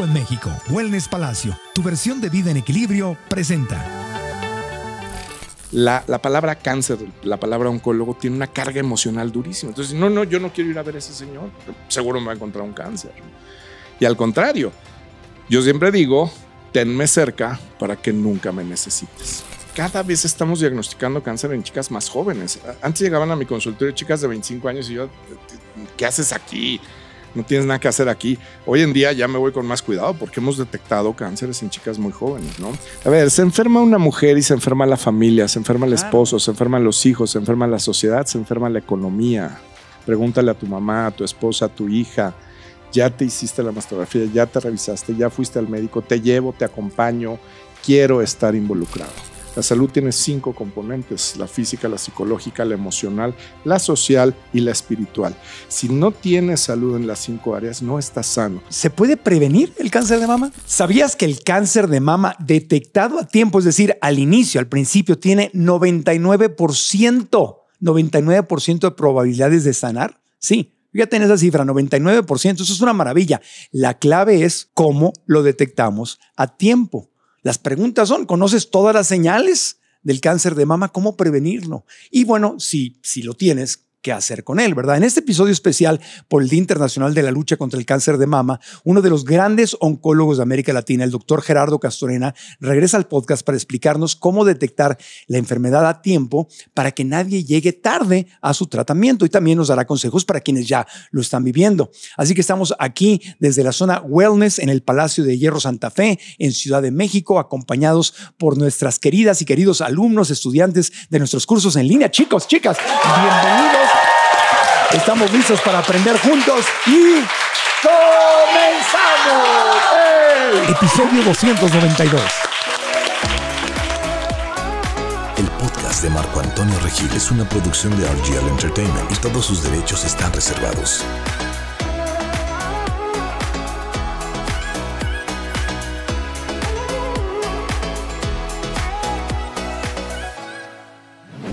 en México. Wellness Palacio, tu versión de vida en equilibrio, presenta. La, la, palabra cáncer, la palabra oncólogo, tiene una carga emocional durísima. Entonces, no, no, yo no quiero ir a ver a ese señor, seguro me va a encontrar un cáncer. Y al contrario, yo siempre digo, tenme cerca para que nunca me necesites. Cada vez estamos diagnosticando cáncer en chicas más jóvenes. Antes llegaban a mi consultorio chicas de 25 años y yo, ¿qué haces aquí? no tienes nada que hacer aquí. Hoy en día ya me voy con más cuidado porque hemos detectado cánceres en chicas muy jóvenes, ¿no? A ver, se enferma una mujer y se enferma la familia, se enferma el esposo, se enferman los hijos, se enferma la sociedad, se enferma la economía. Pregúntale a tu mamá, a tu esposa, a tu hija. Ya te hiciste la mastografía, ya te revisaste, ya fuiste al médico, te llevo, te acompaño, quiero estar involucrado. La salud tiene cinco componentes, la física, la psicológica, la emocional, la social y la espiritual. Si no tienes salud en las cinco áreas, no estás sano. ¿Se puede prevenir el cáncer de mama? ¿Sabías que el cáncer de mama detectado a tiempo, es decir, al inicio, al principio, tiene 99%, 99% de probabilidades de sanar? Sí. Fíjate en esa cifra, 99%, eso es una maravilla. La clave es cómo lo detectamos a tiempo. Las preguntas son, ¿conoces todas las señales del cáncer de mama? ¿Cómo prevenirlo? Y bueno, si, si lo tienes, qué hacer con él, ¿verdad? En este episodio especial por el Día Internacional de la Lucha contra el Cáncer de Mama, uno de los grandes oncólogos de América Latina, el doctor Gerardo Castorena, regresa al podcast para explicarnos cómo detectar la enfermedad a tiempo para que nadie llegue tarde a su tratamiento y también nos dará consejos para quienes ya lo están viviendo. Así que estamos aquí desde la zona Wellness en el Palacio de Hierro Santa Fe, en Ciudad de México, acompañados por nuestras queridas y queridos alumnos, estudiantes de nuestros cursos en línea. Chicos, chicas, bienvenidos. Estamos listos para aprender juntos y comenzamos. Episodio 292. El podcast de Marco Antonio Regil es una producción de RGL Entertainment y todos sus derechos están reservados.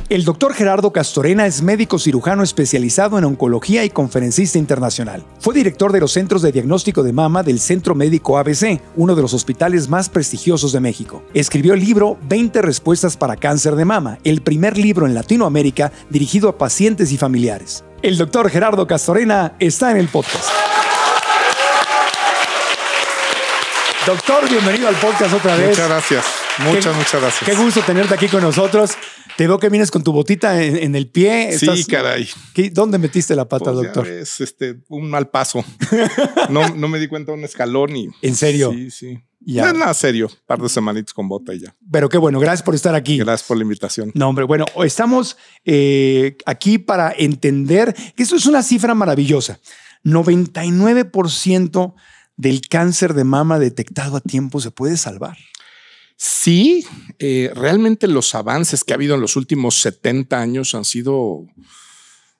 El doctor Gerardo Castorena es médico cirujano especializado en oncología y conferencista internacional. Fue director de los Centros de Diagnóstico de Mama del Centro Médico ABC, uno de los hospitales más prestigiosos de México. Escribió el libro 20 Respuestas para Cáncer de Mama, el primer libro en Latinoamérica dirigido a pacientes y familiares. El doctor Gerardo Castorena está en el podcast. Doctor, bienvenido al podcast otra vez. Muchas gracias. Muchas, muchas gracias. Qué gusto tenerte aquí con nosotros. Te veo que vienes con tu botita en, el pie. sí, caray. ¿Dónde metiste la pata, pues doctor? Es este, un mal paso. no, no me di cuenta de un escalón y. ¿En serio? Sí, sí. Ya. serio, par de semanitas con bota y ya. Pero qué bueno, gracias por estar aquí. Gracias por la invitación. No, hombre, bueno, estamos eh, aquí para entender que esto es una cifra maravillosa. 99% del cáncer de mama detectado a tiempo se puede salvar. Sí, eh, realmente los avances que ha habido en los últimos 70 años han sido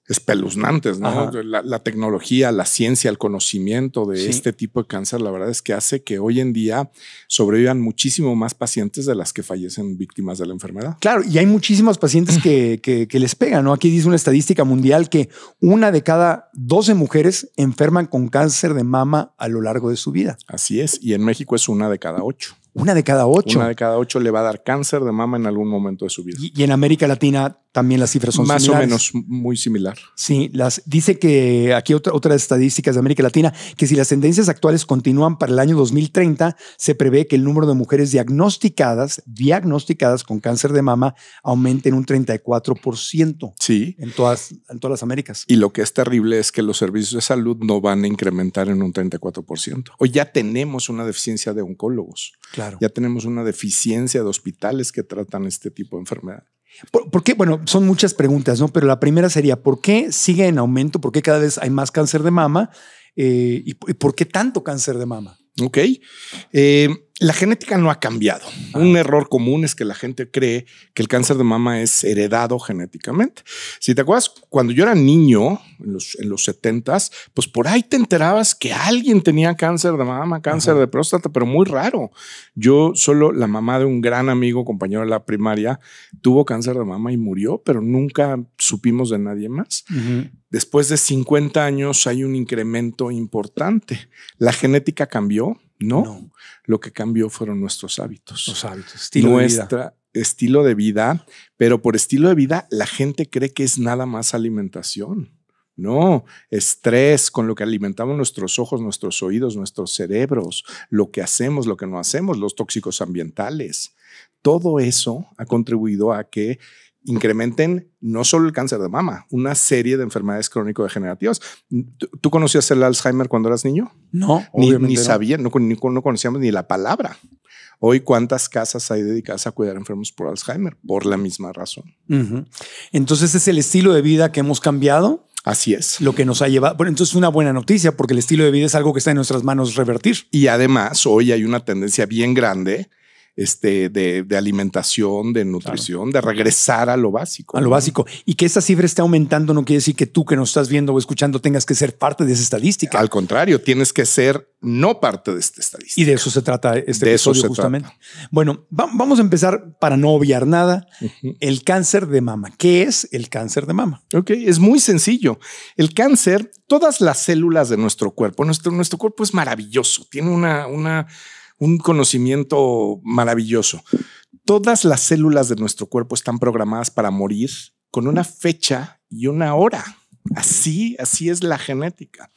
espeluznantes, ¿no? La, tecnología, la ciencia, el conocimiento de este tipo de cáncer, la verdad es que hace que hoy en día sobrevivan muchísimo más pacientes de las que fallecen víctimas de la enfermedad. Claro, y hay muchísimos pacientes que, les pegan, ¿no? Aquí dice una estadística mundial que una de cada 12 mujeres enferman con cáncer de mama a lo largo de su vida. Así es, y en México es una de cada ocho. Una de cada ocho. Una de cada ocho le va a dar cáncer de mama en algún momento de su vida. Y, en América Latina también las cifras son Más o menos muy similar. Sí, las, dice que aquí otra, otras estadísticas de América Latina, que si las tendencias actuales continúan para el año 2030, se prevé que el número de mujeres diagnosticadas, diagnosticadas con cáncer de mama aumente en un 34%. Sí. En todas, en todas las Américas. Y lo que es terrible es que los servicios de salud no van a incrementar en un 34%. Hoy ya tenemos una deficiencia de oncólogos. Claro. Ya tenemos una deficiencia de hospitales que tratan este tipo de enfermedad. ¿Por, qué? Bueno, son muchas preguntas, ¿no? Pero la primera sería, ¿por qué sigue en aumento? ¿Por qué cada vez hay más cáncer de mama? Eh, y, por qué tanto cáncer de mama? Ok. Eh, la genética no ha cambiado. Ah. Un error común es que la gente cree que el cáncer de mama es heredado genéticamente. Si te acuerdas, cuando yo era niño, en los, en 70 pues por ahí te enterabas que alguien tenía cáncer de mama, cáncer de próstata, pero muy raro. Yo solo, la mamá de un gran amigo, compañero de la primaria, tuvo cáncer de mama y murió, pero nunca supimos de nadie más. Después de 50 años hay un incremento importante. La genética cambió. No. no lo que cambió fueron nuestros hábitos. Los estilo de vida. estilo de vida, pero por estilo de vida la gente cree que es nada más alimentación. No, estrés con lo que alimentamos nuestros ojos, nuestros oídos, nuestros cerebros, lo que hacemos, lo que no hacemos, los tóxicos ambientales. Todo eso ha contribuido a que incrementen no solo el cáncer de mama, una serie de enfermedades crónico-degenerativas. ¿Tú conocías el Alzheimer cuando eras niño? No, ni, no. sabía, no, no conocíamos ni la palabra. Hoy, ¿cuántas casas hay dedicadas a cuidar enfermos por Alzheimer? Por la misma razón. Entonces, ¿es el estilo de vida que hemos cambiado? Así es. Lo que nos ha llevado. Bueno, entonces es una buena noticia porque el estilo de vida es algo que está en nuestras manos revertir. Y además, hoy hay una tendencia bien grande este, de, alimentación, de nutrición, de regresar a lo básico. A lo básico. Y que esa cifra esté aumentando no quiere decir que tú que nos estás viendo o escuchando tengas que ser parte de esa estadística. Al contrario, tienes que ser no parte de esta estadística. Y de eso se trata este de episodio eso justamente. Bueno, vamos a empezar para no obviar nada. El cáncer de mama. ¿Qué es el cáncer de mama? Ok, es muy sencillo. El cáncer, todas las células de nuestro cuerpo, nuestro, nuestro cuerpo es maravilloso, tiene una, una un conocimiento maravilloso. Todas las células de nuestro cuerpo están programadas para morir con una fecha y una hora. Así, así es la genética.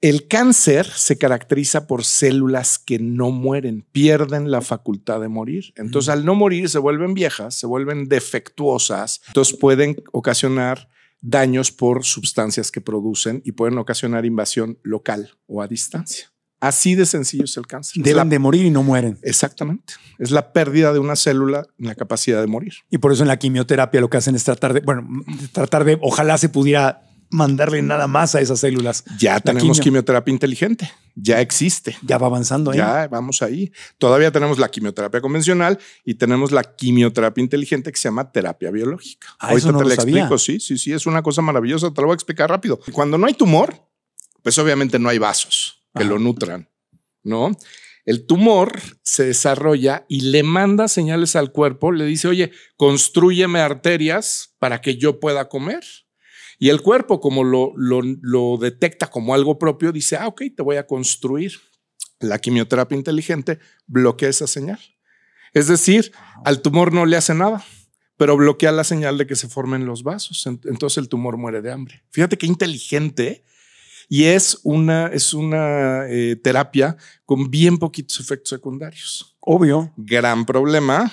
El cáncer se caracteriza por células que no mueren, pierden la facultad de morir. Entonces, al no morir, se vuelven viejas, se vuelven defectuosas, entonces pueden ocasionar daños por sustancias que producen y pueden ocasionar invasión local o a distancia. Así de sencillo es el cáncer. Deben de morir y no mueren. Exactamente. Es la pérdida de una célula en la capacidad de morir. Y por eso en la quimioterapia lo que hacen es tratar de, bueno, tratar de, ojalá se pudiera mandarle nada más a esas células. Ya tenemos quimioterapia inteligente, ya existe. Ya va avanzando ¿eh? Ya vamos ahí. Todavía tenemos la quimioterapia convencional y tenemos la quimioterapia inteligente que se llama terapia biológica. Ah, te la explico, sí, sí, sí, es una cosa maravillosa, te lo voy a explicar rápido. Cuando no hay tumor, pues obviamente no hay vasos que lo nutran, ¿no? El tumor se desarrolla y le manda señales al cuerpo, le dice, oye, construyeme arterias para que yo pueda comer. Y el cuerpo, como lo, lo, detecta como algo propio, dice, ah, ok, te voy a construir. La quimioterapia inteligente bloquea esa señal. Es decir, al tumor no le hace nada, pero bloquea la señal de que se formen los vasos. Entonces el tumor muere de hambre. Fíjate qué inteligente. Y es una, es una eh, terapia con bien poquitos efectos secundarios. Obvio. Gran problema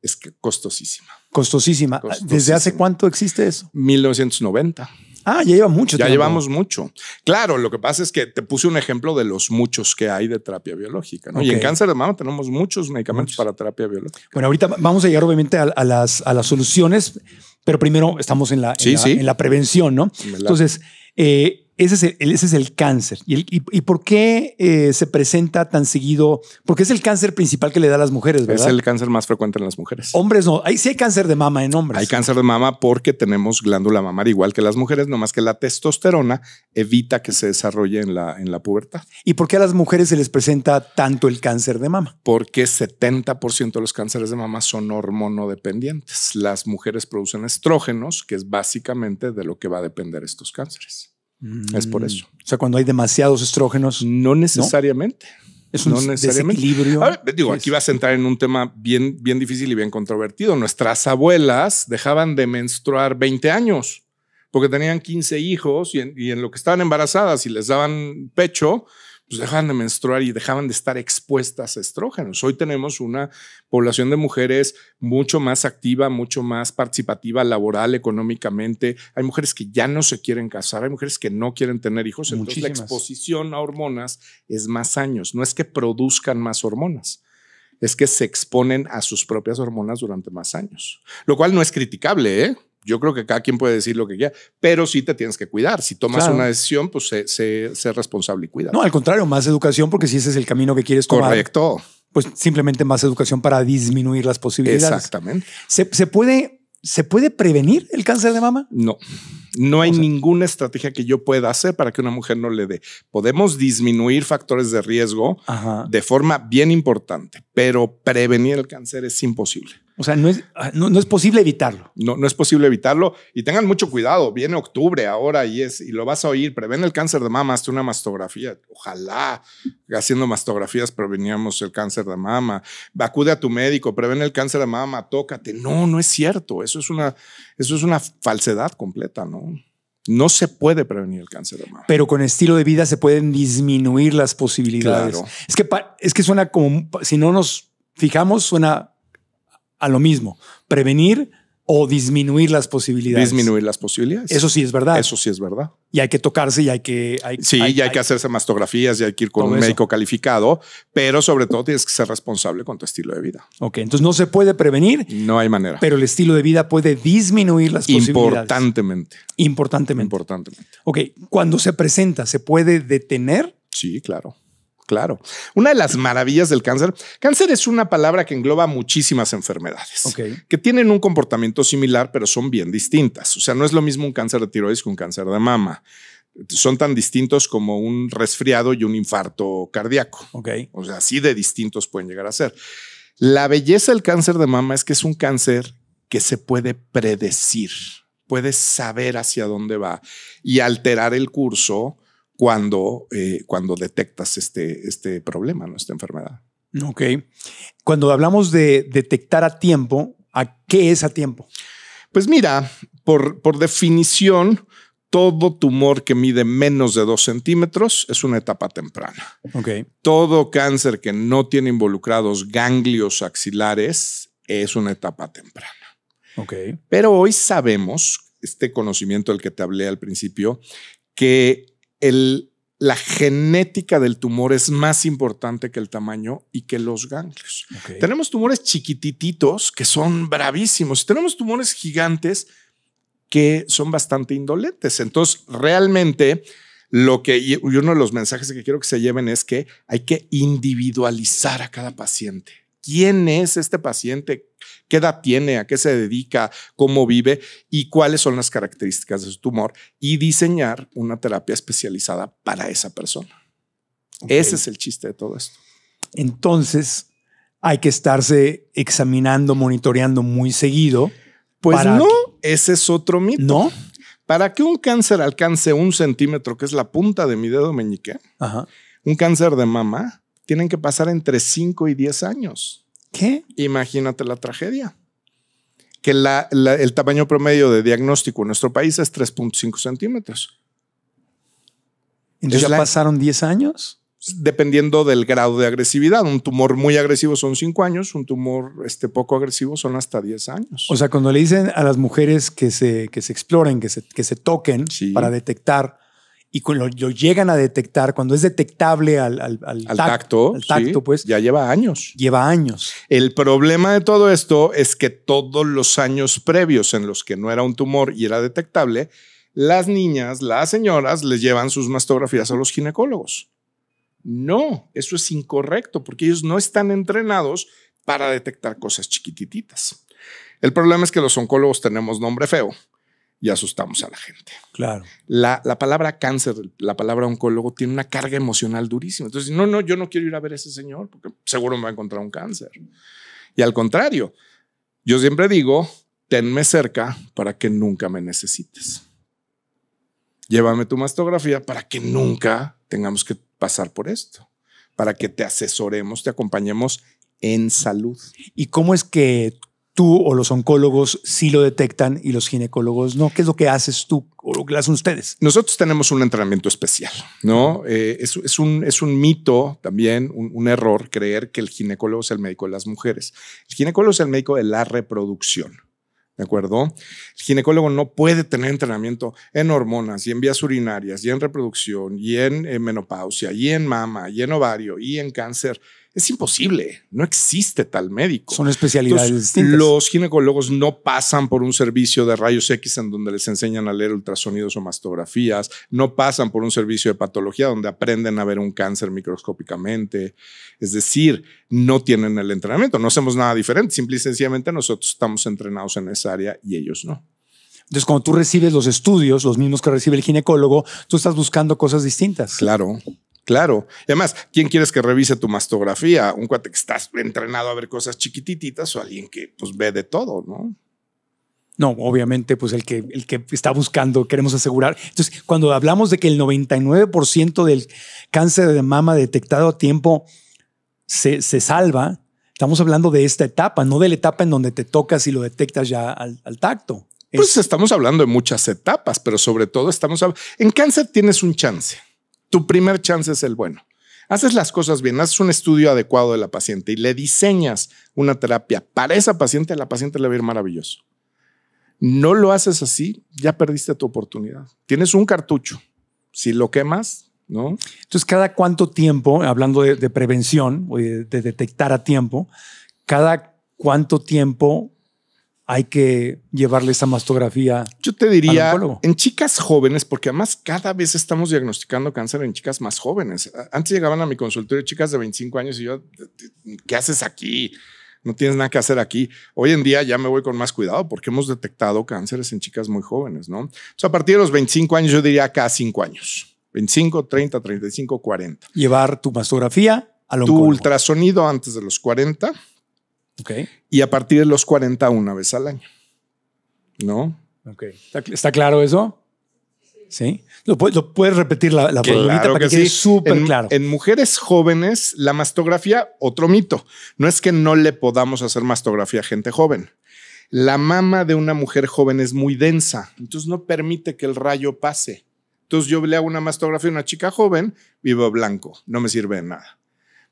es que costosísima. Costosísima. ¿Desde hace cuánto existe eso? 1990. Ah, ya lleva mucho. Ya llevamos mucho. Claro, lo que pasa es que te puse un ejemplo de los muchos que hay de terapia biológica. ¿no? Y en cáncer de mama tenemos muchos medicamentos para terapia biológica. Bueno, ahorita vamos a llegar obviamente a, las, a las soluciones, pero primero estamos en la, en, la prevención, ¿no? Entonces, eh, ese es el, cáncer. ¿Y, por qué eh, se presenta tan seguido? Porque es el cáncer principal que le da a las mujeres, Es el cáncer más frecuente en las mujeres. Hombres no. Ahí sí hay cáncer de mama en hombres. Hay cáncer de mama porque tenemos glándula mamar igual que las mujeres, nomás que la testosterona evita que se desarrolle en la, en la pubertad. ¿Y por qué a las mujeres se les presenta tanto el cáncer de mama? Porque 70% de los cánceres de mama son hormonodependientes. Las mujeres producen estrógenos, que es básicamente de lo que va a depender estos cánceres. Es por eso. Mm. O sea, cuando hay demasiados estrógenos. No necesariamente. Es un desequilibrio. digo, aquí vas a entrar en un tema bien, bien difícil y bien controvertido. Nuestras abuelas dejaban de menstruar 20 años porque tenían 15 hijos y en lo que estaban embarazadas y les daban pecho, pues dejaban de menstruar y dejaban de estar expuestas a estrógenos. Hoy tenemos una población de mujeres mucho más activa, mucho más participativa laboral, económicamente. Hay mujeres que ya no se quieren casar, hay mujeres que no quieren tener hijos. Entonces la exposición a hormonas es más años. No es que produzcan más hormonas, es que se exponen a sus propias hormonas durante más años. Lo cual no es criticable, ¿eh? yo creo que cada quien puede decir lo que quiera, pero sí te tienes que cuidar. Si tomas una decisión, pues sé, responsable y cuidar. No, al contrario, más educación, porque si ese es el camino que quieres tomar. Correcto. Pues simplemente más educación para disminuir las posibilidades. Exactamente. ¿Se, puede, ¿se puede prevenir el cáncer de mama? No. No hay ninguna estrategia que yo pueda hacer para que una mujer no le dé. Podemos disminuir factores de riesgo de forma bien importante, pero prevenir el cáncer es imposible. O sea, ah, no es, posible evitarlo. No, no es posible evitarlo. Y tengan mucho cuidado. Viene octubre ahora y, es, y lo vas a oír. Preven el cáncer de mama. Hazte una mastografía. Ojalá haciendo mastografías preveníamos el cáncer de mama. Acude a tu médico. Preven el cáncer de mama. Tócate. No, no es cierto. Eso es una, eso es una falsedad completa, ¿no? No se puede prevenir el cáncer de mama. Pero con estilo de vida se pueden disminuir las posibilidades. Es que, es que suena como, si no nos fijamos, suena a lo mismo, prevenir o disminuir las posibilidades. Disminuir las posibilidades. Eso sí es verdad. Eso sí es verdad. Y hay que tocarse y hay que... sí, y hay, que hacerse mastografías y hay que ir con un médico calificado, pero sobre todo tienes que ser responsable con tu estilo de vida. Ok, entonces no se puede prevenir. No hay manera. Pero el estilo de vida puede disminuir las posibilidades. Importantemente. Importantemente. Importantemente. Ok, cuando se presenta, ¿se puede detener? Sí, claro. Claro. Una de las maravillas del cáncer, cáncer es una palabra que engloba muchísimas enfermedades que tienen un comportamiento similar, pero son bien distintas. O sea, no es lo mismo un cáncer de tiroides que un cáncer de mama. Son tan distintos como un resfriado y un infarto cardíaco. Okay. O sea, así de distintos pueden llegar a ser. La belleza del cáncer de mama es que es un cáncer que se puede predecir, puedes saber hacia dónde va y alterar el curso cuando, eh, cuando detectas este, este problema, ¿no? esta enfermedad. Ok. Cuando hablamos de detectar a tiempo, ¿a qué es a tiempo? Pues mira, por, por definición, todo tumor que mide menos de dos centímetros es una etapa temprana. Ok, Todo cáncer que no tiene involucrados ganglios axilares es una etapa temprana. Ok, Pero hoy sabemos, este conocimiento del que te hablé al principio, que la genética del tumor es más importante que el tamaño y que los ganglios. Tenemos tumores chiquitititos que son bravísimos. Tenemos tumores gigantes que son bastante indolentes. Entonces, realmente lo que uno de los mensajes que quiero que se lleven es que hay que individualizar a cada paciente quién es este paciente, qué edad tiene, a qué se dedica, cómo vive y cuáles son las características de su tumor y diseñar una terapia especializada para esa persona. Ese es el chiste de todo esto. Entonces, hay que estarse examinando, monitoreando muy seguido. Pues no, ese es otro mito. No. Para que un cáncer alcance un centímetro, que es la punta de mi dedo meñique, un cáncer de mama, tienen que pasar entre 5 y 10 años. ¿Qué? Imagínate la tragedia. Que el tamaño promedio de diagnóstico en nuestro país es 3.5 centímetros. Entonces ya pasaron 10 años. Dependiendo del grado de agresividad. Un tumor muy agresivo son 5 años, un tumor este, poco agresivo son hasta 10 años. O sea, cuando le dicen a las mujeres que se, que se exploren, que se, que se toquen para detectar y cuando lo llegan a detectar, cuando es detectable al, tacto, tacto pues. Ya lleva años. Lleva años. El problema de todo esto es que todos los años previos en los que no era un tumor y era detectable, las niñas, las señoras, les llevan sus mastografías a los ginecólogos. No, eso es incorrecto porque ellos no están entrenados para detectar cosas chiquititas. El problema es que los oncólogos tenemos nombre feo y asustamos a la gente. Claro. La, palabra cáncer, la palabra oncólogo tiene una carga emocional durísima. Entonces, no, no, yo no quiero ir a ver a ese señor porque seguro me va a encontrar un cáncer. Y al contrario, yo siempre digo, tenme cerca para que nunca me necesites. Llévame tu mastografía para que nunca tengamos que pasar por esto, para que te asesoremos, te acompañemos en salud. ¿Y cómo es que tú o los oncólogos si lo detectan y los ginecólogos no? ¿Qué es lo que haces tú o lo que hacen ustedes? Nosotros tenemos un entrenamiento especial, ¿no? Eh, es, un, es un mito también, un, error creer que el ginecólogo es el médico de las mujeres. El ginecólogo es el médico de la reproducción. ¿De acuerdo? El ginecólogo no puede tener entrenamiento en hormonas y en vías urinarias y en reproducción y en menopausia y en mama y en ovario y en cáncer. Es imposible, no existe tal médico. Son especialidades distintas. Los ginecólogos no pasan por un servicio de rayos X en donde les enseñan a leer ultrasonidos o mastografías, no pasan por un servicio de patología donde aprenden a ver un cáncer microscópicamente. Es decir, no tienen el entrenamiento, no hacemos nada diferente, simple y sencillamente nosotros estamos entrenados en esa área y ellos no. Entonces, cuando tú recibes los estudios, los mismos que recibe el ginecólogo, tú estás buscando cosas distintas. Claro, Claro. Y además, ¿quién quieres que revise tu mastografía? ¿Un cuate que estás entrenado a ver cosas chiquititas o alguien que pues ve de todo, no? No, obviamente, pues el que, el que está buscando, queremos asegurar. Entonces, cuando hablamos de que el 99% del cáncer de mama detectado a tiempo se, salva, estamos hablando de esta etapa, no de la etapa en donde te tocas y lo detectas ya al, tacto. Pues estamos hablando de muchas etapas, pero sobre todo estamos... En cáncer tienes un chance tu primer chance es el bueno. Haces las cosas bien, haces un estudio adecuado de la paciente y le diseñas una terapia para esa paciente, a la paciente le va a ir maravilloso. No lo haces así, ya perdiste tu oportunidad. Tienes un cartucho. Si lo quemas, ¿no? Entonces, ¿cada cuánto tiempo, hablando de, prevención o de, de detectar a tiempo, cada cuánto tiempo hay que llevarle esa mastografía. Yo te diría, en chicas jóvenes, porque además cada vez estamos diagnosticando cáncer en chicas más jóvenes. Antes llegaban a mi consultorio chicas de 25 años y yo, ¿qué haces aquí? No tienes nada que hacer aquí. Hoy en día ya me voy con más cuidado porque hemos detectado cánceres en chicas muy jóvenes, ¿no? a partir de los 25 años, yo diría cada 5 años. 25, 30, 35, 40. Llevar tu mastografía a Tu ultrasonido antes de los 40 y a partir de los 40, una vez al año. ¿No? ¿Está, claro eso? Sí. ¿Lo, puedes repetir la, la para que, súper claro? En mujeres jóvenes, la mastografía, otro mito. No es que no le podamos hacer mastografía a gente joven. La mama de una mujer joven es muy densa, entonces no permite que el rayo pase. Entonces yo le hago una mastografía a una chica joven, vivo blanco, no me sirve de nada.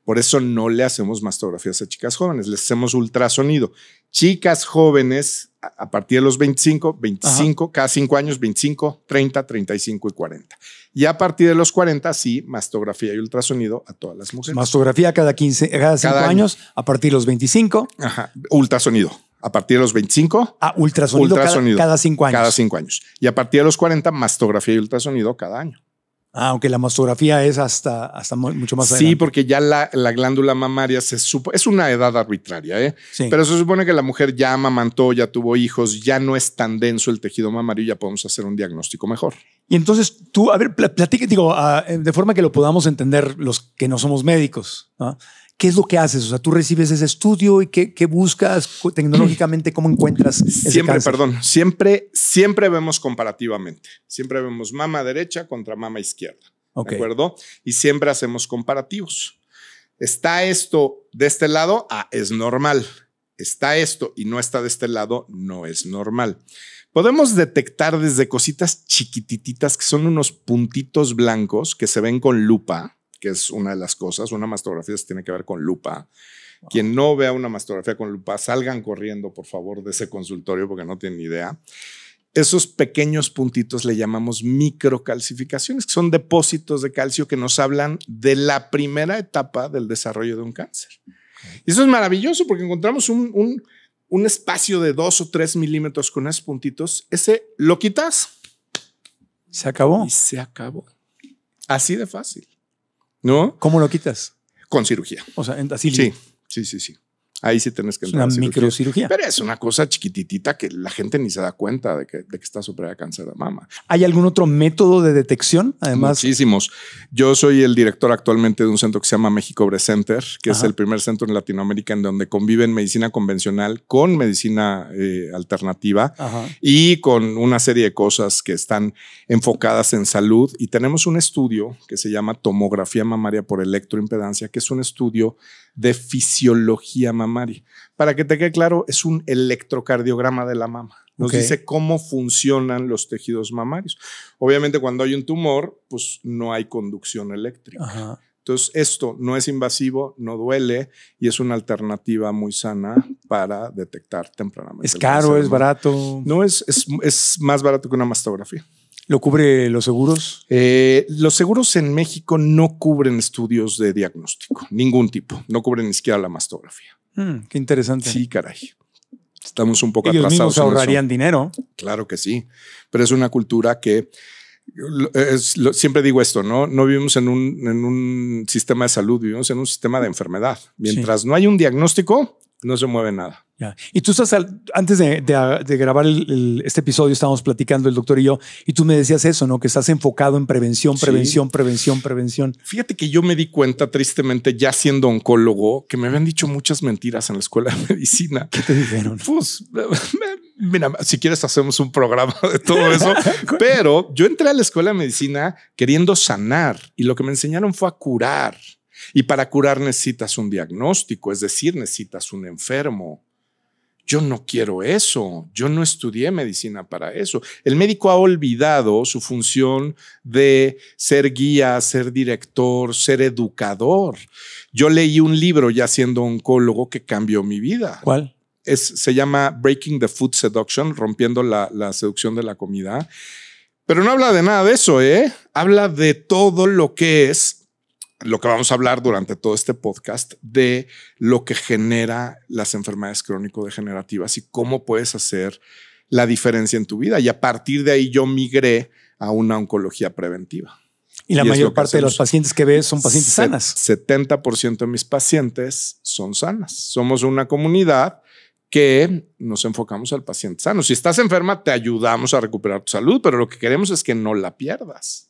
Por eso no le hacemos mastografías a chicas jóvenes, les hacemos ultrasonido. Chicas jóvenes a partir de los 25, 25, cada 5 años, 25, 30, 35 y 40. Y a partir de los 40, sí, mastografía y ultrasonido a todas las mujeres. Mastografía cada 15, cada 5 años, a partir de los 25. Ajá, ultrasonido. A partir de los 25. Ah, ultrasonido, ultrasonido cada 5 años. Cada 5 años. Y a partir de los 40, mastografía y ultrasonido cada año aunque la mastografía es hasta, hasta mucho más adelante. Sí, porque ya la, glándula mamaria es una edad arbitraria, ¿eh? Pero se supone que la mujer ya amamantó, ya tuvo hijos, ya no es tan denso el tejido mamario, y ya podemos hacer un diagnóstico mejor. Y entonces tú, a ver, platique, digo, ah, eh, de forma que lo podamos entender los que no somos médicos, ¿no? ¿Qué es lo que haces? O sea, tú recibes ese estudio y qué, buscas tecnológicamente, cómo encuentras. siempre, perdón, siempre, siempre vemos comparativamente. Siempre vemos mama derecha contra mama izquierda. ¿De acuerdo? Y siempre hacemos comparativos. Está esto de este lado, ah, es normal. Está esto y no está de este lado, no es normal. Podemos detectar desde cositas chiquititas que son unos puntitos blancos que se ven con lupa que es una de las cosas. Una mastografía se tiene que ver con lupa. Quien no vea una mastografía con lupa, salgan corriendo, por favor, de ese consultorio porque no tienen ni idea. Esos pequeños puntitos le llamamos microcalcificaciones, que son depósitos de calcio que nos hablan de la primera etapa del desarrollo de un cáncer. Y eso es maravilloso porque encontramos un, espacio de dos o tres milímetros con esos puntitos. Ese lo quitas. Se acabó. Y se acabó. Así de fácil. ¿No? ¿Cómo lo quitas? Con cirugía. O sea, en, así. Sí, sí, sí, sí. Ahí sí tienes que entrar. una microcirugía. Pero es una cosa chiquititita que la gente ni se da cuenta de que, está superada cáncer de mama. ¿Hay algún otro método de detección? Además. Muchísimos. Yo soy el director actualmente de un centro que se llama México Breast Center, que es el primer centro en Latinoamérica en donde conviven medicina convencional con medicina eh, alternativa y con una serie de cosas que están enfocadas en salud. Y tenemos un estudio que se llama tomografía mamaria por electroimpedancia, que es un estudio de fisiología mamaria. Para que te quede claro, es un electrocardiograma de la mama. Nos dice cómo funcionan los tejidos mamarios. Obviamente cuando hay un tumor, pues no hay conducción eléctrica. Entonces, esto no es invasivo, no duele y es una alternativa muy sana para detectar tempranamente. Es caro, es barato. No, es, es, es más barato que una mastografía. ¿Lo cubre los seguros? Eh, los seguros en México no cubren estudios de diagnóstico, ningún tipo. No cubren ni siquiera la mastografía. Mm, qué interesante. Sí, caray. Estamos un poco Ellos atrasados. Mismos ahorrarían dinero. Claro que sí, pero es una cultura que siempre digo esto, ¿no? No vivimos en un, sistema de salud, vivimos en un sistema de enfermedad. Mientras no hay un diagnóstico, no se mueve nada. Y tú estás, antes de, grabar este episodio, estábamos platicando el doctor y yo, y tú me decías eso, ¿no? Que estás enfocado en prevención, prevención, prevención, prevención. Fíjate que yo me di cuenta, tristemente, ya siendo oncólogo, que me habían dicho muchas mentiras en la escuela de medicina. ¿Qué te dijeron? Pues, mira, si quieres hacemos un programa de todo eso, pero yo entré a la escuela de medicina queriendo sanar y lo que me enseñaron fue a curar. Y para curar necesitas un diagnóstico, es decir, necesitas un enfermo. Yo no quiero eso, yo no estudié medicina para eso. El médico ha olvidado su función de ser guía, ser director, ser educador. Yo leí un libro ya siendo oncólogo que cambió mi vida. ¿Cuál? se llama Breaking the Food Seduction, rompiendo la, la seducción de la comida. Pero no habla de nada de eso, ¿eh? Habla de todo lo que es lo que vamos a hablar durante todo este podcast de lo que genera las enfermedades crónico-degenerativas y cómo puedes hacer la diferencia en tu vida. Y a partir de ahí yo migré a una oncología preventiva. Y la mayor parte de los pacientes que ves son pacientes sanas. 70% de mis pacientes son sanas. Somos una comunidad que nos enfocamos al paciente sano. Si estás enferma, te ayudamos a recuperar tu salud, pero lo que queremos es que no la pierdas.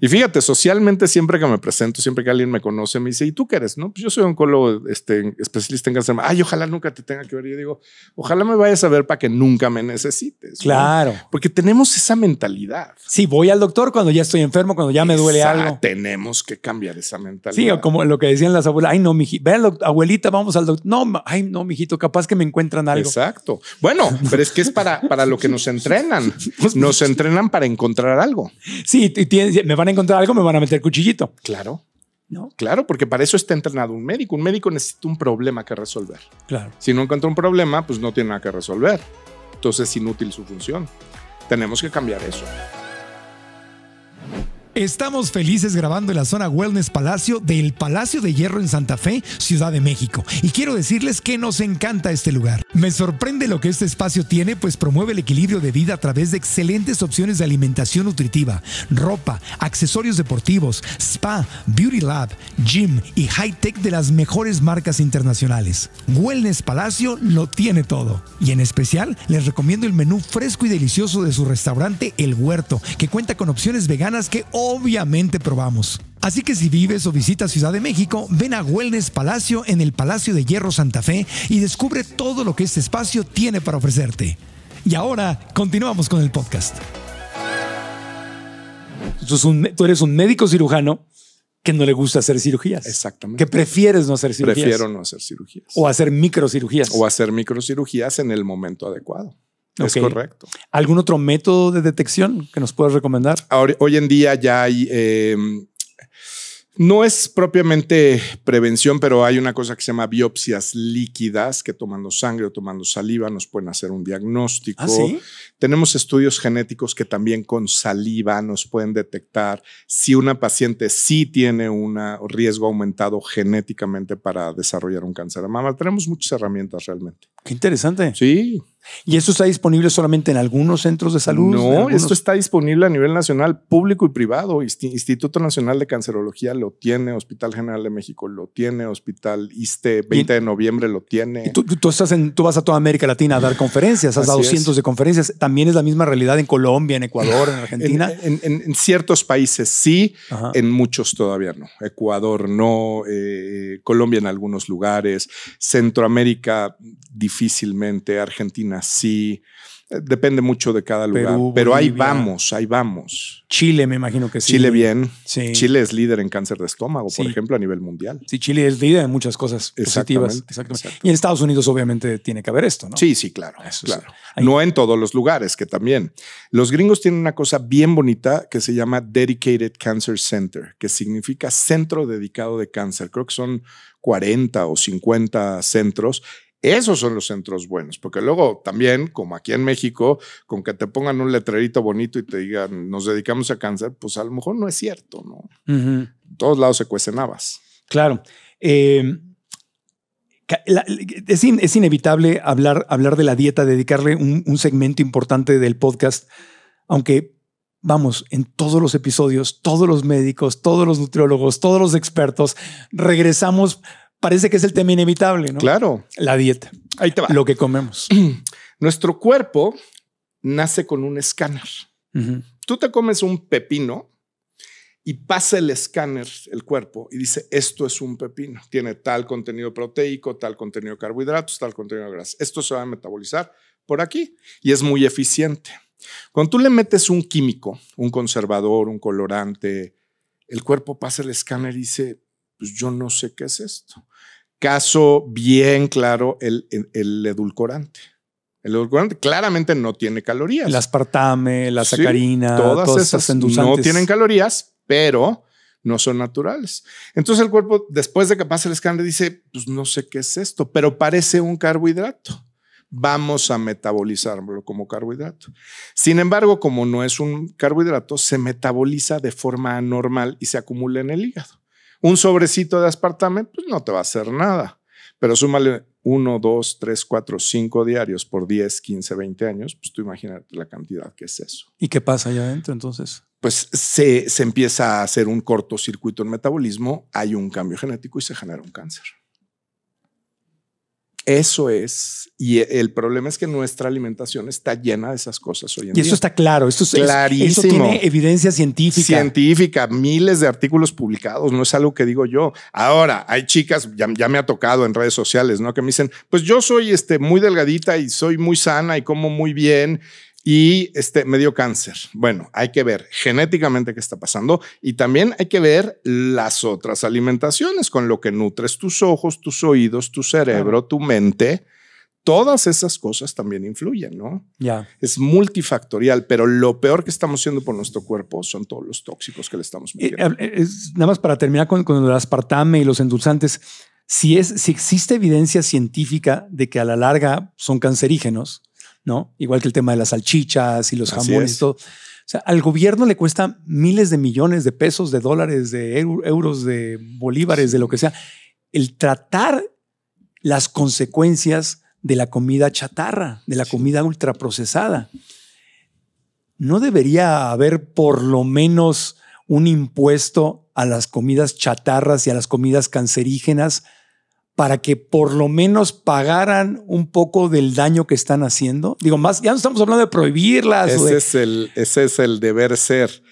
Y fíjate, socialmente siempre que me presento, siempre que alguien me conoce, me dice, ¿y tú qué eres? No, pues yo soy oncólogo este, especialista en cáncer. Ay, ojalá nunca te tenga que ver. Yo digo, ojalá me vayas a ver para que nunca me necesites. Claro. Porque tenemos esa mentalidad. Sí, voy al doctor cuando ya estoy enfermo, cuando ya me duele algo. Tenemos que cambiar esa mentalidad. Sí, como lo que decían las abuelas, ay, no, mi ve abuelita, vamos al doctor. No, ay, no, mijito, capaz que me encuentran algo. Exacto. Bueno, pero es que es para, para lo que nos entrenan. Pues, nos entrenan para encontrar algo. Sí, me van encontrar algo, me van a meter cuchillito. Claro. ¿No? Claro, porque para eso está entrenado un médico. Un médico necesita un problema que resolver. Claro. Si no encuentra un problema, pues no tiene nada que resolver. Entonces es inútil su función. Tenemos que cambiar eso. Estamos felices grabando en la zona Wellness Palacio del Palacio de Hierro en Santa Fe, Ciudad de México. Y quiero decirles que nos encanta este lugar. Me sorprende lo que este espacio tiene, pues promueve el equilibrio de vida a través de excelentes opciones de alimentación nutritiva, ropa, accesorios deportivos, spa, beauty lab, gym y high-tech de las mejores marcas internacionales. Wellness Palacio lo tiene todo. Y en especial les recomiendo el menú fresco y delicioso de su restaurante El Huerto, que cuenta con opciones veganas que hoy obviamente probamos. Así que si vives o visitas Ciudad de México, ven a Wellness Palacio en el Palacio de Hierro Santa Fe y descubre todo lo que este espacio tiene para ofrecerte. Y ahora continuamos con el podcast. Tú, tú eres un médico cirujano que no le gusta hacer cirugías. Exactamente. Que prefieres no hacer cirugías. Prefiero no hacer cirugías. O hacer microcirugías. O hacer microcirugías en el momento adecuado. Es correcto. ¿Algún otro método de detección que nos puedas recomendar? hoy en día ya hay... Em, no es propiamente prevención, pero hay una cosa que se llama biopsias líquidas, que tomando sangre o tomando saliva nos pueden hacer un diagnóstico. ¿Ah, Tenemos estudios genéticos que también con saliva nos pueden detectar si una paciente sí tiene un riesgo aumentado genéticamente para desarrollar un cáncer de mama. Tenemos muchas herramientas realmente. Qué interesante. Sí. ¿Y eso está disponible solamente en algunos centros de salud? No, esto está disponible a nivel nacional, público y privado. Instituto Nacional de Cancerología lo tiene, Hospital General de México lo tiene, Hospital ISTE 20 de noviembre lo tiene. Tú, estás en, vas a toda América Latina a dar conferencias, has dado cientos de conferencias. ¿También es la misma realidad en Colombia, en Ecuador, en Argentina? En, ciertos países sí, en muchos todavía no. Ecuador no, eh, eh, Colombia en algunos lugares, Centroamérica difícilmente, Argentina sí eh, Depende mucho de cada lugar. pero ahí vamos, ahí vamos. Chile, me imagino que sí. Chile bien. Chile es líder en cáncer de estómago, por ejemplo, a nivel mundial. Sí, Chile es líder en muchas cosas positivas. Exactamente. Y en Estados Unidos obviamente tiene que haber esto, ¿no? Sí, sí, claro. claro. No en todos los lugares, que también. Los gringos tienen una cosa bien bonita que se llama Dedicated Cancer Center, que significa centro dedicado de cáncer. Creo que son 40 o 50 centros esos son los centros buenos, porque luego también, como aquí en México, con que te pongan un letrerito bonito y te digan, nos dedicamos a cáncer, pues a lo mejor no es cierto, ¿no? todos lados se cuecen habas. Claro. Em, es, inevitable hablar, hablar, de la dieta, dedicarle un, un segmento importante del podcast, aunque vamos, en todos los episodios, todos los médicos, todos los nutriólogos, todos los expertos, regresamos parece que es el tema inevitable, ¿no? Claro. La dieta. Ahí te va. Lo que comemos. Nuestro cuerpo nace con un escáner. Tú te comes un pepino y pasa el escáner, el cuerpo, y dice, esto es un pepino. Tiene tal contenido proteico, tal contenido de carbohidratos, tal contenido de grasa. Esto se va a metabolizar por aquí y es muy eficiente. Cuando tú le metes un químico, un conservador, un colorante, el cuerpo pasa el escáner y dice, pues yo no sé qué es esto caso bien claro el, el, edulcorante. El edulcorante claramente no tiene calorías. El aspartame, la sacarina, todas, esas, no tienen calorías, pero no son naturales. Entonces el cuerpo, después de que pasa el escáner, dice, pues no sé qué es esto, pero parece un carbohidrato. Vamos a metabolizarlo como carbohidrato. Sin embargo, como no es un carbohidrato, se metaboliza de forma anormal y se acumula en el hígado. Un sobrecito de aspartame, pues no te va a hacer nada. Pero súmale uno, dos, tres, cuatro, cinco diarios por 10, 15, 20 años, pues tú imagínate la cantidad que es eso. ¿Y qué pasa allá adentro entonces? Pues se, se empieza a hacer un cortocircuito en metabolismo, hay un cambio genético y se genera un cáncer. Eso es, y e, el problema es que nuestra alimentación está llena de esas cosas hoy en día. Y eso está claro, esto es clarísimo. Eso tiene evidencia científica. Científica, miles de artículos publicados, no es algo que digo yo. Ahora, hay chicas, ya, me ha tocado en redes sociales, ¿no? Que me dicen, pues yo soy este, muy delgadita y soy muy sana y como muy bien, y este, medio cáncer. Bueno, hay que ver genéticamente qué está pasando y también hay que ver las otras alimentaciones con lo que nutres tus ojos, tus oídos, tu cerebro, tu mente. Todas esas cosas también influyen, ¿no? Ya. Es multifactorial, pero lo peor que estamos haciendo por nuestro cuerpo son todos los tóxicos que le estamos eh, metiendo. Eh, es, nada más para terminar con, con el aspartame y los endulzantes. Si, es, si existe evidencia científica de que a la larga son cancerígenos, ¿no? Igual que el tema de las salchichas y los jamones y todo. O sea, al gobierno le cuesta miles de millones de pesos, de dólares, de euros, de bolívares, de lo que sea, el tratar las consecuencias de la comida chatarra, de la comida ultraprocesada. ¿No debería haber por lo menos un impuesto a las comidas chatarras y a las comidas cancerígenas para que por lo menos pagaran un poco del daño que están haciendo? Digo, más, ya no estamos hablando de prohibirlas. Ese, Es, el, ese es el deber ser.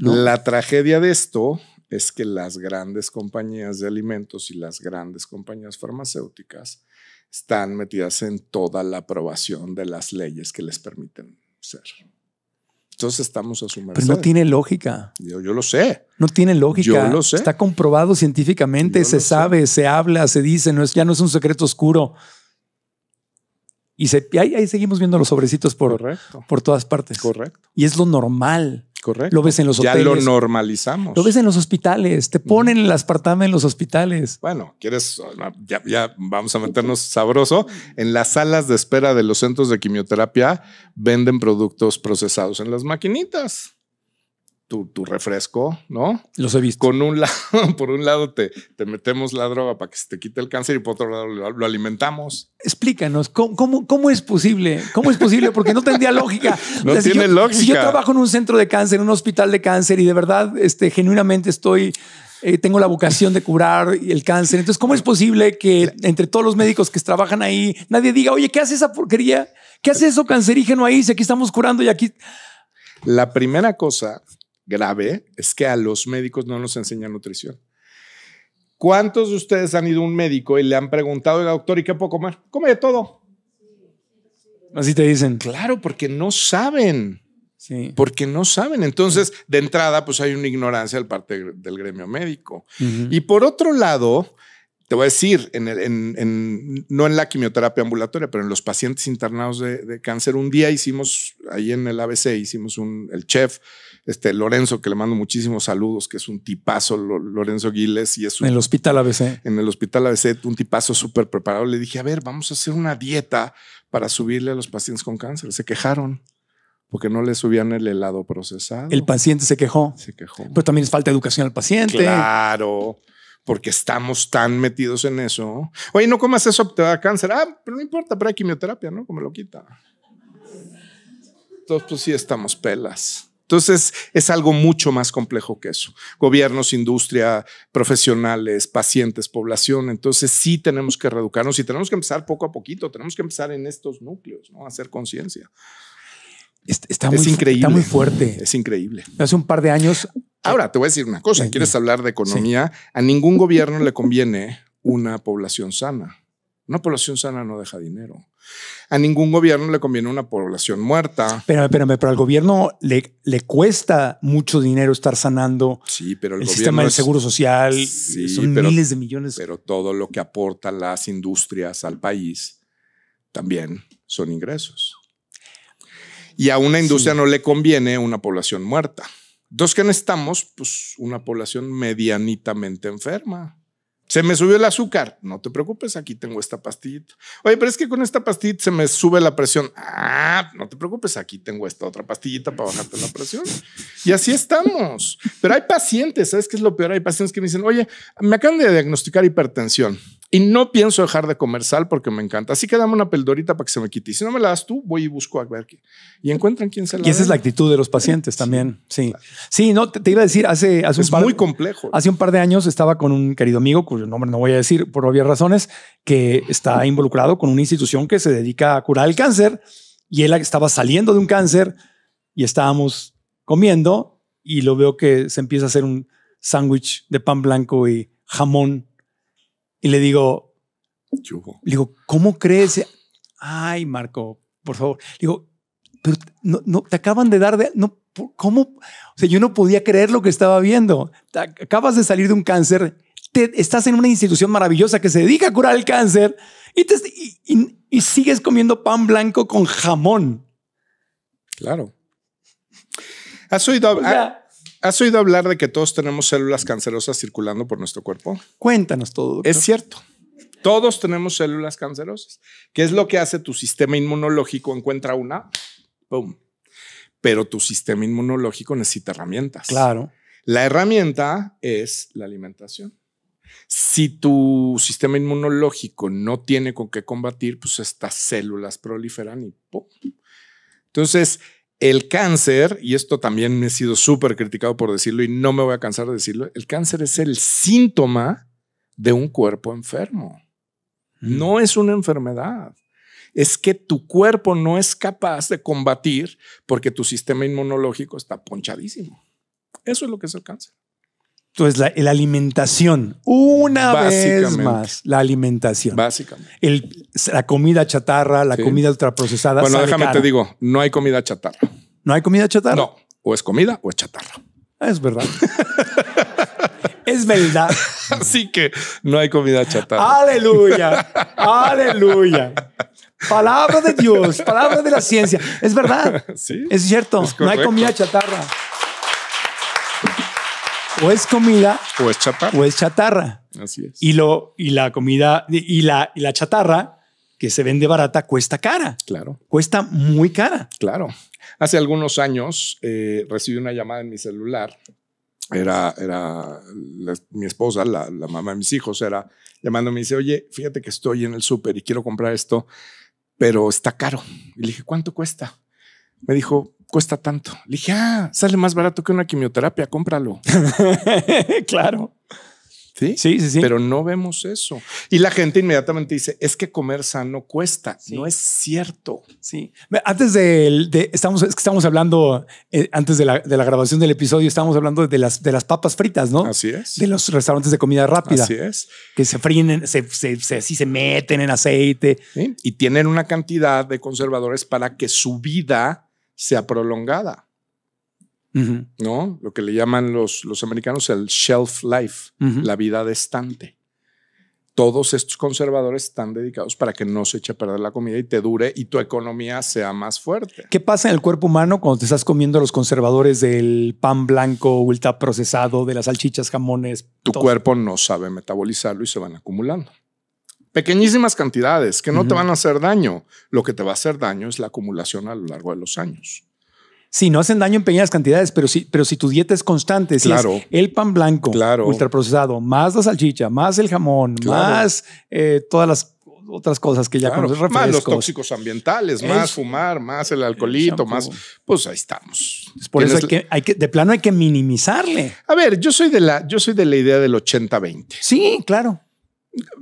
La tragedia de esto es que las grandes compañías de alimentos y las grandes compañías farmacéuticas están metidas en toda la aprobación de las leyes que les permiten ser entonces estamos a su merced. Pero no tiene lógica. Yo, lo sé. No tiene lógica. Yo lo sé. Está comprobado científicamente, se sabe, se habla, se dice, no es, ya no es un secreto oscuro. Y, ahí, seguimos viendo los sobrecitos por, por todas partes. Correcto. Y es lo normal. Correcto. Lo ves en los Ya lo normalizamos. Lo ves en los hospitales. Te ponen el aspartame en los hospitales. Bueno, quieres, ya, ya, vamos a meternos sabroso. En las salas de espera de los centros de quimioterapia venden productos procesados en las maquinitas tu, refresco, ¿no? Los he visto. Con un lado, por un lado te, metemos la droga para que se te quite el cáncer y por otro lado lo, alimentamos. Explícanos, ¿cómo, ¿cómo, es posible? ¿Cómo es posible? Porque no tendría lógica. no tiene lógica. Si yo trabajo en un centro de cáncer, en un hospital de cáncer y de verdad, este, genuinamente estoy... Eh, tengo la vocación de curar el cáncer. Entonces, ¿cómo es posible que entre todos los médicos que trabajan ahí, nadie diga, oye, ¿qué hace esa porquería? ¿Qué hace eso cancerígeno ahí? Si aquí estamos curando y aquí... La primera cosa grave es que a los médicos no nos enseñan nutrición. ¿Cuántos de ustedes han ido a un médico y le han preguntado, al doctor, ¿y qué puedo comer? Come de todo. Así te dicen. Claro, porque no saben. Sí. Porque no saben. Entonces, de entrada, pues hay una ignorancia de parte del gremio médico. Y por otro lado, te voy a decir, en no en la quimioterapia ambulatoria, pero en los pacientes internados de, cáncer, un día hicimos, ahí en el ABC, hicimos un, el chef este Lorenzo, que le mando muchísimos saludos, que es un tipazo, Lorenzo Giles, y es En el hospital ABC. En el hospital ABC, un tipazo súper preparado. Le dije, a ver, vamos a hacer una dieta para subirle a los pacientes con cáncer. Se quejaron porque no le subían el helado procesado. El paciente se quejó. Se quejó. Pero también es falta de educación al paciente. Claro, porque estamos tan metidos en eso. Oye, no comas eso, te da cáncer. Ah, pero no importa, pero hay quimioterapia, ¿no? Como lo quita. Entonces, pues sí, estamos pelas. Entonces es algo mucho más complejo que eso. Gobiernos, industria, profesionales, pacientes, población. Entonces sí tenemos que reeducarnos y tenemos que empezar poco a poquito. Tenemos que empezar en estos núcleos, ¿no? hacer conciencia. Está muy, increíble. muy fuerte. Es increíble. Hace un par de años. Ahora te voy a decir una cosa. ¿Quieres hablar de economía? A ningún gobierno le conviene una población sana. Una población sana no deja dinero. A ningún gobierno le conviene una población muerta. Pero, espérame, pero al gobierno le, le cuesta mucho dinero estar sanando sí, pero el, sistema de seguro social. son miles de millones. Pero todo lo que aportan las industrias al país también son ingresos. Y a una industria no le conviene una población muerta. Entonces, ¿qué necesitamos? Pues una población medianitamente enferma. Se me subió el azúcar. No te preocupes, aquí tengo esta pastillita. Oye, pero es que con esta pastillita se me sube la presión. Ah, no te preocupes, aquí tengo esta otra pastillita para bajarte la presión. Y así estamos. Pero hay pacientes, ¿sabes qué es lo peor? Hay pacientes que me dicen, oye, me acaban de diagnosticar hipertensión. Y no pienso dejar de comer sal porque me encanta. Así que dame una peldorita para que se me quite. Y si no me la das tú, voy y busco a ver qué. Y encuentran quién se la Y esa es la actitud de los pacientes también. Sí. Sí, no, te, iba a decir, hace, muy complejo. Hace un par de años estaba con un querido amigo, cuyo nombre no voy a decir por obvias razones, que está involucrado con una institución que se dedica a curar el cáncer. Y él estaba saliendo de un cáncer y estábamos comiendo y lo veo que se empieza a hacer un sándwich de pan blanco y jamón y le digo, digo, ¿cómo crees? Ay, Marco, por favor. Le digo, pero no, no, te acaban de dar de, no, ¿cómo? O sea, yo no podía creer lo que estaba viendo. acabas de salir de un cáncer, estás en una institución maravillosa que se dedica a curar el cáncer y, y, sigues comiendo pan blanco con jamón. Claro. ¿Has ¿Has oído hablar de que todos tenemos células cancerosas circulando por nuestro cuerpo? Cuéntanos todo. Es cierto. Todos tenemos células cancerosas. ¿Qué es lo que hace tu sistema inmunológico? Encuentra una, ¡pum! Pero tu sistema inmunológico necesita herramientas. Claro. La herramienta es la alimentación. Si tu sistema inmunológico no tiene con qué combatir, pues estas células proliferan y ¡pum! Entonces, el cáncer, y esto también me he sido súper criticado por decirlo y no me voy a cansar de decirlo, el cáncer es el síntoma de un cuerpo enfermo. Mm. No es una enfermedad. Es que tu cuerpo no es capaz de combatir porque tu sistema inmunológico está ponchadísimo. Eso es lo que es el cáncer. Entonces, la, alimentación, una vez más, la alimentación. Básicamente. la comida chatarra, la comida ultraprocesada. Bueno, déjame te digo, no hay comida chatarra. ¿No hay comida chatarra? No, o es comida o es chatarra. Ah, es verdad. es verdad. Así que no hay comida chatarra. Aleluya, aleluya. Palabra de Dios, palabra de la ciencia. Es verdad. Sí. Es cierto. no hay comida chatarra o es comida o es chatarra. O es chatarra. Así es. Y, lo, y la comida y la, chatarra que se vende barata cuesta cara. Claro. Cuesta muy cara. Claro. Hace algunos años eh, recibí una llamada en mi celular. Era, era mi esposa, la, mamá de mis hijos, era llamándome y dice, oye, fíjate que estoy en el súper y quiero comprar esto, pero está caro. Y le dije, ¿cuánto cuesta? Me dijo, cuesta tanto? Le dije, ah, sale más barato que una quimioterapia, cómpralo. claro. ¿Sí? sí, sí, Pero no vemos eso. Y la gente inmediatamente dice, es que comer sano cuesta. No es cierto. Sí. Antes de, estamos, que estamos hablando, eh, antes de la, grabación del episodio, estábamos hablando de las, de las papas fritas, ¿no? Así es. De los restaurantes de comida rápida. Así es. Que se fríen, se, se, así se meten en aceite. Y tienen una cantidad de conservadores para que su vida sea prolongada. ¿No? Lo que le llaman los, los americanos el shelf life, la vida de estante. Todos estos conservadores están dedicados para que no se eche a perder la comida y te dure y tu economía sea más fuerte. ¿Qué pasa en el cuerpo humano cuando te estás comiendo los conservadores del pan blanco procesado, de las salchichas, jamones? Tu cuerpo no sabe metabolizarlo y se van acumulando pequeñísimas cantidades que no te van a hacer daño. Lo que te va a hacer daño es la acumulación a lo largo de los años. Sí, no hacen daño en pequeñas cantidades, pero si, pero si tu dieta es constante, claro, el pan blanco claro, ultraprocesado, más la salchicha, más el jamón, más eh, todas las otras cosas que ya conoces, Más los tóxicos ambientales, más fumar, más el alcoholito, más... Pues ahí estamos. Por eso que, hay que, de plano hay que minimizarle. A ver, yo soy de la, yo soy de la idea del 80-20. Sí, claro.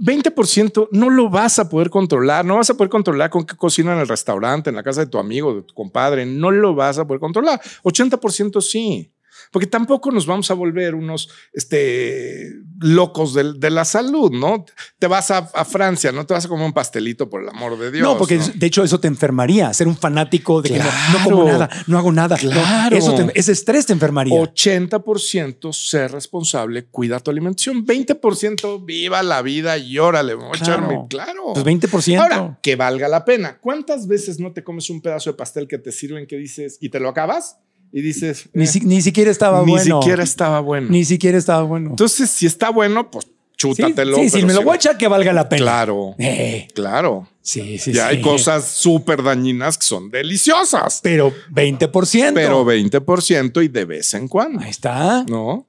20% no lo vas a poder controlar, no vas a poder controlar con qué cocina en el restaurante, en la casa de tu amigo, de tu compadre, no lo vas a poder controlar. 80% sí porque tampoco nos vamos a volver unos este, locos de, la salud, ¿no? Te vas a, Francia, no te vas a comer un pastelito, por el amor de Dios. No, porque de hecho eso te enfermaría, ser un fanático de que no, como nada, no hago nada. Claro. ese estrés te enfermaría. 80% ser responsable, cuida tu alimentación. 20% viva la vida y órale, claro. Claro. 20%. Pues Ahora, que valga la pena. ¿Cuántas veces no te comes un pedazo de pastel que te sirven que dices y te lo acabas? y dices. ni, eh, siquiera estaba bueno. Ni siquiera estaba bueno. Ni siquiera estaba bueno. Entonces, si está bueno, pues chútatelo. Sí, sí si me lo voy a echar, que valga la pena. Claro. Eh. Claro. Sí, sí, Ya sí. hay cosas súper dañinas que son deliciosas. Pero 20%. Pero 20% y de vez en cuando. Ahí está. No.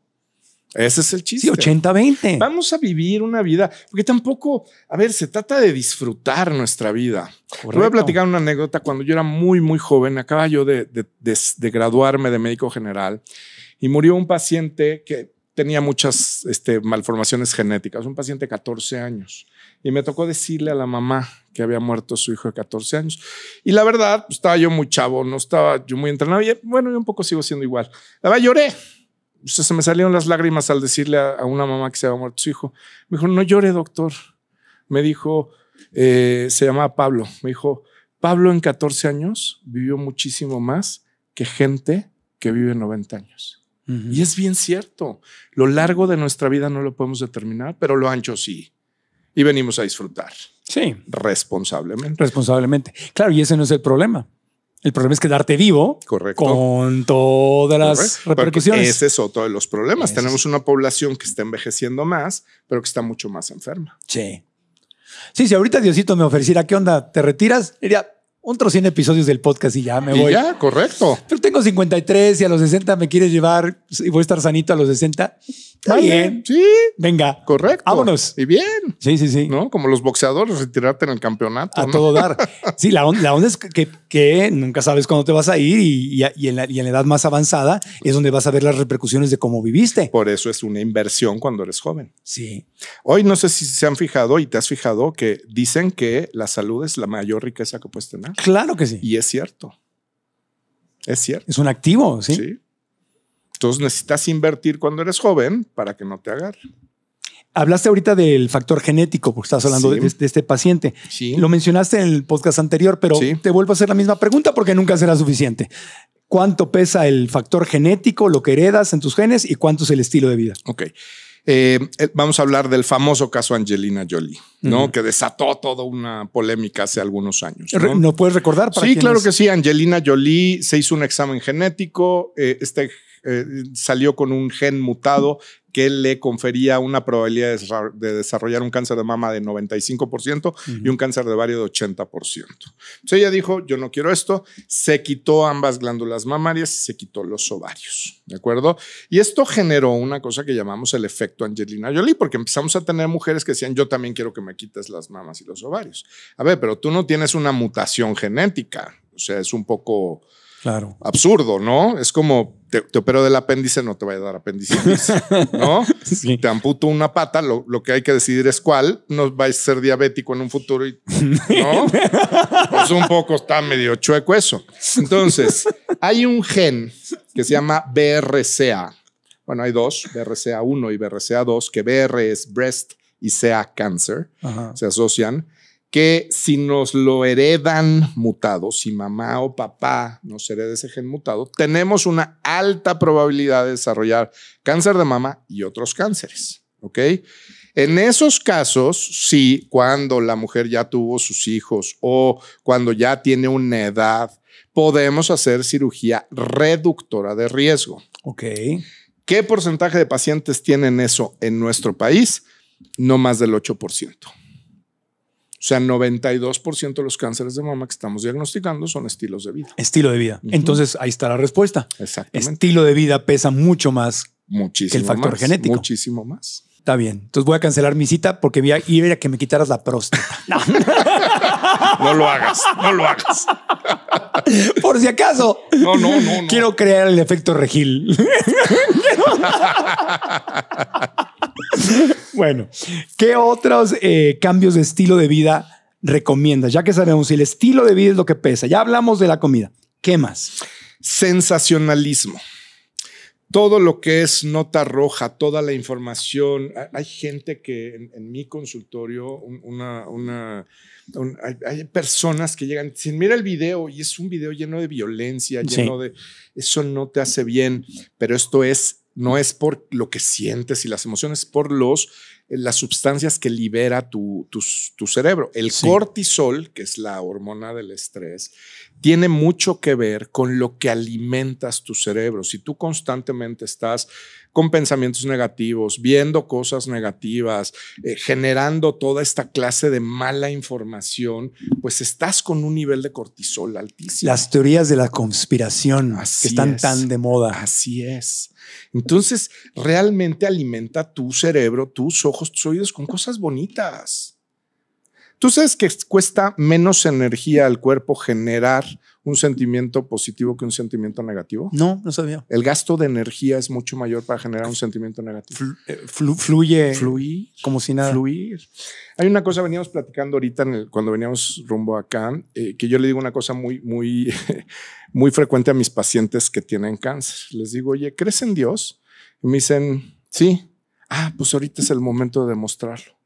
Ese es el chiste. Sí, 80-20. Vamos a vivir una vida, porque tampoco, a ver, se trata de disfrutar nuestra vida. Correcto. voy a platicar una anécdota. Cuando yo era muy, muy joven, acaba yo de, de, graduarme de médico general y murió un paciente que tenía muchas este, malformaciones genéticas, un paciente de 14 años. Y me tocó decirle a la mamá que había muerto su hijo de 14 años. Y la verdad, pues, estaba yo muy chavo, no estaba yo muy entrenado. Y bueno, yo un poco sigo siendo igual. La verdad, lloré se, me salieron las lágrimas al decirle a, una mamá que se había muerto su hijo. Me dijo, no llore, doctor. Me dijo, eh, se llamaba Pablo. Me dijo, Pablo en 14 años vivió muchísimo más que gente que vive 90 años. Y es bien cierto. Lo largo de nuestra vida no lo podemos determinar, pero lo ancho sí. Y venimos a disfrutar. Sí. Responsablemente. Responsablemente. Claro, y ese no es el problema. El problema es quedarte vivo con todas las repercusiones. ese es otro de los problemas. Tenemos una población que está envejeciendo más, pero que está mucho más enferma. Sí. Sí, si ahorita Diosito me ofreciera, ¿qué onda? ¿Te retiras? Diría, otros 100 episodios del podcast y ya me voy. ya, correcto. Pero tengo 53 y a los 60 me quieres llevar y voy a estar sanito a los 60. Está bien. Sí. Venga. Correcto. Vámonos. Y bien. Sí, sí, sí. ¿No? Como los boxeadores, retirarte en el campeonato. A todo dar. Sí, la, onda es que, nunca sabes cuándo te vas a ir y, y, en la, y en la edad más avanzada es donde vas a ver las repercusiones de cómo viviste. Por eso es una inversión cuando eres joven. Sí. Hoy no sé si se han fijado y te has fijado que dicen que la salud es la mayor riqueza que puedes tener. Claro que sí. Y es cierto. Es cierto. Es un activo, ¿sí? Sí. Entonces necesitas invertir cuando eres joven para que no te agarre. Hablaste ahorita del factor genético, porque estás hablando de, este paciente. Sí. Lo mencionaste en el podcast anterior, pero te vuelvo a hacer la misma pregunta porque nunca será suficiente. ¿Cuánto pesa el factor genético, lo que heredas en tus genes y cuánto es el estilo de vida? Ok. Eh, eh, vamos a hablar del famoso caso Angelina Jolie, ¿no? Que desató toda una polémica hace algunos años. ¿No, puedes recordar? sí, claro que sí. Angelina Jolie se hizo un examen genético. Eh, este salió con un gen mutado que le confería una probabilidad de desarrollar un cáncer de mama de 95% y un cáncer de ovario de 80%. Entonces ella dijo, yo no quiero esto, se quitó ambas glándulas mamarias y se quitó los ovarios, ¿de acuerdo? Y esto generó una cosa que llamamos el efecto Angelina Jolie, porque empezamos a tener mujeres que decían, yo también quiero que me quites las mamas y los ovarios. A ver, pero tú no tienes una mutación genética, o sea, es un poco... Absurdo, ¿no? Es como, te, opero del apéndice, no te va a dar apéndice. ¿no? Te amputo una pata, lo, que hay que decidir es cuál, no vais a ser diabético en un futuro, y, ¿no? pues un poco está medio chueco eso. Entonces, hay un gen que se llama BRCA. Bueno, hay dos, BRCA1 y BRCA2, que BR es breast y CA cancer, se asocian que si nos lo heredan mutado, si mamá o papá nos hereda ese gen mutado, tenemos una alta probabilidad de desarrollar cáncer de mama y otros cánceres. ¿Ok? En esos casos, si cuando la mujer ya tuvo sus hijos o cuando ya tiene una edad, podemos hacer cirugía reductora de riesgo. Ok. ¿Qué porcentaje de pacientes tienen eso en nuestro país? No más del 8%. O sea, 92% de los cánceres de mama que estamos diagnosticando son estilos de vida. Estilo de vida. Entonces, ahí está la respuesta. Exacto. Estilo de vida pesa mucho más muchísimo que el factor genético. Muchísimo más. Está bien. Entonces voy a cancelar mi cita porque voy a ir a que me quitaras la próstata. No. lo hagas, no lo hagas. Por si acaso. no, no. no. Quiero crear el efecto regil. bueno, ¿qué otros eh, cambios de estilo de vida recomiendas? Ya que sabemos si el estilo de vida es lo que pesa, ya hablamos de la comida. ¿Qué más? Sensacionalismo. Todo lo que es nota roja, toda la información. Hay gente que en, mi consultorio, una, hay, personas que llegan, sin mira el video y es un video lleno de violencia, lleno de, eso no te hace bien, pero esto es no es por lo que sientes y las emociones, por los, eh, las sustancias que libera tu, cerebro. El cortisol, que es la hormona del estrés, tiene mucho que ver con lo que alimentas tu cerebro. Si tú constantemente estás con pensamientos negativos, viendo cosas negativas, eh, generando toda esta clase de mala información, pues estás con un nivel de cortisol altísimo. Las teorías de la conspiración que están tan de moda. Así es. Entonces, realmente alimenta tu cerebro, tus ojos, tus oídos con cosas bonitas. Tú sabes que cuesta menos energía al cuerpo generar un sentimiento positivo que un sentimiento negativo? No, no sabía. El gasto de energía es mucho mayor para generar un sentimiento negativo. fluye eh, fluye. Fluir. Como si nada. Fluir. Hay una cosa, veníamos platicando ahorita cuando veníamos rumbo acá, eh, que yo le digo una cosa muy, muy, muy frecuente a mis pacientes que tienen cáncer. Les digo, oye, ¿crees en Dios? Y me dicen, sí. Ah, pues ahorita es el momento de demostrarlo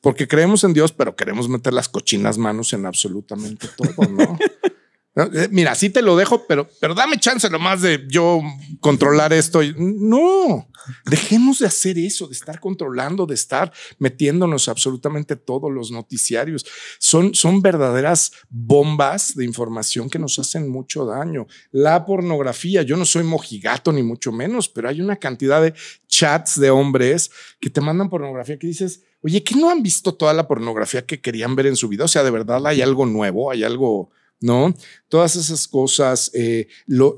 porque creemos en Dios, pero queremos meter las cochinas manos en absolutamente todo, ¿no? Eh, mira, sí te lo dejo, pero, pero dame chance lo más de yo controlar esto. No, dejemos de hacer eso, de estar controlando, de estar metiéndonos absolutamente todos los noticiarios. Son, son verdaderas bombas de información que nos hacen mucho daño. La pornografía, yo no soy mojigato ni mucho menos, pero hay una cantidad de chats de hombres que te mandan pornografía que dices, oye, ¿qué no han visto toda la pornografía que querían ver en su vida? O sea, de verdad hay algo nuevo, hay algo ¿no? Todas esas cosas, eh,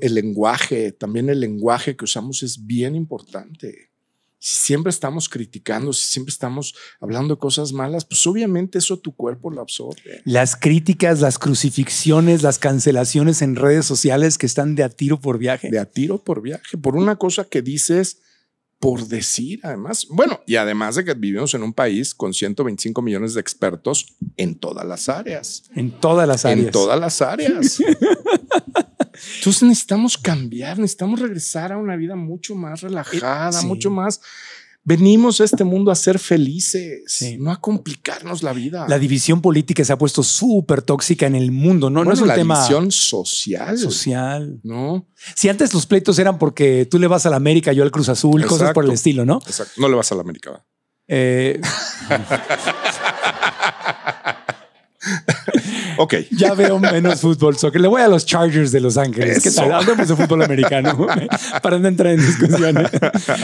el lenguaje, también el lenguaje que usamos es bien importante. Si siempre estamos criticando, si siempre estamos hablando de cosas malas, pues obviamente eso tu cuerpo lo absorbe. Las críticas, las crucifixiones, las cancelaciones en redes sociales que están de a tiro por viaje. De a tiro por viaje, por una cosa que dices, por decir, además. Bueno, y además de que vivimos en un país con 125 millones de expertos en todas las áreas. En todas las áreas. En todas las áreas. Entonces necesitamos cambiar, necesitamos regresar a una vida mucho más relajada, eh, mucho más Venimos a este mundo a ser felices, no a complicarnos la vida. La división política se ha puesto súper tóxica en el mundo, ¿no? no es un la división social. Social. ¿No? Si antes los pleitos eran porque tú le vas a la América, yo al Cruz Azul, cosas por el estilo, ¿no? Exacto. No le vas a la América. Eh... Ok. Ya veo menos fútbol, soccer. Le voy a los Chargers de Los Ángeles. que ¿Qué tal? Hablamos de fútbol americano para no entrar en discusiones.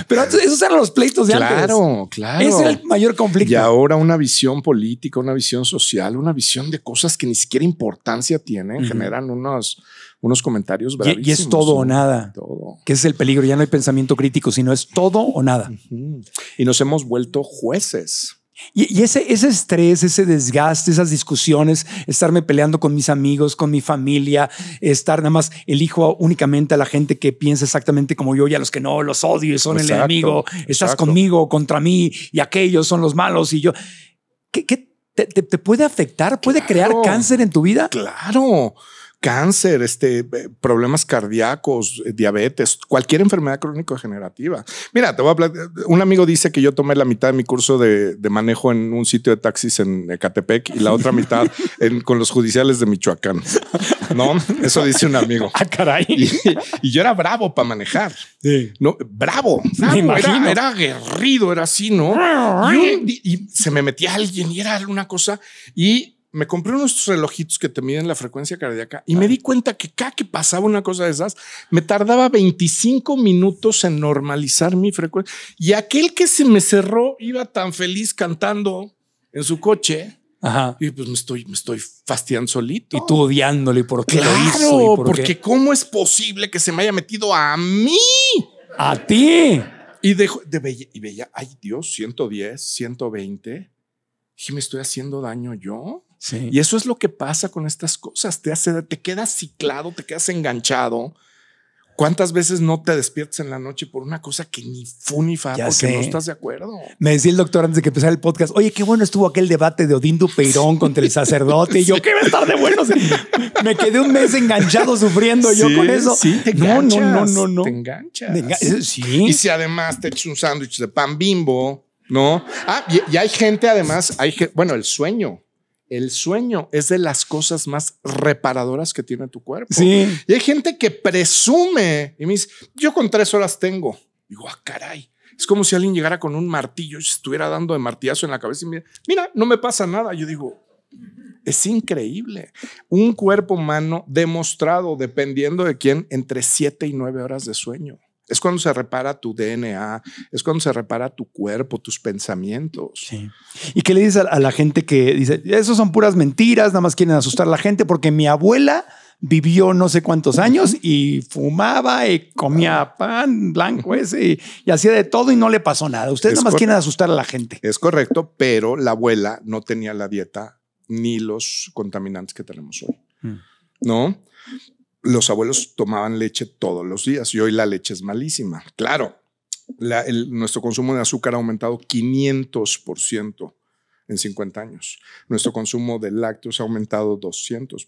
Pero esos eran los pleitos de antes. Claro, claro. Es el mayor conflicto. Y ahora una visión política, una visión social, una visión de cosas que ni siquiera importancia tienen, generan unos, unos comentarios Y, es todo o nada. Todo. Que es el peligro. Ya no hay pensamiento crítico, sino es todo o nada. Y nos hemos vuelto jueces y, ese, ese, estrés, ese desgaste, esas discusiones, estarme peleando con mis amigos, con mi familia, estar nada más elijo únicamente a la gente que piensa exactamente como yo y a los que no, los odio y son el enemigo, estás conmigo, contra mí y aquellos son los malos y yo. ¿Qué, te, puede afectar? ¿Puede crear cáncer en tu vida? Claro cáncer, este, eh, problemas cardíacos, eh, diabetes, cualquier enfermedad crónico-degenerativa. Mira, te voy a hablar. un amigo dice que yo tomé la mitad de mi curso de, manejo en un sitio de taxis en Ecatepec y la otra mitad en, con los judiciales de Michoacán. No, eso dice un amigo. Ah, caray. Y, yo era bravo para manejar. No, bravo. era, aguerrido, era así, ¿no? Y, se me metía alguien y era una cosa y me compré unos relojitos que te miden la frecuencia cardíaca y me di cuenta que cada que pasaba una cosa de esas, me tardaba 25 minutos en normalizar mi frecuencia. Y aquel que se me cerró iba tan feliz cantando en su coche. Ajá. Y pues me estoy, me estoy fastidiando solito. Y tú odiándole por qué lo hizo. porque ¿cómo es posible que se me haya metido a mí? A ti. Y, dejo, de bella, y veía, ay Dios, 110, 120. Dije, me estoy haciendo daño yo. Y eso es lo que pasa con estas cosas. Te, hace, te quedas ciclado, te quedas enganchado. ¿Cuántas veces no te despiertas en la noche por una cosa que ni fu ni fa porque no estás de acuerdo? Me decía el doctor antes de que empezara el podcast, oye, qué bueno estuvo aquel debate de Odín Peirón contra el sacerdote. yo, ¿qué va a estar de bueno? Me quedé un mes enganchado sufriendo yo con eso. te no, no, no, no. Eh, sí. Y si además te echas un sándwich de pan bimbo, ¿no? Ah, y, hay gente además, hay bueno, el sueño el sueño es de las cosas más reparadoras que tiene tu cuerpo. Y hay gente que presume y me dice, yo con tres horas tengo. digo, ah, caray. Es como si alguien llegara con un martillo y estuviera dando de martillazo en la cabeza y mira, mira, no me pasa nada. Yo digo, es increíble. Un cuerpo humano demostrado, dependiendo de quién, entre siete y nueve horas de sueño. Es cuando se repara tu DNA, es cuando se repara tu cuerpo, tus pensamientos. Sí. ¿Y qué le dices a, la gente que dice, eso son puras mentiras, nada más quieren asustar a la gente porque mi abuela vivió no sé cuántos años y fumaba y comía ah. pan blanco ese y, hacía de todo y no le pasó nada. Ustedes nada más quieren asustar a la gente. Es correcto, pero la abuela no tenía la dieta ni los contaminantes que tenemos hoy. Mm. ¿No? los abuelos tomaban leche todos los días y hoy la leche es malísima. Claro, nuestro consumo de azúcar ha aumentado 500% en 50 años. Nuestro consumo de lácteos ha aumentado 200%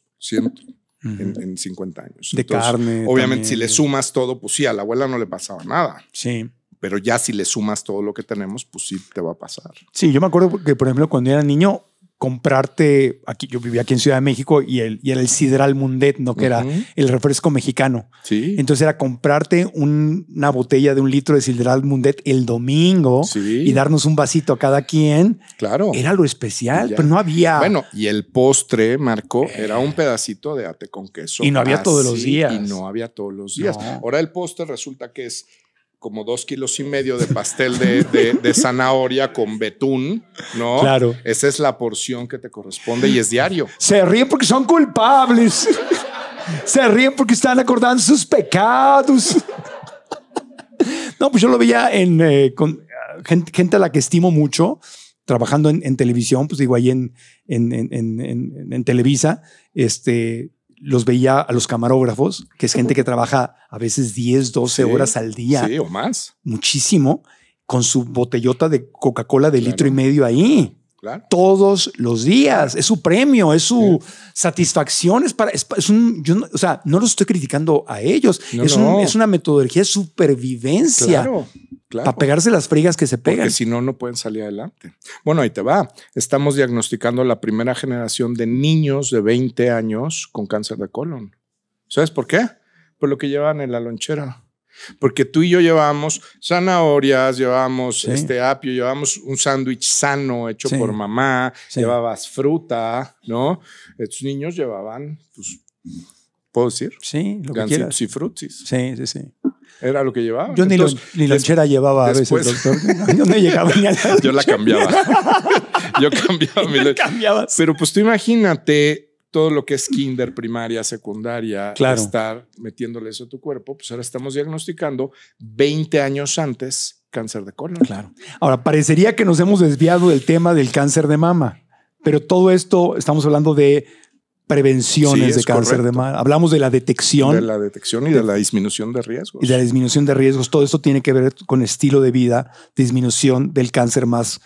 en, 50 años. De carne. Obviamente, si le sumas todo, pues sí, a la abuela no le pasaba nada. Sí. Pero ya si le sumas todo lo que tenemos, pues sí te va a pasar. Sí, yo me acuerdo que, por ejemplo, cuando era niño, comprarte, aquí, yo vivía aquí en Ciudad de México y, el, era el Sidral Mundet, ¿no? Que era el refresco mexicano. Sí. Entonces era comprarte una botella de un litro de Sidral Mundet el domingo y darnos un vasito a cada quien. Claro. Era lo especial, pero no había. Bueno, y el postre, Marco, eh. era un pedacito de ate con queso. Y no había todos los días. Y no había todos los días. Ahora el postre resulta que es como dos kilos y medio de pastel de, zanahoria con betún, ¿no? Claro. Esa es la porción que te corresponde y es diario. Se ríen porque son culpables. Se ríen porque están acordando sus pecados. No, pues yo lo veía en, eh, con eh, gente, a la que estimo mucho, trabajando en, televisión, pues digo, ahí en, en, en Televisa, este, los veía a los camarógrafos, que es gente que trabaja a veces 10, 12 horas al día. Sí, o más. Muchísimo, con su botellota de Coca-Cola de litro y medio ahí. Todos los días. Es su premio, es su satisfacción. Es para, un, yo no, o sea, no los estoy criticando a ellos. es, una metodología de supervivencia. Para pegarse las frigas que se pegan. Porque si no, no pueden salir adelante. Bueno, ahí te va. Estamos diagnosticando la primera generación de niños de 20 años con cáncer de colon. ¿Sabes por qué? Por lo que llevan en la lonchera. Porque tú y yo llevábamos zanahorias, llevábamos este apio, llevábamos un sándwich sano hecho por mamá, llevabas fruta, ¿no? Estos niños llevaban, pues, ¿puedo decir? Sí, lo que quieras. y frutis. Sí, sí, sí. Era lo que llevaba. Yo ni ni, lonchera llevaba a veces, doctor. Yo no llegaba ni a la Yo la cambiaba. yo cambiaba mi lonchera. Pero pues tú imagínate todo lo que es kinder, primaria, secundaria, estar metiéndole eso a tu cuerpo, pues ahora estamos diagnosticando 20 años antes cáncer de colon. Claro. Ahora, parecería que nos hemos desviado del tema del cáncer de mama, pero todo esto estamos hablando de prevenciones de cáncer de mama. Hablamos de la detección. De la detección y de, la disminución de riesgos. Y de la disminución de riesgos. Todo esto tiene que ver con estilo de vida, disminución del cáncer más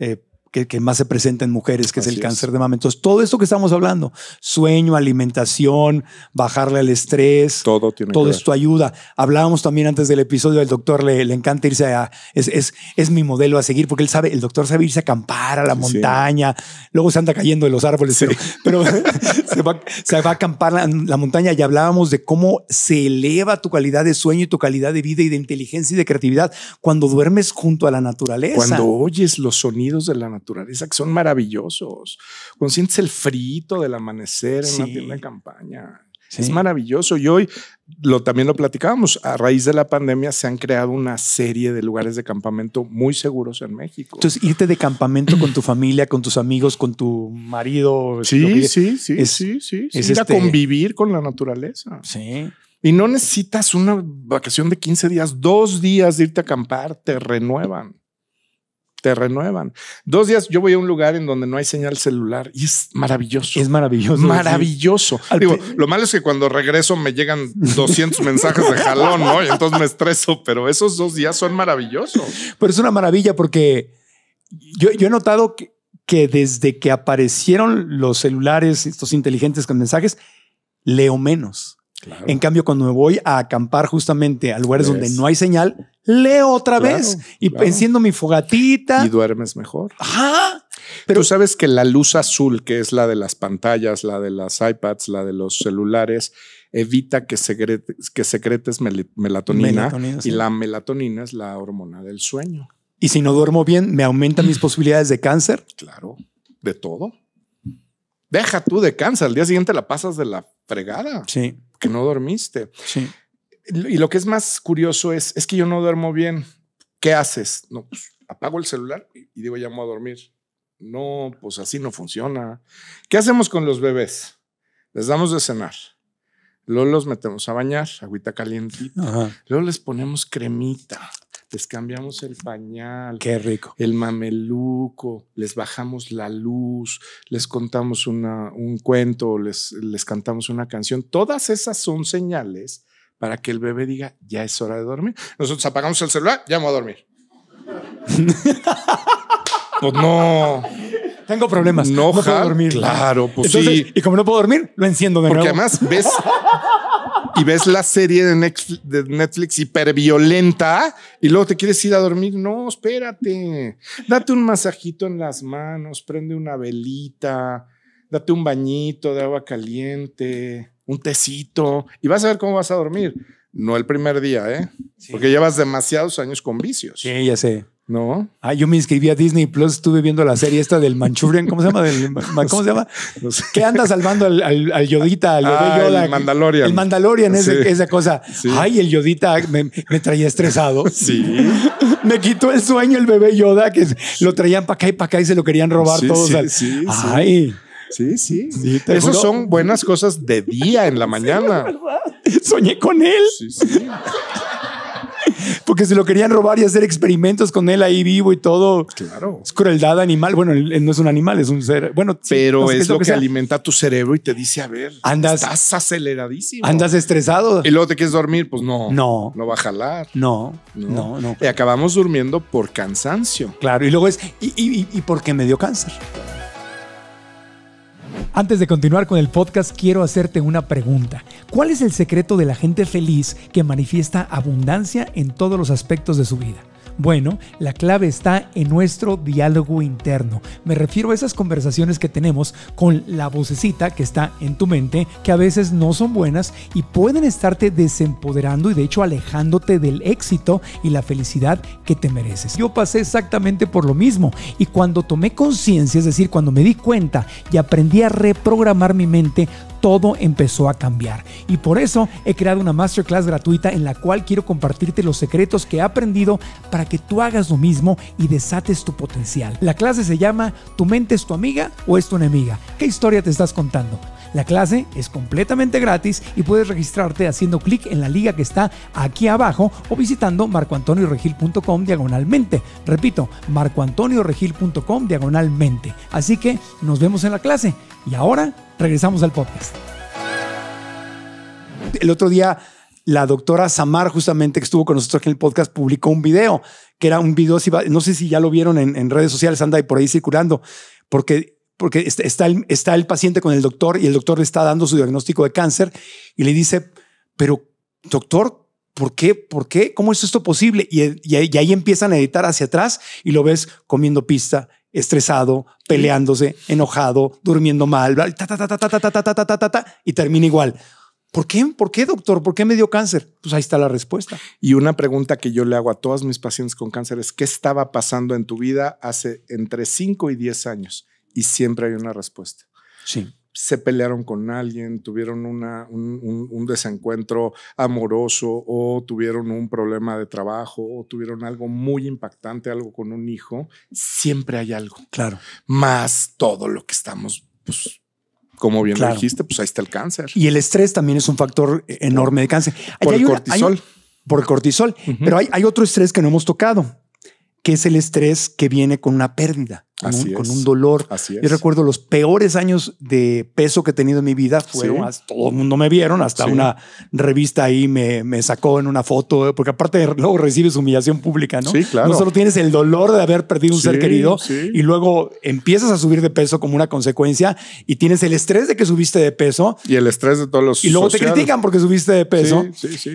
eh, que, más se presenta en mujeres, que es el cáncer de mama. Entonces, todo esto que estamos hablando, sueño, alimentación, bajarle al estrés, todo, tiene todo esto ayuda. Hablábamos también antes del episodio del doctor, le, le encanta irse a, es, es, es, mi modelo a seguir, porque él sabe, el doctor sabe irse a acampar a la montaña, luego se anda cayendo de los árboles, pero, se, va, a acampar la, la montaña y hablábamos de cómo se eleva tu calidad de sueño y tu calidad de vida y de inteligencia y de creatividad cuando duermes junto a la naturaleza. Cuando oyes los sonidos de la naturaleza que son maravillosos. Consientes el frito del amanecer en una tienda de campaña. Es maravilloso. Y hoy lo, también lo platicábamos. A raíz de la pandemia se han creado una serie de lugares de campamento muy seguros en México. Entonces, irte de campamento con tu familia, con tus amigos, con tu marido. Sí, sí, sí, es, sí, sí, ir a este convivir con la naturaleza. Sí. Y no necesitas una vacación de 15 días, dos días de irte a acampar, te renuevan te renuevan. Dos días yo voy a un lugar en donde no hay señal celular y es maravilloso. Es maravilloso. Maravilloso. lo malo es que cuando regreso me llegan 200 mensajes de jalón, ¿no? Y entonces me estreso, pero esos dos días son maravillosos. Pero es una maravilla porque yo, he notado que, desde que aparecieron los celulares, estos inteligentes con mensajes, leo menos. En cambio, cuando me voy a acampar justamente a lugares pues. donde no hay señal, leo otra vez y enciendo mi fogatita. Y duermes mejor. Ajá. Pero tú sabes que la luz azul, que es la de las pantallas, la de las iPads, la de los celulares, evita que secretes, que secretes melatonina, y la melatonina es la hormona del sueño. Y si no duermo bien, ¿me aumentan mis posibilidades de cáncer? Claro, de todo. Deja tú de cáncer, al día siguiente la pasas de la fregada. Sí. Que no dormiste. Sí y lo que es más curioso es, es que yo no duermo bien. ¿Qué haces? No, pues, apago el celular y, digo, llamo a dormir. No, pues así no funciona. ¿Qué hacemos con los bebés? Les damos de cenar. Luego los metemos a bañar, agüita caliente Luego les ponemos cremita. Les cambiamos el pañal. Qué rico. El mameluco. Les bajamos la luz. Les contamos un cuento. les cantamos una canción. Todas esas son señales para que el bebé diga, ya es hora de dormir. Nosotros apagamos el celular, ya voy a dormir. pues no. Tengo problemas. No, puedo dormir. Claro, pues sí. Y como no puedo dormir, lo enciendo de nuevo. Porque además ves y ves la serie de Netflix hiperviolenta y luego te quieres ir a dormir. No, espérate. Date un masajito en las manos, prende una velita, date un bañito de agua caliente un tecito y vas a ver cómo vas a dormir. No el primer día, ¿eh? Porque llevas demasiados años con vicios. Sí, ya sé. No. Ah, yo me inscribí a Disney Plus, estuve viendo la serie esta del Manchurian, ¿cómo se llama? Del, ¿Cómo se llama? ¿Qué anda salvando al, al, al Yodita, al ah, Yoda? El Mandalorian. El Mandalorian, esa cosa. Ay, el Yodita me, me traía estresado. Sí. me quitó el sueño el bebé Yoda, que lo traían para acá y para acá y se lo querían robar sí, todos. Ay. Sí, sí. Esas son buenas cosas de día, en la mañana. Soñé con él. Sí, sí. Porque se lo querían robar y hacer experimentos con él ahí vivo y todo. Claro. Es crueldad animal. Bueno, él no es un animal, es un ser. Bueno, pero es, lo que, alimenta tu cerebro y te dice: A ver, andas, estás aceleradísimo. Andas estresado. Y luego te quieres dormir. Pues no. No. No va a jalar. No. No, no. Y acabamos durmiendo por cansancio. Claro. Y luego es: y, y, y me dio cáncer. Antes de continuar con el podcast, quiero hacerte una pregunta. ¿Cuál es el secreto de la gente feliz que manifiesta abundancia en todos los aspectos de su vida? Bueno, la clave está en nuestro diálogo interno. Me refiero a esas conversaciones que tenemos con la vocecita que está en tu mente, que a veces no son buenas y pueden estarte desempoderando y de hecho alejándote del éxito y la felicidad que te mereces. Yo pasé exactamente por lo mismo y cuando tomé conciencia, es decir, cuando me di cuenta y aprendí a reprogramar mi mente, todo empezó a cambiar. Y por eso he creado una masterclass gratuita en la cual quiero compartirte los secretos que he aprendido para que tú hagas lo mismo y desates tu potencial. La clase se llama ¿Tu mente es tu amiga o es tu enemiga? ¿Qué historia te estás contando? La clase es completamente gratis y puedes registrarte haciendo clic en la liga que está aquí abajo o visitando marcoantonioregil.com diagonalmente. Repito, marcoantonioregil.com diagonalmente. Así que nos vemos en la clase y ahora regresamos al podcast. El otro día la doctora Samar, justamente que estuvo con nosotros aquí en el podcast, publicó un video que era un video, no sé si ya lo vieron en, en redes sociales, anda ahí por ahí circulando, porque porque está, está, el, paciente con el doctor y el doctor le está dando su diagnóstico de cáncer y le dice, pero doctor, ¿por qué? ¿Por qué? ¿Cómo es esto posible? Y, ahí empiezan a editar hacia atrás y lo ves comiendo pista, estresado, peleándose, enojado, durmiendo mal, y termina igual. ¿Por qué? ¿Por qué, doctor? ¿Por qué me dio cáncer? Pues ahí está la respuesta. Y una pregunta que yo le hago a todas mis pacientes con cáncer es, ¿qué estaba pasando en tu vida hace entre 5 y 10 años? y siempre hay una respuesta. Sí. Se pelearon con alguien, tuvieron una, un, desencuentro amoroso o tuvieron un problema de trabajo o tuvieron algo muy impactante, algo con un hijo. Siempre hay algo. Claro. Más todo lo que estamos pues, como bien dijiste, pues ahí está el cáncer. Y el estrés también es un factor enorme de cáncer. Por el cortisol. por el cortisol. Pero hay, hay, otro estrés que no hemos tocado, que es el estrés que viene con una pérdida con, un, dolor. Así es. Yo recuerdo los peores años de peso que he tenido en mi vida fueron, todo el mundo me vieron, hasta una revista ahí me, sacó en una foto, porque aparte luego recibes humillación pública, ¿no? Sí, claro. No solo tienes el dolor de haber perdido un ser querido y luego empiezas a subir de peso como una consecuencia y tienes el estrés de que subiste de peso. Y el estrés de todos los... Y luego te critican porque subiste de peso.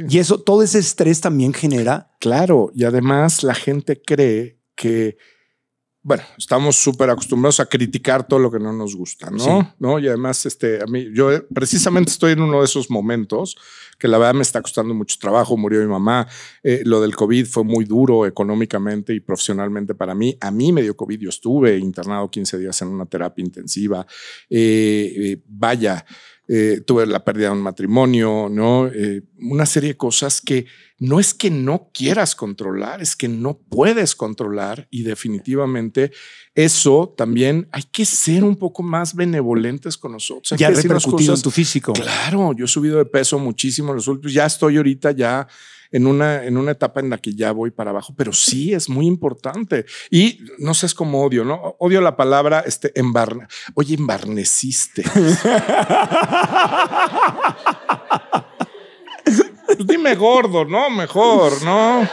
Y eso, todo ese estrés también genera... Claro, y además la gente cree que bueno, estamos súper acostumbrados a criticar todo lo que no nos gusta, ¿no? ¿no? Y además, este, a mí, yo eh, precisamente estoy en uno de esos momentos que la verdad me está costando mucho trabajo, murió mi mamá, eh, lo del COVID fue muy duro económicamente y profesionalmente para mí, a mí me dio COVID, yo estuve internado 15 días en una terapia intensiva, eh, vaya, tuve la pérdida de un matrimonio, ¿no? una serie de cosas que no es que no quieras controlar, es que no puedes controlar y definitivamente eso también hay que ser un poco más benevolentes con nosotros. ya repercutido en tu físico. Claro, yo he subido de peso muchísimo los últimos, ya estoy ahorita ya en una, en una etapa en la que ya voy para abajo, pero sí es muy importante. Y no sé, es como odio, ¿no? Odio la palabra este, embarne. Oye, embarneciste. Pues dime gordo, ¿no? Mejor, ¿no?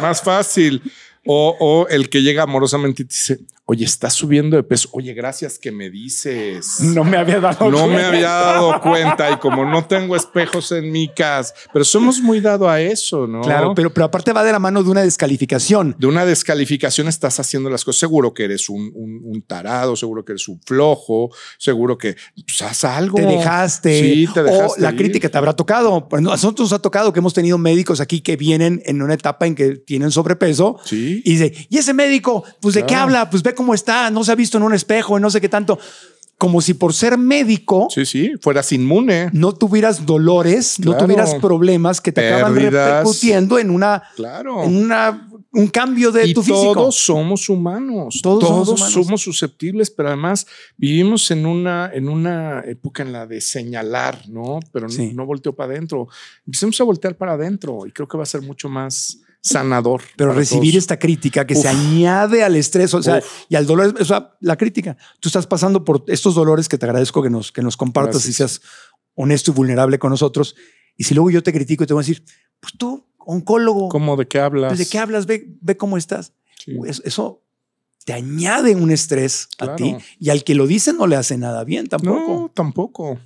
Más fácil. O, el que llega amorosamente y te dice, oye, estás subiendo de peso. Oye, gracias que me dices. No me había dado No me había dado cuenta y como no tengo espejos en mi casa, pero somos muy dado a eso, ¿no? Claro, pero, pero aparte va de la mano de una descalificación. De una descalificación estás haciendo las cosas. Seguro que eres un, un, tarado, seguro que eres un flojo, seguro que pues, haz algo. Te dejaste. Sí, te dejaste. O la crítica te habrá tocado. Nosotros nos ha tocado que hemos tenido médicos aquí que vienen en una etapa en que tienen sobrepeso. Sí y dice, ¿y ese médico? Pues de qué habla, pues ve cómo está, no se ha visto en un espejo, no sé qué tanto. Como si por ser médico. Sí, sí, fueras inmune. No tuvieras dolores, no tuvieras problemas que te acaban repercutiendo en una. Claro. una un cambio de tu físico. Todos somos humanos. Todos, somos, susceptibles, pero además vivimos en una, en una época en la de señalar, ¿no? Pero no, volteó para adentro. Empecemos a voltear para adentro y creo que va a ser mucho más sanador. Pero recibir esta crítica que se añade al estrés o sea, y al dolor, o sea, la crítica. Tú estás pasando por estos dolores que te agradezco que nos, que nos compartas y seas honesto y vulnerable con nosotros. Y si luego yo te critico y te voy a decir, pues tú, oncólogo. ¿Cómo? ¿De qué hablas? Pues, ¿De qué hablas? Ve, cómo estás. Pues, eso te añade un estrés a ti y al que lo dice no le hace nada bien tampoco. No, tampoco.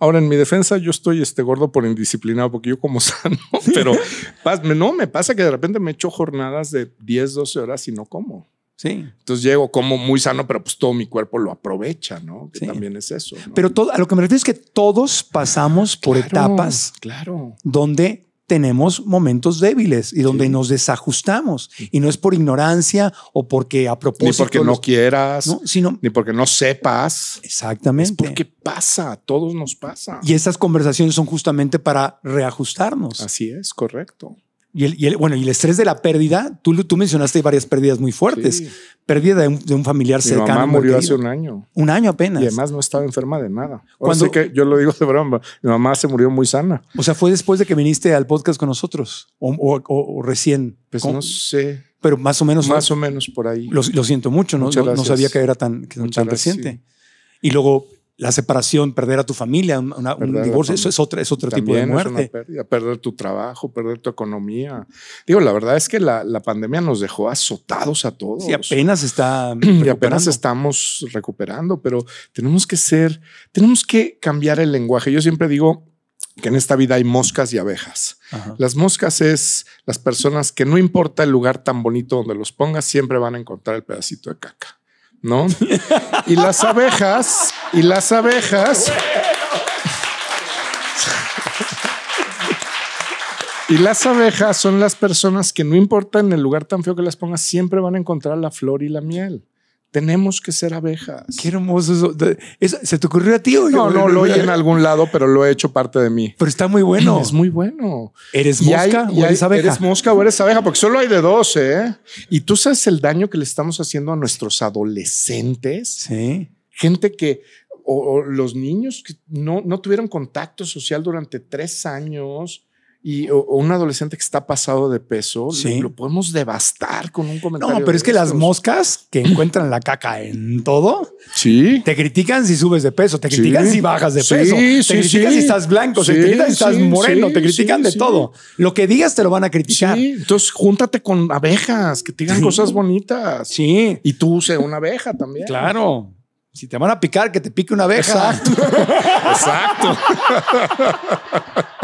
Ahora, en mi defensa, yo estoy este gordo por indisciplinado, porque yo como sano, pero no, me pasa que de repente me echo jornadas de 10, 12 horas y no como. Sí. Entonces llego como muy sano, pero pues todo mi cuerpo lo aprovecha, ¿no? Que también es eso. Pero todo, a lo que me refiero es que todos pasamos por etapas claro. donde tenemos momentos débiles y donde nos desajustamos. Y no es por ignorancia o porque a propósito. Ni porque no quieras, Sino, ni porque no sepas. Exactamente. Es porque pasa, a todos nos pasa. Y estas conversaciones son justamente para reajustarnos. Así es, correcto. Y el, bueno, el estrés de la pérdida, tú, tú mencionaste varias pérdidas muy fuertes. Pérdida de un, familiar cercano. Mi mamá murió hace un año. Un año apenas. Y además no estaba enferma de nada. Cuando, que yo lo digo de broma. Mi mamá se murió muy sana. O sea, fue después de que viniste al podcast con nosotros o, recién. Pues no sé. Pero más o menos. Más o menos por ahí. Lo, siento mucho, ¿no? No, sabía que era tan, tan reciente. Y luego la separación, perder a tu familia, un divorcio, eso es otro, es otro tipo de muerte. perder tu trabajo, perder tu economía. Digo, la verdad es que la, pandemia nos dejó azotados a todos. Y apenas está apenas estamos recuperando, pero tenemos que ser, tenemos que cambiar el lenguaje. Yo siempre digo que en esta vida hay moscas y abejas. Las moscas es las personas que no importa el lugar tan bonito donde los pongas, siempre van a encontrar el pedacito de caca. ¿no? Y las abejas, y las abejas. Y las abejas son las personas que no importa en el lugar tan feo que las pongas, siempre van a encontrar la flor y la miel. Tenemos que ser abejas. Qué hermoso ¿Se te ocurrió a ti? O no, no, lo oí en algún lado, pero lo he hecho parte de mí. Pero está muy bueno. Es muy bueno. ¿Eres mosca o eres abeja? Eres mosca o eres abeja, porque solo hay de dos, ¿eh? Y tú sabes el daño que le estamos haciendo a nuestros adolescentes. Sí. Gente que o, los niños que no, no, tuvieron contacto social durante tres años, y un adolescente que está pasado de peso, lo, podemos devastar con un comentario. No, pero es que las moscas que encuentran la caca en todo, sí. te critican si subes de peso, te critican si bajas de peso, te critican si estás blanco, te critican si estás moreno, te critican de todo. Lo que digas te lo van a criticar. Entonces, júntate con abejas que te digan cosas bonitas. Sí. Y tú sé una abeja también. Claro. Si te van a picar, que te pique una abeja. Exacto. Exacto.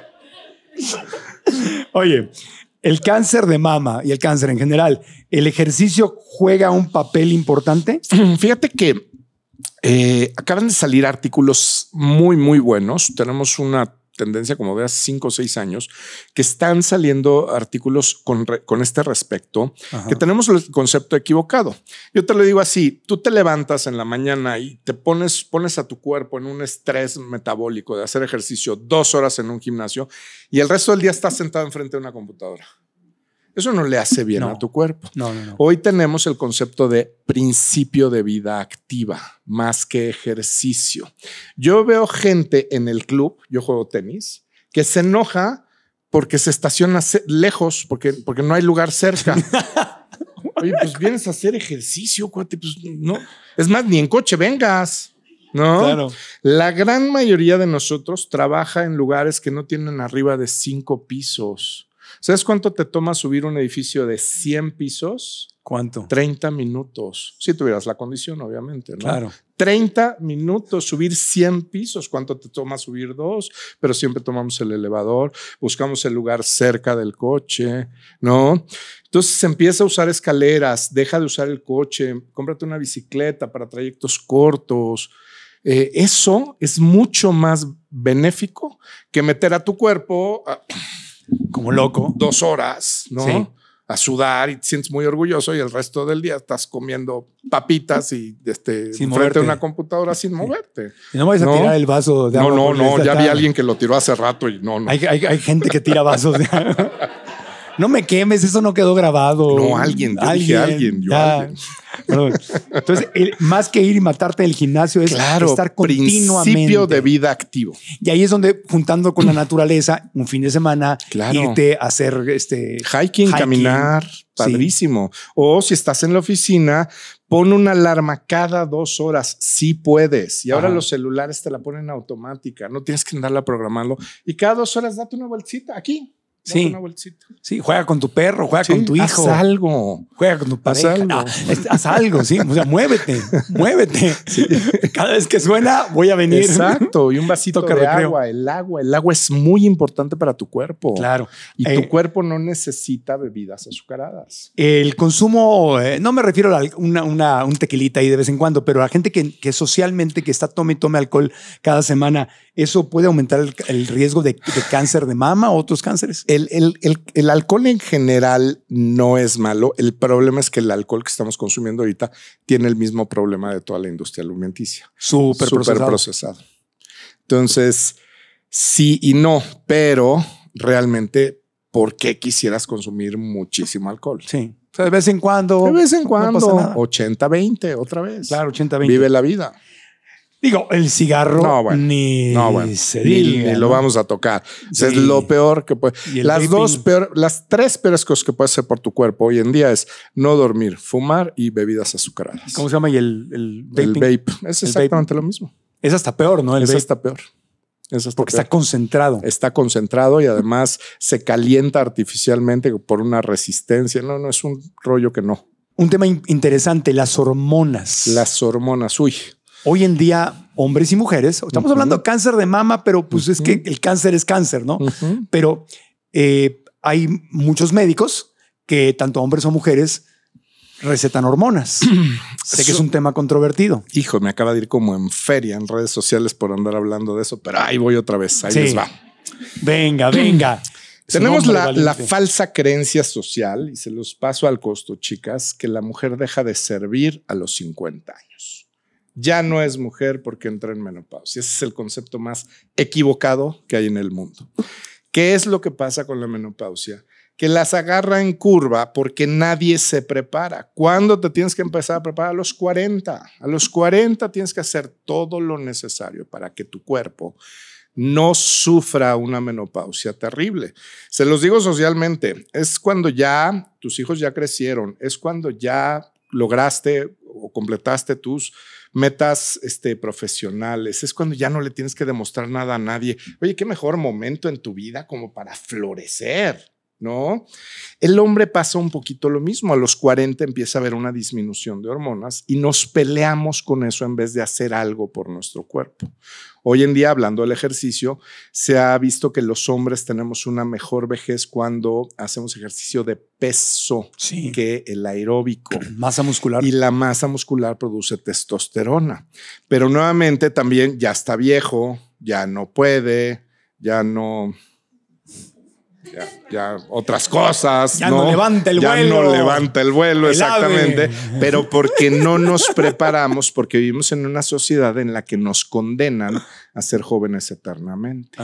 Oye, el cáncer de mama y el cáncer en general, ¿el ejercicio juega un papel importante? Fíjate que eh, acaban de salir artículos muy, muy buenos. Tenemos una tendencia como veas, cinco o seis años, que están saliendo artículos con, este respecto, que tenemos el concepto equivocado. Yo te lo digo así, tú te levantas en la mañana y te pones, pones a tu cuerpo en un estrés metabólico de hacer ejercicio dos horas en un gimnasio y el resto del día estás sentado enfrente de una computadora. Eso no le hace bien a tu cuerpo. Hoy tenemos el concepto de principio de vida activa, más que ejercicio. Yo veo gente en el club, yo juego tenis, que se enoja porque se estaciona lejos, porque, porque no hay lugar cerca. Oye, pues vienes a hacer ejercicio, cuate, pues no. Es más, ni en coche vengas. ¿no? La gran mayoría de nosotros trabaja en lugares que no tienen arriba de cinco pisos. ¿Sabes cuánto te toma subir un edificio de 100 pisos? ¿Cuánto? 30 minutos. Si tuvieras la condición, obviamente, ¿no? Claro. 30 minutos, subir 100 pisos. ¿Cuánto te toma subir dos? Pero siempre tomamos el elevador, buscamos el lugar cerca del coche, ¿no? Entonces empieza a usar escaleras, deja de usar el coche, cómprate una bicicleta para trayectos cortos. Eh, eso es mucho más benéfico que meter a tu cuerpo como loco. Dos horas, ¿no? A sudar y te sientes muy orgulloso y el resto del día estás comiendo papitas y este, frente a una computadora sin moverte. Y no vayas a tirar el vaso de agua. No, no, no, ya vi a alguien que lo tiró hace rato y no, no. Hay, hay gente que tira vasos de agua. No me quemes, eso no quedó grabado. No, alguien, alguien, alguien, yo ah, Entonces, más que ir y matarte del gimnasio es estar continuamente. Principio de vida activo. Y ahí es donde, juntando con la naturaleza, un fin de semana, irte a hacer este. Hiking, caminar, padrísimo. O si estás en la oficina, pon una alarma cada dos horas, si puedes. Y ahora los celulares te la ponen automática, no tienes que andarla programando. Y cada dos horas date una vueltita aquí. Sí. juega con tu perro, juega con tu hijo. Haz algo. Juega con tu pareja. Ah, haz algo, sí. O sea, muévete, muévete. Cada vez que suena, voy a venir. Exacto. Y un vasito que de agua, el agua. El agua es muy importante para tu cuerpo. Claro. Y tu eh, cuerpo no necesita bebidas azucaradas. El consumo, eh, no me refiero a una, un tequilita ahí de vez en cuando, pero la gente que, socialmente que está tome y tome alcohol cada semana, ¿eso puede aumentar el, riesgo de, cáncer de mama o otros cánceres? el, alcohol en general no es malo. El problema es que el alcohol que estamos consumiendo ahorita tiene el mismo problema de toda la industria alimenticia. Súper procesado. Entonces, sí y no, pero realmente, ¿por qué quisieras consumir muchísimo alcohol? Sí. de vez en cuando. De vez en cuando. 80-20, otra vez. Claro, 80-20. Vive la vida. Digo, el cigarro ni, lo vamos a tocar. Es lo peor que puede. Las dos peor, las tres peores cosas que puedes hacer por tu cuerpo hoy en día es no dormir, fumar y bebidas azucaradas. ¿Cómo se llama? Y el, el, el vape. Es exactamente lo mismo. Es hasta peor, ¿no? El es hasta peor. Eso porque está concentrado. Está concentrado y además se calienta artificialmente por una resistencia. No, no, es un rollo que no. Un tema interesante, las hormonas. Las hormonas, uy hoy en día hombres y mujeres, estamos hablando de cáncer de mama, pero pues es que el cáncer es cáncer, ¿no? Pero eh, hay muchos médicos que tanto hombres o mujeres recetan hormonas. sé que es un tema controvertido. Hijo, me acaba de ir como en feria en redes sociales por andar hablando de eso, pero ahí voy otra vez, ahí les va. Venga, venga. Tenemos la, la, falsa creencia social, y se los paso al costo, chicas, que la mujer deja de servir a los 50 años ya no es mujer porque entra en menopausia. Ese es el concepto más equivocado que hay en el mundo. ¿Qué es lo que pasa con la menopausia? Que las agarra en curva porque nadie se prepara. ¿Cuándo te tienes que empezar a preparar? A los 40. A los 40 tienes que hacer todo lo necesario para que tu cuerpo no sufra una menopausia terrible. Se los digo socialmente, es cuando ya tus hijos ya crecieron, es cuando ya lograste completaste tus metas este, profesionales, es cuando ya no le tienes que demostrar nada a nadie. Oye, qué mejor momento en tu vida como para florecer. ¿no? El hombre pasa un poquito lo mismo, a los 40 empieza a haber una disminución de hormonas y nos peleamos con eso en vez de hacer algo por nuestro cuerpo. Hoy en día, hablando del ejercicio, se ha visto que los hombres tenemos una mejor vejez cuando hacemos ejercicio de peso que el aeróbico. Masa muscular. Y la masa muscular produce testosterona. Pero nuevamente también ya está viejo, ya no puede, ya no ya, otras cosas. Ya ¿no? levanta el vuelo. Ya no levanta el vuelo, exactamente. Pero porque no nos preparamos, porque vivimos en una sociedad en la que nos condenan a ser jóvenes eternamente.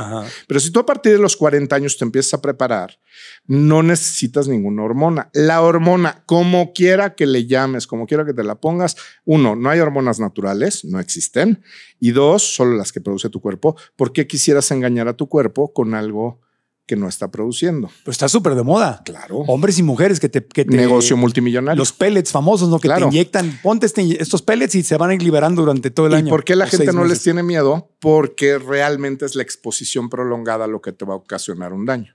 Pero si tú a partir de los 40 años te empiezas a preparar, no necesitas ninguna hormona. La hormona, como quiera que le llames, como quiera que te la pongas, uno, no hay hormonas naturales, no existen. Y dos, solo las que produce tu cuerpo. ¿Por qué quisieras engañar a tu cuerpo con algo? que no está produciendo. Pero está súper de moda. Claro. Hombres y mujeres que te, que te... Negocio multimillonario. Los pellets famosos, ¿no? Que te inyectan. Ponte este, estos pellets y se van liberando durante todo el año. ¿Y por qué la gente no les tiene miedo? Porque realmente es la exposición prolongada lo que te va a ocasionar un daño.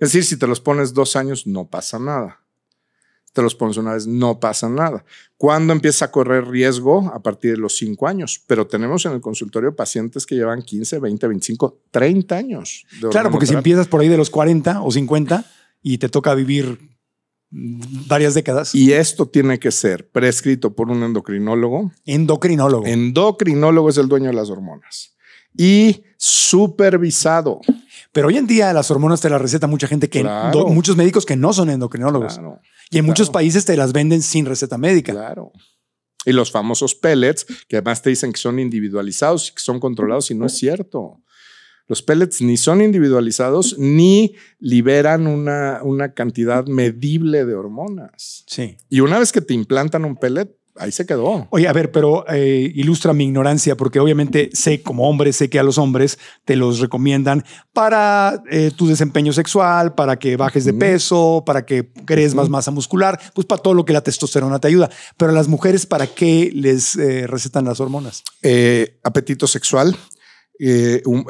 Es decir, si te los pones dos años, no pasa nada de los vez, no pasa nada. ¿Cuándo empieza a correr riesgo? A partir de los 5 años, pero tenemos en el consultorio pacientes que llevan 15, 20, 25, 30 años. claro, porque si empiezas por ahí de los 40 o 50 y te toca vivir varias décadas. Y esto tiene que ser prescrito por un endocrinólogo. Endocrinólogo. Endocrinólogo es el dueño de las hormonas. Y supervisado. Pero hoy en día las hormonas te las receta mucha gente que muchos médicos que no son endocrinólogos. Y en muchos países te las venden sin receta médica. Claro. Y los famosos pellets, que además te dicen que son individualizados y que son controlados, y no es cierto. Los pellets ni son individualizados ni liberan una, una cantidad medible de hormonas. Sí. Y una vez que te implantan un pellet, ahí se quedó. Oye, a ver, pero eh, ilustra mi ignorancia, porque obviamente sé como hombre, sé que a los hombres te los recomiendan para eh, tu desempeño sexual, para que bajes de peso, para que crees más masa muscular, pues para todo lo que la testosterona te ayuda. Pero a las mujeres, ¿para qué les eh, recetan las hormonas? apetito sexual.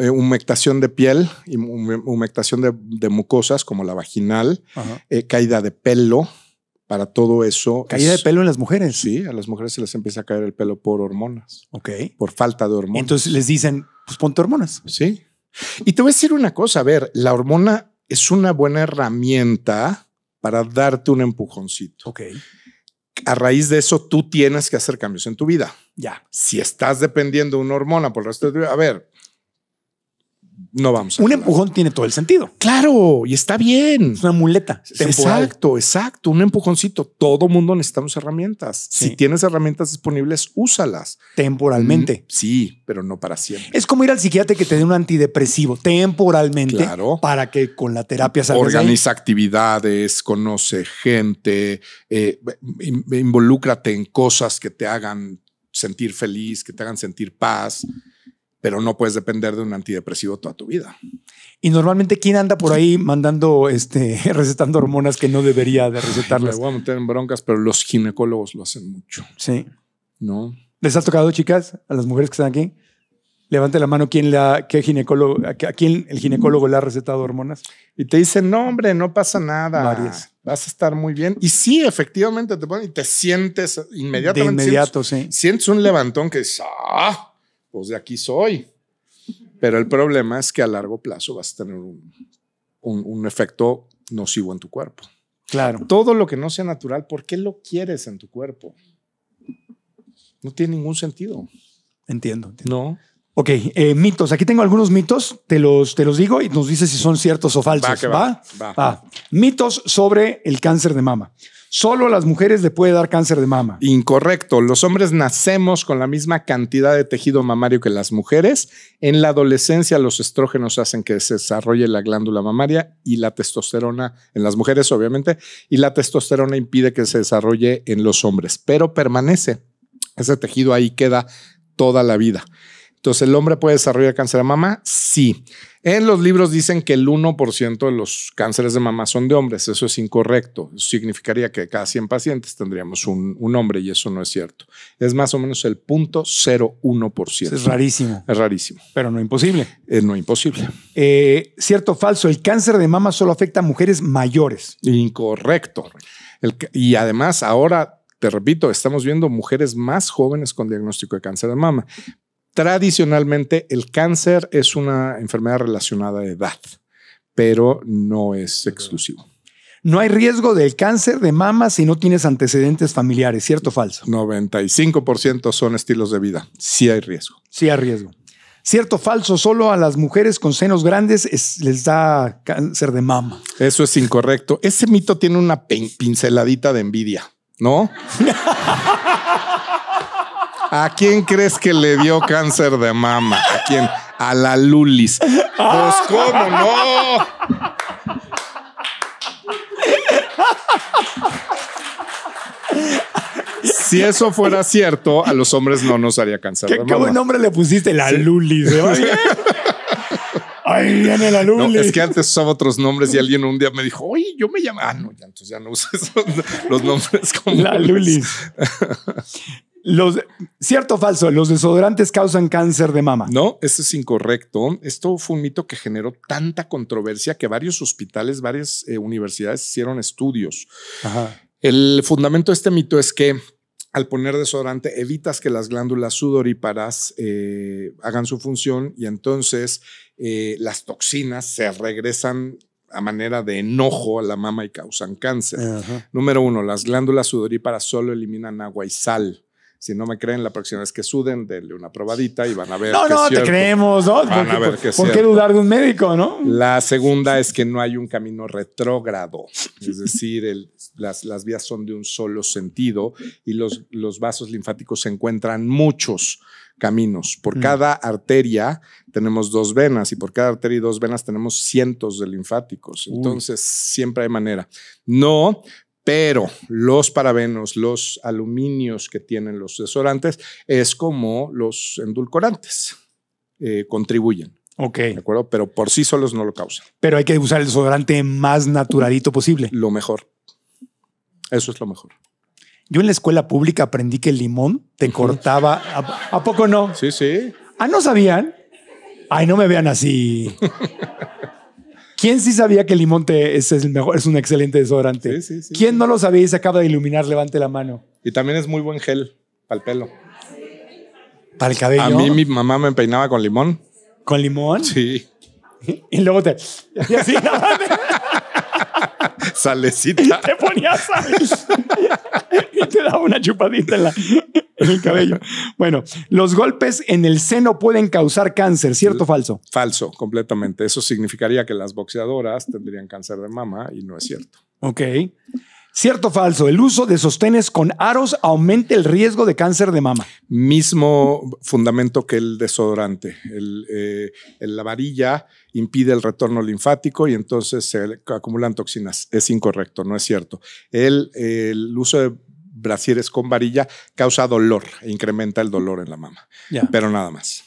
humectación de piel, y humectación de, mucosas como la vaginal, caída de pelo, para todo eso. ¿Caída de pelo en las mujeres? Sí, a las mujeres se les empieza a caer el pelo por hormonas. Ok. Por falta de hormonas. Entonces les dicen, pues ponte hormonas. Sí. Y te voy a decir una cosa, a ver, la hormona es una buena herramienta para darte un empujoncito. Ok. A raíz de eso, tú tienes que hacer cambios en tu vida. Ya. Si estás dependiendo de una hormona por el resto de tu vida, a ver, no vamos. un empujón tiene todo el sentido. Claro, y está bien. Es una muleta. Exacto, exacto. Un empujoncito. Todo mundo necesitamos herramientas. Si tienes herramientas disponibles, úsalas. Temporalmente. Mm, sí, pero no para siempre. Es como ir al psiquiatra que te dé un antidepresivo temporalmente. Claro. Para que con la terapia salgas Organiza actividades, conoce gente, eh, involúcrate en cosas que te hagan sentir feliz, que te hagan sentir paz pero no puedes depender de un antidepresivo toda tu vida. Y normalmente, ¿quién anda por ahí mandando, este, recetando hormonas que no debería de recetarlas? Ay, me voy a meter en broncas, pero los ginecólogos lo hacen mucho. Sí. ¿No? ¿Les ha tocado, chicas, a las mujeres que están aquí? Levante la mano quién la, qué ginecólogo, a quién el ginecólogo le ha recetado hormonas. Y te dice: no, hombre, no pasa nada. Vas a estar muy bien. Y sí, efectivamente te ponen y te sientes inmediatamente. De inmediato, sí. Sientes un levantón que dices, ah, pues de aquí soy. Pero el problema es que a largo plazo vas a tener un, efecto nocivo en tu cuerpo. Claro. Todo lo que no sea natural, ¿por qué lo quieres en tu cuerpo? No tiene ningún sentido. Entiendo. No. Ok, eh, mitos. Aquí tengo algunos mitos, te los, te los digo y nos dices si son ciertos o falsos. Va, va, ¿va? va. Ah, mitos sobre el cáncer de mama solo a las mujeres le puede dar cáncer de mama. Incorrecto. Los hombres nacemos con la misma cantidad de tejido mamario que las mujeres. En la adolescencia los estrógenos hacen que se desarrolle la glándula mamaria y la testosterona en las mujeres, obviamente, y la testosterona impide que se desarrolle en los hombres, pero permanece. Ese tejido ahí queda toda la vida. Entonces, ¿el hombre puede desarrollar cáncer de mama? Sí. En los libros dicen que el 1% de los cánceres de mama son de hombres. Eso es incorrecto. significaría que cada 100 pacientes tendríamos un, hombre y eso no es cierto. Es más o menos el 0.01%. Es rarísimo. Es rarísimo. Pero no imposible. Es eh, no imposible. Eh, cierto o falso, el cáncer de mama solo afecta a mujeres mayores. Incorrecto. y además ahora te repito, estamos viendo mujeres más jóvenes con diagnóstico de cáncer de mama. Tradicionalmente, el cáncer es una enfermedad relacionada a edad, pero no es exclusivo. No hay riesgo del cáncer de mama si no tienes antecedentes familiares, ¿cierto o falso? 95% son estilos de vida. Sí hay riesgo. Sí hay riesgo. ¿Cierto o falso? Solo a las mujeres con senos grandes les da cáncer de mama. Eso es incorrecto. Ese mito tiene una pinceladita de envidia, ¿no? ¿A quién crees que le dio cáncer de mama? ¿A quién? A la Lulis. Pues, ¿cómo no? Si eso fuera cierto, a los hombres no nos haría cáncer ¿Qué, de mama. ¿Qué nombre le pusiste? La Lulis. ¿eh? Ay, viene la Lulis. es que antes usaba otros nombres y alguien un día me dijo, oye, yo me llamo. Ah, no, ya, entonces ya no uso los nombres como. La Lulis. Los, cierto o falso, los desodorantes causan cáncer de mama. No, esto es incorrecto. Esto fue un mito que generó tanta controversia que varios hospitales, varias eh, universidades hicieron estudios. El fundamento de este mito es que al poner desodorante evitas que las glándulas sudoríparas eh, hagan su función y entonces eh, las toxinas se regresan a manera de enojo a la mama y causan cáncer. Número uno, las glándulas sudoríparas solo eliminan agua y sal. Si no me creen, la próxima vez que suden, denle una probadita y van a ver. No, que no, te creemos, ¿no? Van ¿Por qué dudar de un médico, no? La segunda es que no hay un camino retrógrado, es decir, las, vías son de un solo sentido y los, los vasos linfáticos se encuentran muchos caminos. Por mm. cada arteria tenemos dos venas y por cada arteria y dos venas tenemos cientos de linfáticos. Entonces, siempre hay manera. No, pero los parabenos, los aluminios que tienen los desodorantes es como los endulcorantes eh, contribuyen. Ok. ¿De acuerdo? Pero por sí solos no lo causan. Pero hay que usar el desodorante más naturalito posible. Lo mejor. Eso es lo mejor. Yo en la escuela pública aprendí que el limón te cortaba. ¿a poco no? Sí, sí. Ah, no sabían. Ay, no me vean así. ¿Quién sí sabía que el limón es, el mejor, es un excelente desodorante? Sí, sí, sí, ¿Quién no lo sabía y se acaba de iluminar? Levante la mano. Y también es muy buen gel para el pelo. ¿Para el cabello? A mí mi mamá me peinaba con limón. ¿Con limón? Sí. Y luego te... Y así, Salecita. te ponía sal. y te daba una chupadita en la... el cabello. Bueno, los golpes en el seno pueden causar cáncer, ¿cierto o falso? Falso, completamente. Eso significaría que las boxeadoras tendrían cáncer de mama y no es cierto. Ok. ¿Cierto o falso? ¿El uso de sostenes con aros aumenta el riesgo de cáncer de mama? Mismo fundamento que el desodorante. El, eh, la varilla impide el retorno linfático y entonces se acumulan toxinas. Es incorrecto, no es cierto. El, el uso de brasieres con varilla causa dolor, e incrementa el dolor en la mama. Pero nada más.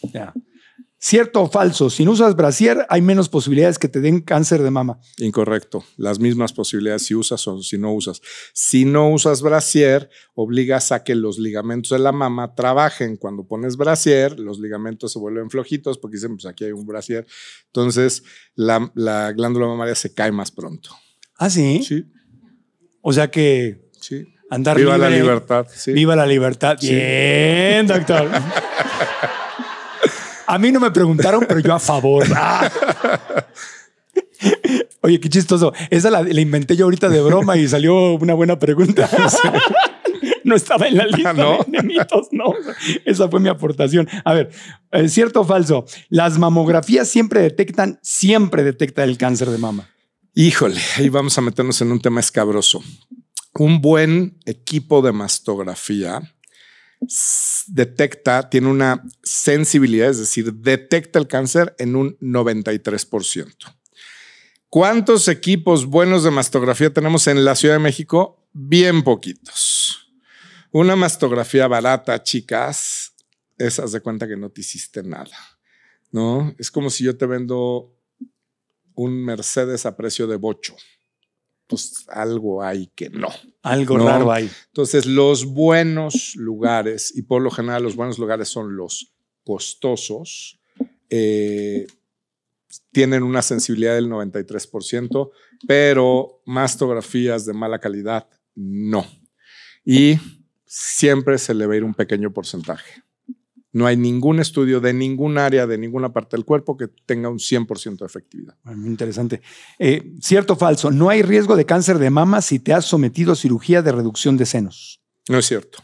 ¿Cierto o falso? Si no usas brasier, hay menos posibilidades que te den cáncer de mama. Incorrecto. Las mismas posibilidades si usas o si no usas. Si no usas brasier, obligas a que los ligamentos de la mama trabajen. Cuando pones brasier, los ligamentos se vuelven flojitos porque dicen, pues aquí hay un brasier. Entonces, la, la glándula mamaria se cae más pronto. ¿Ah, sí? Sí. O sea que... Sí andar Viva la libertad. Viva la libertad. Bien, doctor. a mí no me preguntaron, pero yo a favor. Oye, qué chistoso. Esa la, inventé yo ahorita de broma y salió una buena pregunta. no estaba en la lista ah, De, no. Esa fue mi aportación. A ver, eh, cierto o falso, las mamografías siempre detectan, siempre detecta el cáncer de mama. Híjole, ahí vamos a meternos en un tema escabroso un buen equipo de mastografía detecta, tiene una sensibilidad, es decir, detecta el cáncer en un 93%. ¿Cuántos equipos buenos de mastografía tenemos en la Ciudad de México? Bien poquitos. Una mastografía barata, chicas, esas de cuenta que no te hiciste nada, ¿no? Es como si yo te vendo un Mercedes a precio de bocho pues algo hay que no. Algo raro hay. Entonces, los buenos lugares, y por lo general los buenos lugares son los costosos, eh, tienen una sensibilidad del 93%, pero mastografías de mala calidad, no. Y siempre se le va a ir un pequeño porcentaje. No hay ningún estudio de ningún área, de ninguna parte del cuerpo que tenga un 100% de efectividad. Muy interesante. Eh, ¿Cierto o falso? No hay riesgo de cáncer de mama si te has sometido a cirugía de reducción de senos. No es cierto.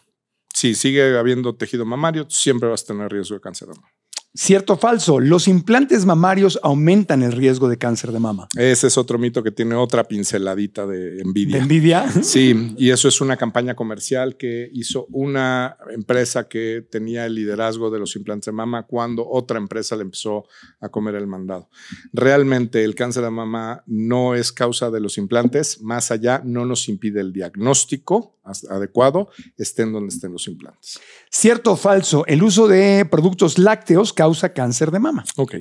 Si sigue habiendo tejido mamario, siempre vas a tener riesgo de cáncer de mama. Cierto o falso, los implantes mamarios aumentan el riesgo de cáncer de mama. Ese es otro mito que tiene otra pinceladita de envidia. ¿De envidia? Sí, y eso es una campaña comercial que hizo una empresa que tenía el liderazgo de los implantes de mama cuando otra empresa le empezó a comer el mandado. Realmente el cáncer de mama no es causa de los implantes, más allá no nos impide el diagnóstico adecuado, estén donde estén los implantes. ¿Cierto o falso? El uso de productos lácteos causa cáncer de mama. Ok.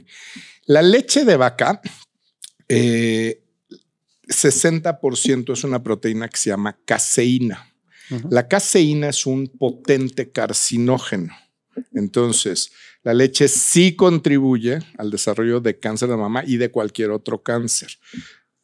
La leche de vaca, 60% eh, es una proteína que se llama caseína. La caseína es un potente carcinógeno. Entonces, la leche sí contribuye al desarrollo de cáncer de mama y de cualquier otro cáncer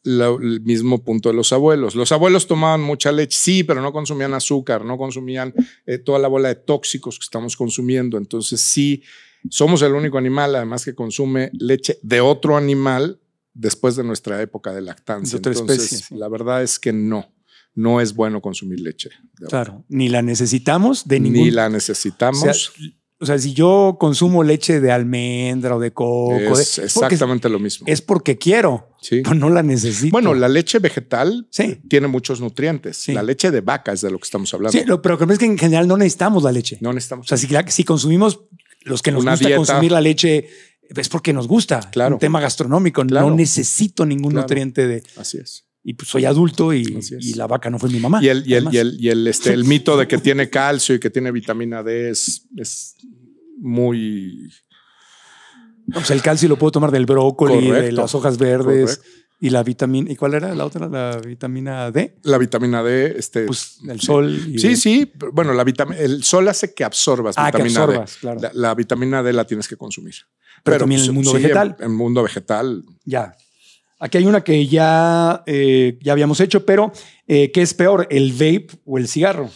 el mismo punto de los abuelos. Los abuelos tomaban mucha leche, sí, pero no consumían azúcar, no consumían eh, toda la bola de tóxicos que estamos consumiendo. Entonces sí, somos el único animal, además que consume leche de otro animal después de nuestra época de lactancia. De otra especie, la verdad es que no no es bueno consumir leche. Claro, ni la necesitamos de ningún. Ni la necesitamos. O sea, si yo consumo leche de almendra o de coco. Es exactamente lo mismo. Es porque quiero. no la necesito. Bueno, la leche vegetal tiene muchos nutrientes. La leche de vaca es de lo que estamos hablando. Sí, pero creo que es que en general no necesitamos la leche. No necesitamos. O sea, si, consumimos los que nos gusta consumir la leche es porque nos gusta. Claro. Un tema gastronómico. No necesito ningún nutriente de. Así es y pues soy adulto y, la vaca no fue mi mamá. Y el, este, mito de que tiene calcio y que tiene vitamina D es muy... Pues el calcio lo puedo tomar del brócoli, de las hojas verdes. Y la vitamina, ¿y cuál era la otra? La vitamina D. La vitamina D, este. Pues, el sol. sí, sí. Bueno, la vitamina, el sol hace que absorbas ah, vitamina D. La, vitamina D la tienes que consumir. Pero, también pues, en el mundo vegetal. En el mundo vegetal. Ya. Aquí hay una que ya, eh, ya habíamos hecho, pero eh, ¿qué es peor, el vape o el cigarro?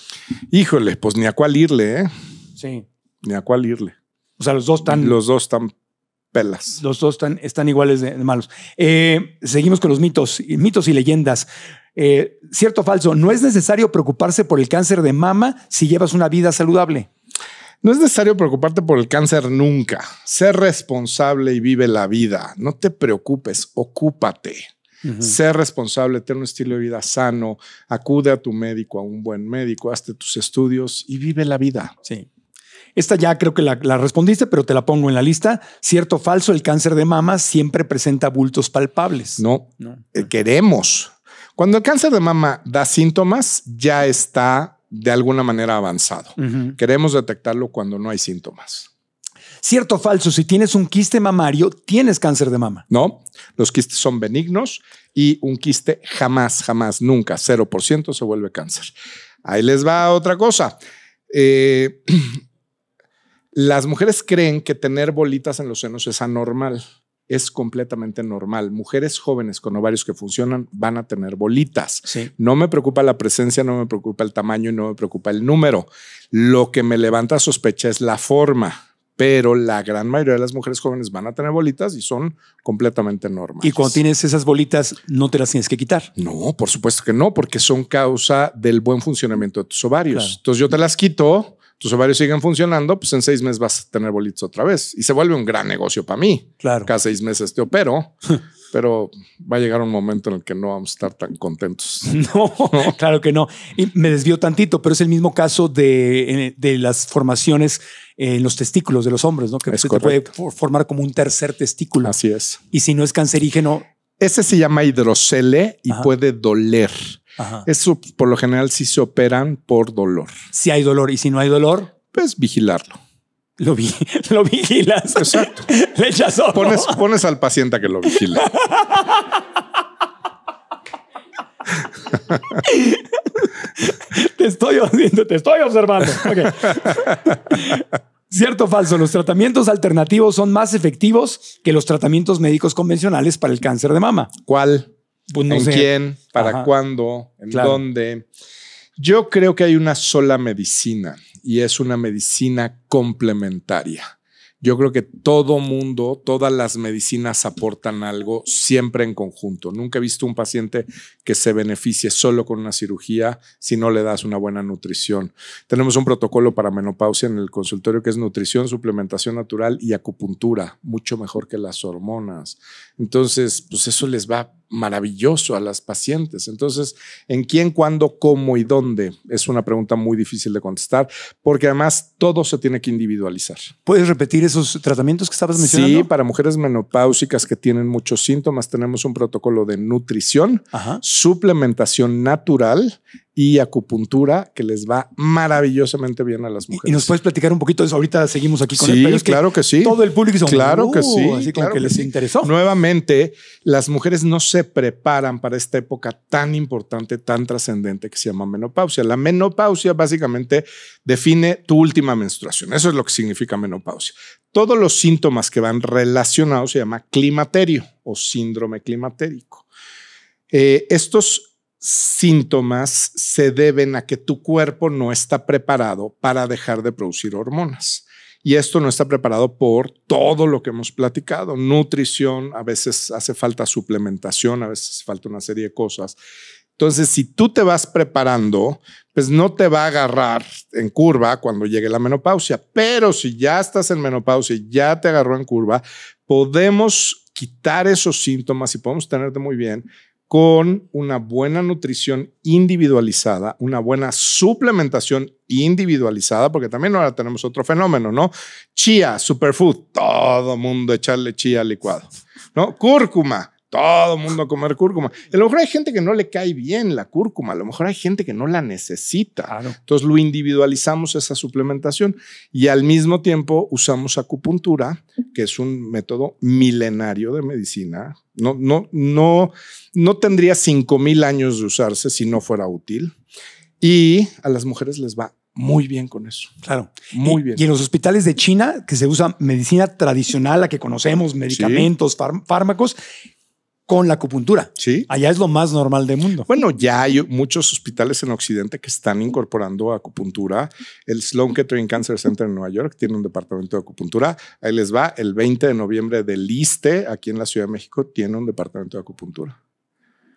Híjole, pues ni a cuál irle, ¿eh? Sí ni a cuál irle. O sea, los dos están. Los dos están pelas. Los dos están, están iguales de, malos. Eh, seguimos con los mitos, mitos y leyendas. Eh, cierto o falso, no es necesario preocuparse por el cáncer de mama si llevas una vida saludable. No es necesario preocuparte por el cáncer nunca. Sé responsable y vive la vida. No te preocupes, ocúpate. Sé responsable, ten un estilo de vida sano, acude a tu médico, a un buen médico, hazte tus estudios y vive la vida. Sí, esta ya creo que la, respondiste, pero te la pongo en la lista. Cierto o falso, el cáncer de mama siempre presenta bultos palpables. No, no. Eh, queremos. Cuando el cáncer de mama da síntomas, ya está de alguna manera avanzado. Queremos detectarlo cuando no hay síntomas. Cierto o falso, si tienes un quiste mamario, tienes cáncer de mama. No, los quistes son benignos y un quiste jamás, jamás, nunca, 0% se vuelve cáncer. Ahí les va otra cosa. Eh, Las mujeres creen que tener bolitas en los senos es anormal. Es completamente normal. Mujeres jóvenes con ovarios que funcionan van a tener bolitas. No me preocupa la presencia, no me preocupa el tamaño no me preocupa el número. Lo que me levanta sospecha es la forma pero la gran mayoría de las mujeres jóvenes van a tener bolitas y son completamente normales. Y cuando tienes esas bolitas, no te las tienes que quitar. No, por supuesto que no, porque son causa del buen funcionamiento de tus ovarios. Entonces yo te las quito tus ovarios siguen funcionando, pues en seis meses vas a tener bolitos otra vez. Y se vuelve un gran negocio para mí. Claro. Cada seis meses te opero, pero va a llegar un momento en el que no vamos a estar tan contentos. No, claro que no. Y me desvió tantito, pero es el mismo caso eh, de, las formaciones en los testículos de los hombres, ¿no? Que se puede formar como un tercer testículo. Así es. Y si no es cancerígeno. Ese se llama hidrocele y puede doler. Eso por lo general sí se operan por dolor. Si hay dolor y si no hay dolor, pues vigilarlo. Lo, vi lo vigilas. Exacto. Le echas Pones, al paciente a que lo vigile. te estoy te estoy observando. Cierto o falso, los tratamientos alternativos son más efectivos que los tratamientos médicos convencionales para el cáncer de mama. ¿Cuál? Pues, ¿En quién? ¿Para cuándo? ¿En dónde? Yo creo que hay una sola medicina y es una medicina complementaria. Yo creo que todo mundo, todas las medicinas aportan algo siempre en conjunto. Nunca he visto un paciente que se beneficie solo con una cirugía si no le das una buena nutrición. Tenemos un protocolo para menopausia en el consultorio que es nutrición, suplementación natural y acupuntura, mucho mejor que las hormonas. Entonces, pues eso les va maravilloso a las pacientes. Entonces, ¿en quién, cuándo, cómo y dónde? Es una pregunta muy difícil de contestar porque además todo se tiene que individualizar. ¿Puedes repetir esos tratamientos que estabas mencionando? Sí, para mujeres menopáusicas que tienen muchos síntomas tenemos un protocolo de nutrición, Ajá suplementación natural y acupuntura que les va maravillosamente bien a las mujeres. Y nos puedes platicar un poquito de eso. Ahorita seguimos aquí con el claro que, sí. Todo el público claro que uh, sí, claro que, les interesó. Nuevamente, las mujeres no se preparan para esta época tan importante, tan trascendente que se llama menopausia. La menopausia básicamente define tu última menstruación. Eso es lo que significa menopausia. Todos los síntomas que van relacionados se llama climaterio o síndrome climatérico. Eh, estos síntomas se deben a que tu cuerpo no está preparado para dejar de producir hormonas. Y esto no está preparado por todo lo que hemos platicado, nutrición, a veces hace falta suplementación, a veces falta una serie de cosas. Entonces, si tú te vas preparando, pues no te va a agarrar en curva cuando llegue la menopausia, pero si ya estás en menopausia y ya te agarró en curva, podemos quitar esos síntomas y podemos tenerte muy bien con una buena nutrición individualizada, una buena suplementación individualizada, porque también ahora tenemos otro fenómeno, ¿no? Chía, superfood, todo mundo echarle chía licuado, ¿no? Cúrcuma, todo mundo a comer cúrcuma. a lo mejor hay gente que no le cae bien la cúrcuma, a lo mejor hay gente que no la necesita. Entonces lo individualizamos esa suplementación y al mismo tiempo usamos acupuntura, que es un método milenario de medicina. No, no, no, no tendría 5000 años de usarse si no fuera útil. Y a las mujeres les va muy bien con eso. Claro. Muy bien. Y en los hospitales de China, que se usa medicina tradicional, la que conocemos, medicamentos, fármacos, con la acupuntura. Sí. Allá es lo más normal del mundo. Bueno, ya hay muchos hospitales en Occidente que están incorporando acupuntura. El Sloan Kettering Cancer Center en Nueva York tiene un departamento de acupuntura. Ahí les va, el 20 de noviembre del ISTE, aquí en la Ciudad de México, tiene un departamento de acupuntura.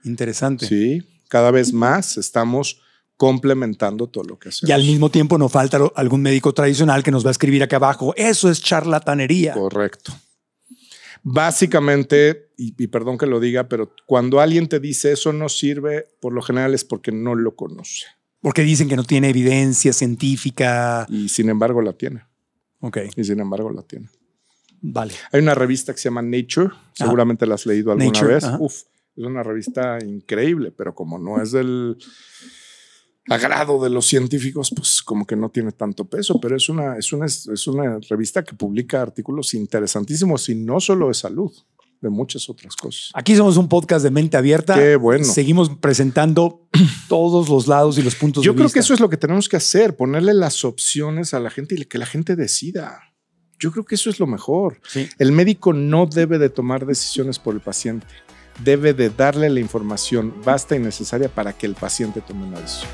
Interesante. Sí, cada vez más estamos complementando todo lo que hacemos. Y al mismo tiempo no falta algún médico tradicional que nos va a escribir acá abajo, eso es charlatanería. Correcto. Básicamente, y, perdón que lo diga, pero cuando alguien te dice eso no sirve, por lo general es porque no lo conoce. Porque dicen que no tiene evidencia científica. Y sin embargo la tiene. Ok. Y sin embargo la tiene. Vale. Hay una revista que se llama Nature, ah. seguramente la has leído alguna vez. Uf, es una revista increíble, pero como no es del a grado de los científicos, pues como que no tiene tanto peso, pero es una, es una, es una revista que publica artículos interesantísimos y no solo de salud, de muchas otras cosas. Aquí somos un podcast de mente abierta. Qué bueno. Seguimos presentando todos los lados y los puntos Yo de vista. Yo creo que eso es lo que tenemos que hacer, ponerle las opciones a la gente y que la gente decida. Yo creo que eso es lo mejor. El médico no debe de tomar decisiones por el paciente debe de darle la información vasta y necesaria para que el paciente tome una decisión.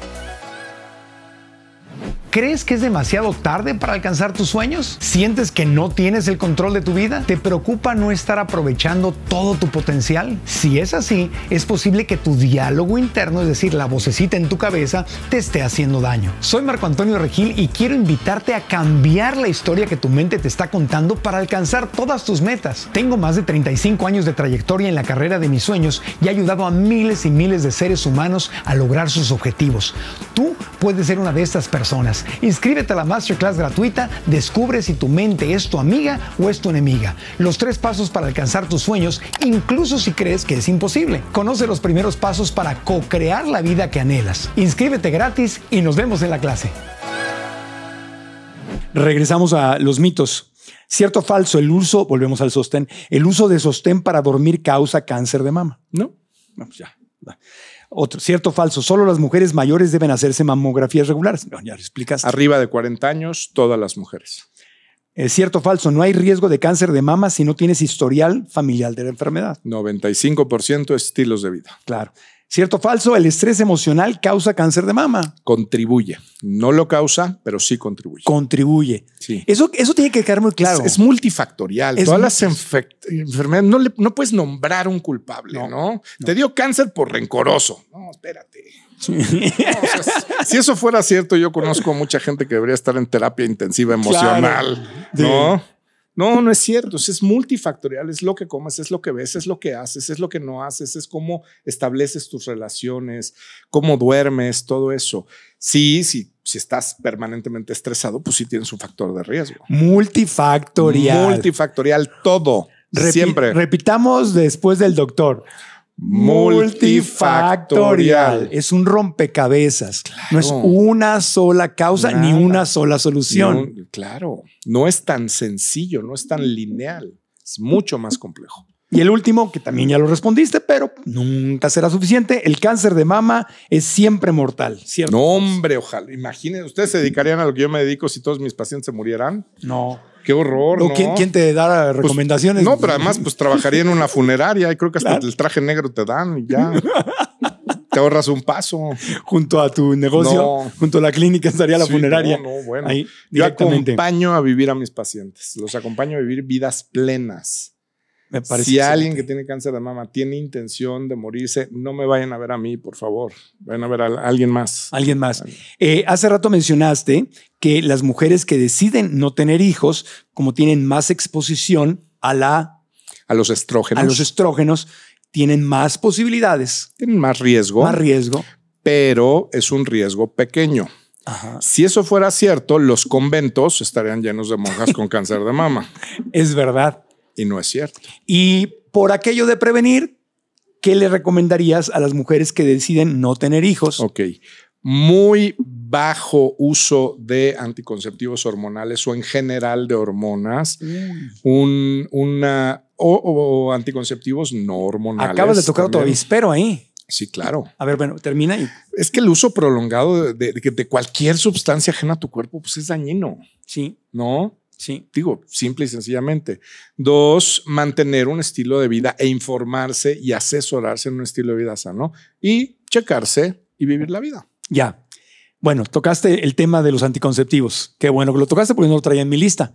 ¿Crees que es demasiado tarde para alcanzar tus sueños? ¿Sientes que no tienes el control de tu vida? ¿Te preocupa no estar aprovechando todo tu potencial? Si es así, es posible que tu diálogo interno, es decir, la vocecita en tu cabeza, te esté haciendo daño. Soy Marco Antonio Regil y quiero invitarte a cambiar la historia que tu mente te está contando para alcanzar todas tus metas. Tengo más de 35 años de trayectoria en la carrera de mis sueños y he ayudado a miles y miles de seres humanos a lograr sus objetivos. Tú puedes ser una de estas personas. Inscríbete a la masterclass gratuita Descubre si tu mente es tu amiga o es tu enemiga. Los tres pasos para alcanzar tus sueños, incluso si crees que es imposible. Conoce los primeros pasos para co-crear la vida que anhelas. Inscríbete gratis y nos vemos en la clase. Regresamos a los mitos. Cierto o falso, el uso, volvemos al sostén, el uso de sostén para dormir causa cáncer de mama. No, vamos ya. Otro, cierto falso, solo las mujeres mayores deben hacerse mamografías regulares. No, ya explicas. Arriba de 40 años, todas las mujeres. Es cierto falso, no hay riesgo de cáncer de mama si no tienes historial familiar de la enfermedad. 95% estilos de vida. Claro. ¿Cierto o falso? El estrés emocional causa cáncer de mama. Contribuye. No lo causa, pero sí contribuye. Contribuye. Sí. Eso, eso tiene que quedar muy claro. Es, multifactorial. Todas las enfermedades, no, puedes nombrar un culpable, no, Te dio cáncer por rencoroso. No, espérate. si eso fuera cierto, yo conozco mucha gente que debería estar en terapia intensiva emocional, ¿no? No, no es cierto, es multifactorial, es lo que comes, es lo que ves, es lo que haces, es lo que no haces, es cómo estableces tus relaciones, cómo duermes, todo eso. Sí, sí, si estás permanentemente estresado, pues sí tienes un factor de riesgo. Multifactorial. Multifactorial, todo. siempre. Repitamos después del doctor multifactorial. Es un rompecabezas. No es una sola causa ni una sola solución. claro, no es tan sencillo, no es tan lineal. Es mucho más complejo. Y el último, que también ya lo respondiste, pero nunca será suficiente. El cáncer de mama es siempre mortal, ¿cierto? No, hombre, ojalá. Imaginen, ¿ustedes se dedicarían a lo que yo me dedico si todos mis pacientes se murieran? No. Qué horror. ¿quién, te dará pues, recomendaciones? no, pero además, pues trabajaría en una funeraria y creo que hasta el traje negro te dan y ya. te ahorras un paso. Junto a tu negocio, junto a la clínica estaría la funeraria. No, no bueno. Yo acompaño a vivir a mis pacientes, los acompaño a vivir vidas plenas si alguien que tiene cáncer de mama tiene intención de morirse, no me vayan a ver a mí, por favor. Vayan a ver a alguien más. Alguien más. Eh, hace rato mencionaste que las mujeres que deciden no tener hijos, como tienen más exposición a la... A los estrógenos. A los estrógenos, tienen más posibilidades. Tienen más riesgo. Más riesgo. Pero es un riesgo pequeño. Si eso fuera cierto, los conventos estarían llenos de monjas con cáncer de mama. Es verdad. Y no es cierto. Y por aquello de prevenir, ¿qué le recomendarías a las mujeres que deciden no tener hijos? Ok. Muy bajo uso de anticonceptivos hormonales o en general de hormonas. Un, una, o, anticonceptivos no hormonales. Acabas de tocar otro avispero ahí. Sí, claro. A ver, bueno, termina ahí. Es que el uso prolongado de, cualquier sustancia ajena a tu cuerpo pues es dañino. Sí. ¿No? ¿sí? Digo, simple y sencillamente. Dos, mantener un estilo de vida e informarse y asesorarse en un estilo de vida sano y checarse y vivir la vida. Ya. Bueno, tocaste el tema de los anticonceptivos. Qué bueno que lo tocaste porque no lo traía en mi lista.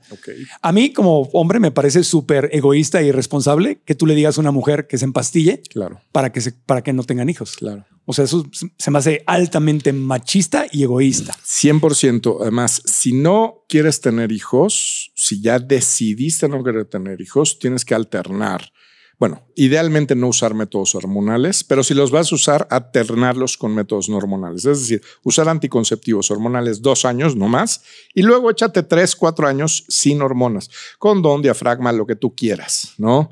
A mí como hombre me parece súper egoísta e irresponsable que tú le digas a una mujer que se empastille claro. para, que se, para que no tengan hijos. Claro. O sea, eso se me hace altamente machista y egoísta. 100%. Además, si no quieres tener hijos, si ya decidiste no querer tener hijos, tienes que alternar bueno, idealmente no usar métodos hormonales, pero si los vas a usar, alternarlos con métodos no hormonales. Es decir, usar anticonceptivos hormonales dos años, no más, y luego échate tres, cuatro años sin hormonas, condón, diafragma, lo que tú quieras, ¿no?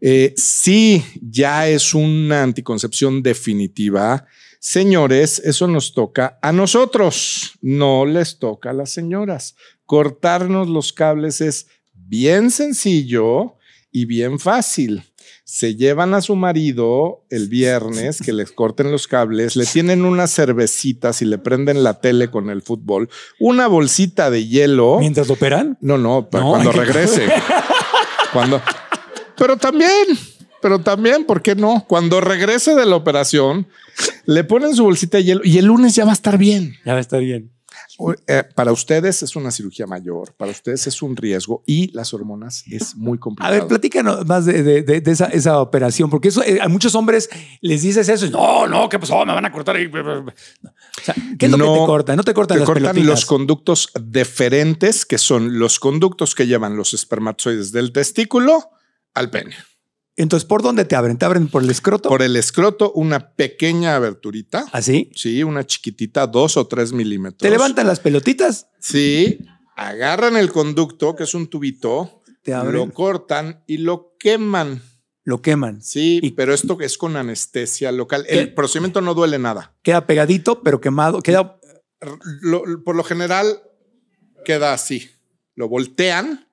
Eh, si ya es una anticoncepción definitiva, señores, eso nos toca a nosotros, no les toca a las señoras. Cortarnos los cables es bien sencillo y bien fácil se llevan a su marido el viernes, que les corten los cables, le tienen unas cervecitas y le prenden la tele con el fútbol, una bolsita de hielo. ¿Mientras lo operan? No, no, cuando regrese. cuando. Pero también, pero también, ¿por qué no? Cuando regrese de la operación, le ponen su bolsita de hielo y el lunes ya va a estar bien. Ya va a estar bien. Eh, para ustedes es una cirugía mayor, para ustedes es un riesgo y las hormonas es muy complicado. A ver, platícanos más de, esa, operación, porque eso, eh, a muchos hombres les dices eso y no, no, ¿qué pasó? Me van a cortar. y ¿Qué es lo que te corta? No te cortan te cortan los conductos deferentes, que son los conductos que llevan los espermatozoides del testículo al pene. Entonces, ¿por dónde te abren? ¿Te abren por el escroto? Por el escroto, una pequeña aberturita. ¿Así? ¿Ah, sí, una chiquitita, dos o tres milímetros. ¿Te levantan las pelotitas? Sí, agarran el conducto, que es un tubito, te lo cortan y lo queman. Lo queman. Sí, pero esto es con anestesia local. El procedimiento no duele nada. Queda pegadito, pero quemado. Queda. por lo general, queda así lo voltean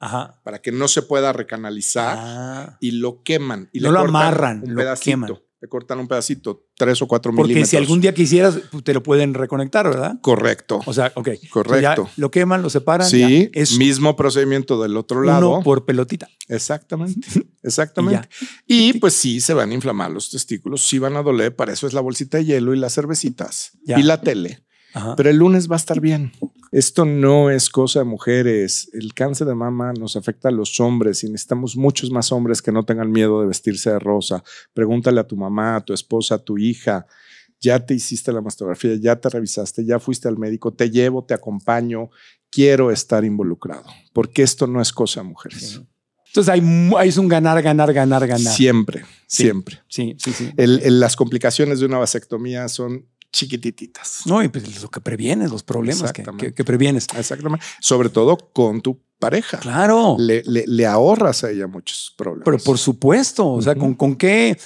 para que no se pueda recanalizar ah. y lo queman. Y no lo amarran, lo pedacito, queman. Le cortan un pedacito, tres o cuatro milímetros. Porque si algún día quisieras, pues, te lo pueden reconectar, ¿verdad? Correcto. O sea, ok. Correcto. lo queman, lo separan. Sí, es mismo procedimiento del otro lado. por pelotita. Exactamente, exactamente. y, pues sí, se van a inflamar los testículos, sí van a doler. Para eso es la bolsita de hielo y las cervecitas y la tele. Pero el lunes va a estar bien. Esto no es cosa de mujeres. El cáncer de mama nos afecta a los hombres y necesitamos muchos más hombres que no tengan miedo de vestirse de rosa. Pregúntale a tu mamá, a tu esposa, a tu hija. Ya te hiciste la mastografía, ya te revisaste, ya fuiste al médico, te llevo, te acompaño. Quiero estar involucrado porque esto no es cosa de mujeres. Entonces hay, un ganar, ganar, ganar, ganar. Siempre, siempre. Sí, sí, sí. las complicaciones de una vasectomía son chiquititas. No, y pues lo que previenes, los problemas que, previenes. Exactamente. Sobre todo con tu pareja. Claro. Le, ahorras a ella muchos problemas. Pero por supuesto, o sea, con, con qué,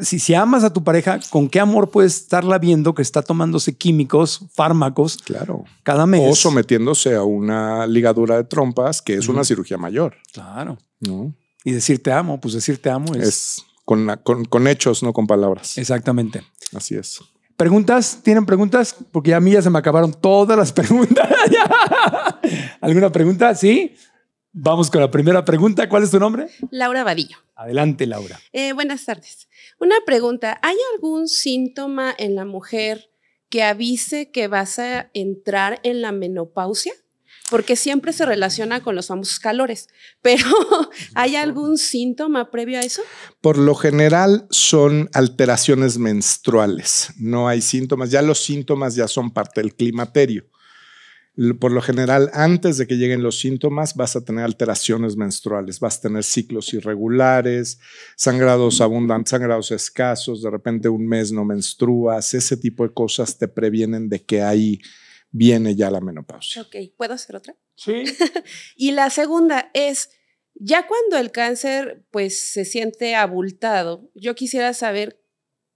si, si amas a tu pareja, ¿con qué amor puedes estarla viendo que está tomándose químicos, fármacos? Claro. Cada mes. O sometiéndose a una ligadura de trompas, que es una cirugía mayor. Claro. ¿No? Y decir te amo, pues decir te amo es... es con, con hechos, no con palabras. Exactamente. Así es. ¿Preguntas? ¿Tienen preguntas? Porque ya a mí ya se me acabaron todas las preguntas. ¿Alguna pregunta? ¿Sí? Vamos con la primera pregunta. ¿Cuál es tu nombre? Laura Vadillo. Adelante, Laura. Eh, buenas tardes. Una pregunta. ¿Hay algún síntoma en la mujer que avise que vas a entrar en la menopausia? porque siempre se relaciona con los famosos calores. Pero ¿hay algún síntoma previo a eso? Por lo general son alteraciones menstruales, no hay síntomas, ya los síntomas ya son parte del climaterio. Por lo general, antes de que lleguen los síntomas, vas a tener alteraciones menstruales, vas a tener ciclos irregulares, sangrados abundantes, sangrados escasos, de repente un mes no menstruas, ese tipo de cosas te previenen de que hay viene ya la menopausia. Ok, ¿puedo hacer otra? Sí. y la segunda es, ya cuando el cáncer pues se siente abultado, yo quisiera saber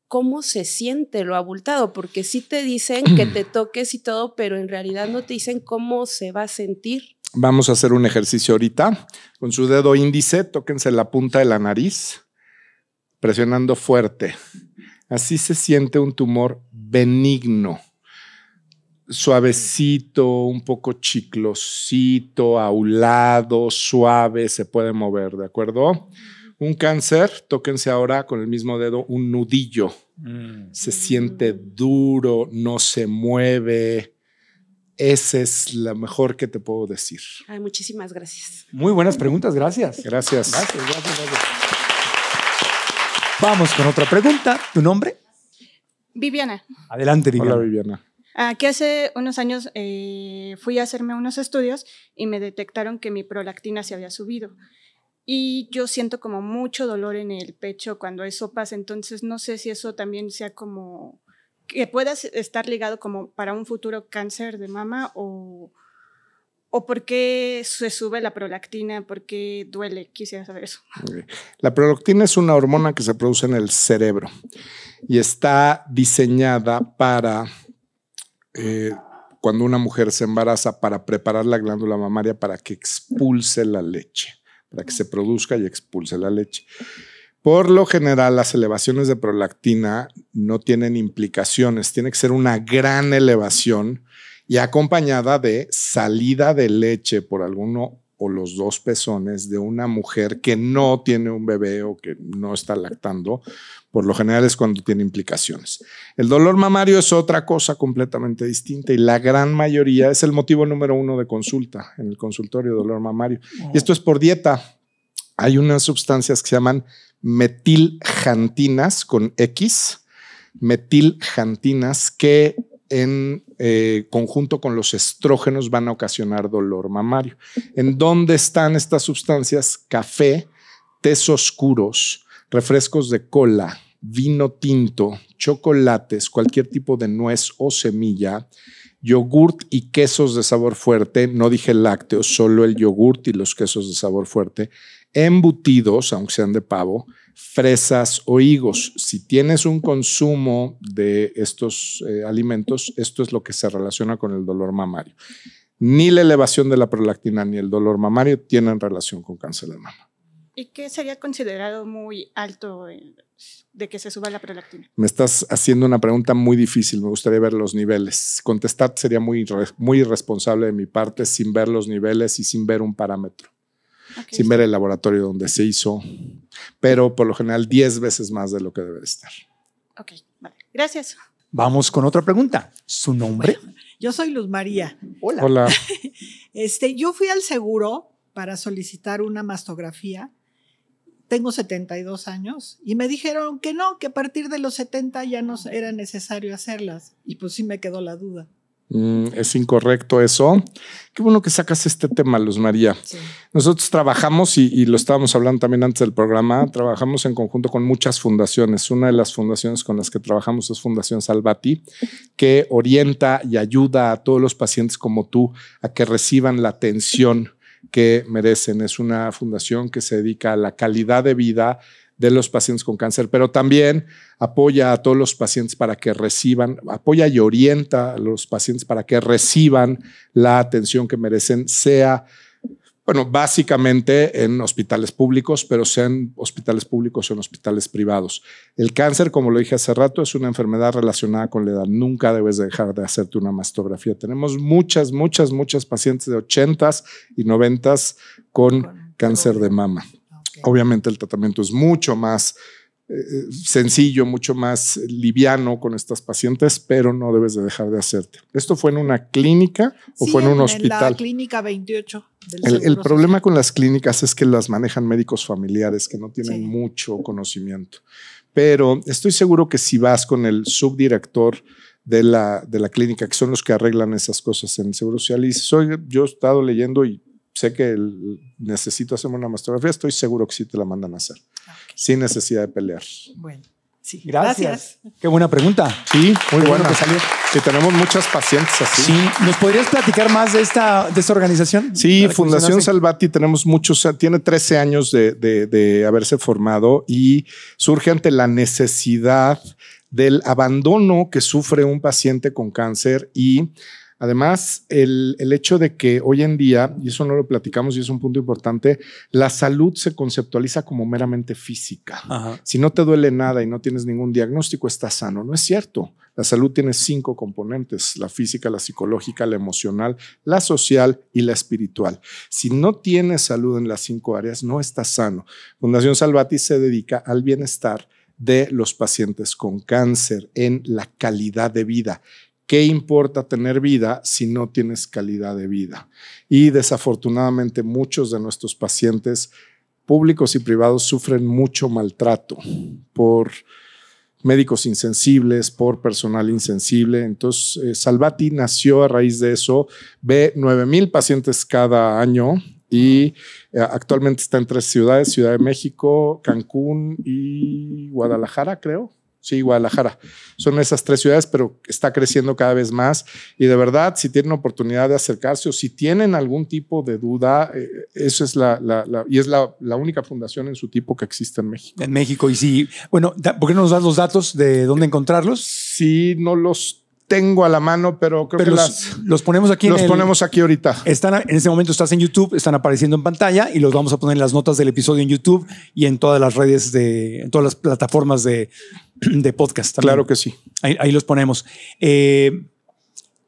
cómo se siente lo abultado, porque sí te dicen que te toques y todo, pero en realidad no te dicen cómo se va a sentir. Vamos a hacer un ejercicio ahorita. Con su dedo índice, tóquense la punta de la nariz, presionando fuerte. Así se siente un tumor benigno suavecito, un poco chiclosito, aulado, suave, se puede mover, ¿de acuerdo? Un cáncer, tóquense ahora con el mismo dedo un nudillo. Mm. Se siente duro, no se mueve. Esa es la mejor que te puedo decir. Ay, muchísimas gracias. Muy buenas preguntas, gracias. Gracias. gracias, gracias. Vamos con otra pregunta. ¿Tu nombre? Viviana. Adelante, Viviana. Viviana. Aquí ah, hace unos años eh, fui a hacerme unos estudios y me detectaron que mi prolactina se había subido. Y yo siento como mucho dolor en el pecho cuando hay sopas. entonces no sé si eso también sea como que pueda estar ligado como para un futuro cáncer de mama o, o por qué se sube la prolactina, por qué duele, quisiera saber eso. La prolactina es una hormona que se produce en el cerebro y está diseñada para eh, cuando una mujer se embaraza para preparar la glándula mamaria para que expulse la leche, para que se produzca y expulse la leche. Por lo general, las elevaciones de prolactina no tienen implicaciones, tiene que ser una gran elevación y acompañada de salida de leche por alguno o los dos pezones de una mujer que no tiene un bebé o que no está lactando por lo general es cuando tiene implicaciones. El dolor mamario es otra cosa completamente distinta y la gran mayoría es el motivo número uno de consulta en el consultorio de dolor mamario. Y esto es por dieta. Hay unas sustancias que se llaman metiljantinas con X, metiljantinas que en eh, conjunto con los estrógenos van a ocasionar dolor mamario. ¿En dónde están estas sustancias? Café, tés oscuros, refrescos de cola, vino tinto, chocolates, cualquier tipo de nuez o semilla, yogurt y quesos de sabor fuerte, no dije lácteos, solo el yogurt y los quesos de sabor fuerte, embutidos, aunque sean de pavo, fresas o higos. Si tienes un consumo de estos eh, alimentos, esto es lo que se relaciona con el dolor mamario. Ni la elevación de la prolactina ni el dolor mamario tienen relación con cáncer de mama y qué sería considerado muy alto eh, de que se suba la prolactina. Me estás haciendo una pregunta muy difícil, me gustaría ver los niveles. Contestar sería muy, muy irresponsable de mi parte sin ver los niveles y sin ver un parámetro. sin ver el laboratorio donde se hizo, pero por lo general 10 veces más de lo que debe estar. Ok, vale, gracias. Vamos con otra pregunta. ¿Su nombre? yo soy Luz María. Hola. Hola. este, yo fui al seguro para solicitar una mastografía tengo 72 años y me dijeron que no, que a partir de los 70 ya no era necesario hacerlas. Y pues sí me quedó la duda. Mm, es incorrecto eso. Qué bueno que sacas este tema, Luz María. Nosotros trabajamos, y, y, lo estábamos hablando también antes del programa, trabajamos en conjunto con muchas fundaciones. Una de las fundaciones con las que trabajamos es Fundación Salvati, que orienta y ayuda a todos los pacientes como tú a que reciban la atención que merecen. Es una fundación que se dedica a la calidad de vida de los pacientes con cáncer, pero también apoya a todos los pacientes para que reciban, apoya y orienta a los pacientes para que reciban la atención que merecen, sea bueno, básicamente en hospitales públicos, pero sean hospitales públicos o en hospitales privados. El cáncer, como lo dije hace rato, es una enfermedad relacionada con la edad. Nunca debes dejar de hacerte una mastografía. Tenemos muchas, muchas, muchas pacientes de 80 y 90 con cáncer de mama. Obviamente el tratamiento es mucho más sencillo, mucho más liviano con estas pacientes, pero no debes de dejar de hacerte. ¿Esto fue en una clínica o fue en un hospital? En la clínica 28. el, problema con las clínicas es que las manejan médicos familiares que no tienen mucho conocimiento. Pero estoy seguro que si vas con el subdirector de la, de la clínica, que son los que arreglan esas cosas en el Seguro Social, y yo he estado leyendo y sé que necesito hacerme una mastografía, estoy seguro que sí te la mandan a hacer, ah, sin necesidad de pelear. Bueno. Sí, gracias. Qué buena pregunta. Sí, muy buena. Bueno que tenemos muchas pacientes así. Sí. ¿Nos podrías platicar más de esta, de organización? Sí, Fundación Salvati tenemos muchos, tiene 13 años de, de haberse formado y surge ante la necesidad del abandono que sufre un paciente con cáncer y Además, el, hecho de que hoy en día, y eso no lo platicamos y es un punto importante, la salud se conceptualiza como meramente física. Si no te duele nada y no tienes ningún diagnóstico, estás sano. No es cierto. La salud tiene cinco componentes, la física, la psicológica, la emocional, la social y la espiritual. Si no tienes salud en las cinco áreas, no estás sano. Fundación Salvati se dedica al bienestar de los pacientes con cáncer en la calidad de vida ¿Qué importa tener vida si no tienes calidad de vida? Y desafortunadamente muchos de nuestros pacientes públicos y privados sufren mucho maltrato por médicos insensibles, por personal insensible. Entonces, eh, Salvati nació a raíz de eso, ve 9.000 pacientes cada año y eh, actualmente está en tres ciudades, Ciudad de México, Cancún y Guadalajara, creo sí, Guadalajara. Son esas tres ciudades, pero está creciendo cada vez más. Y de verdad, si tienen oportunidad de acercarse o si tienen algún tipo de duda, eh, eso es la, y es la, la, única fundación en su tipo que existe en México. En México, y sí, bueno, ¿por qué no nos das los datos de dónde encontrarlos? Sí, no los tengo a la mano, pero creo que los, ponemos aquí. Los ponemos aquí ahorita. Están en este momento estás en YouTube, están apareciendo en pantalla y los vamos a poner en las notas del episodio en YouTube y en todas las redes de, en todas las plataformas de, podcast. Claro que sí. Ahí, los ponemos. Eh,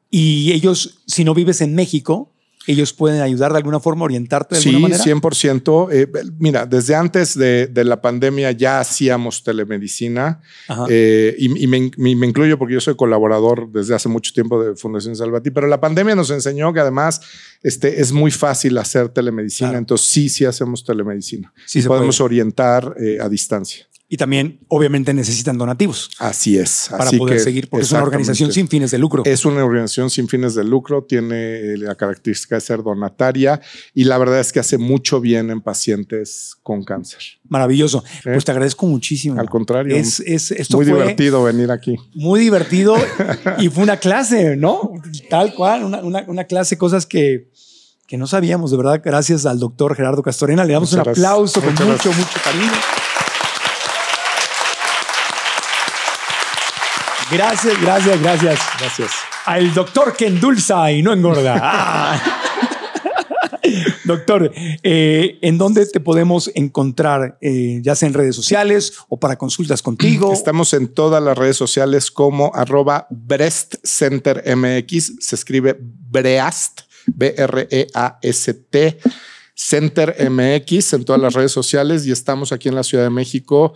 y ellos, si no vives en México, ellos pueden ayudar de alguna forma, orientarte de sí, alguna manera. Sí, 100%. Eh, mira, desde antes de, la pandemia ya hacíamos telemedicina eh, y, me, incluyo porque yo soy colaborador desde hace mucho tiempo de Fundación Salvati. pero la pandemia nos enseñó que además este, es muy fácil hacer telemedicina, entonces sí, sí hacemos telemedicina. Sí podemos orientar eh, a distancia y también obviamente necesitan donativos. Así es. Para poder seguir, porque es una organización sin fines de lucro. Es una organización sin fines de lucro, tiene eh, la característica de ser donataria y la verdad es que hace mucho bien en pacientes con cáncer. Maravilloso. Pues te agradezco muchísimo. Al contrario. Es, es muy divertido venir aquí. Muy divertido y fue una clase, ¿no? Tal cual, una, una, clase, cosas que que no sabíamos, de verdad, gracias al doctor Gerardo Castorena. Le damos un aplauso con mucho, mucho cariño. Gracias, gracias, gracias. Gracias. Al doctor que endulza y no engorda. Ah. doctor, eh, ¿en dónde te podemos encontrar? Eh, ya sea en redes sociales o para consultas contigo. Estamos en todas las redes sociales como arroba Breast Center MX. Se escribe Breast, B-R-E-A-S-T. Center MX en todas las redes sociales y estamos aquí en la Ciudad de México,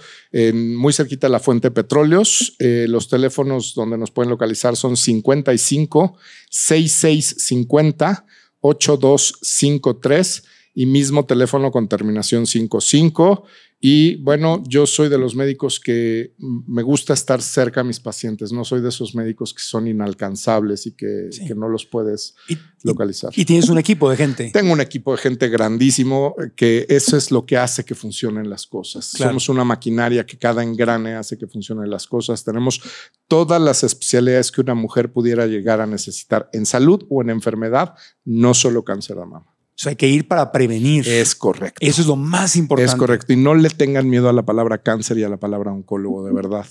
muy cerquita de la Fuente Petróleos. Eh, los teléfonos donde nos pueden localizar son 55 6650 8253 y mismo teléfono con terminación 55. Y bueno, yo soy de los médicos que me gusta estar cerca a mis pacientes, no soy de esos médicos que son inalcanzables y que, que no los puedes localizar. Y, tienes un equipo de gente. Tengo un equipo de gente grandísimo, eh, que eso es lo que hace que funcionen las cosas. Somos una maquinaria que cada engrane hace que funcionen las cosas. Tenemos todas las especialidades que una mujer pudiera llegar a necesitar en salud o en enfermedad, no solo cáncer de mama. O hay que ir para prevenir. Es correcto. Eso es lo más importante. Es correcto. Y no le tengan miedo a la palabra cáncer y a la palabra oncólogo, de verdad.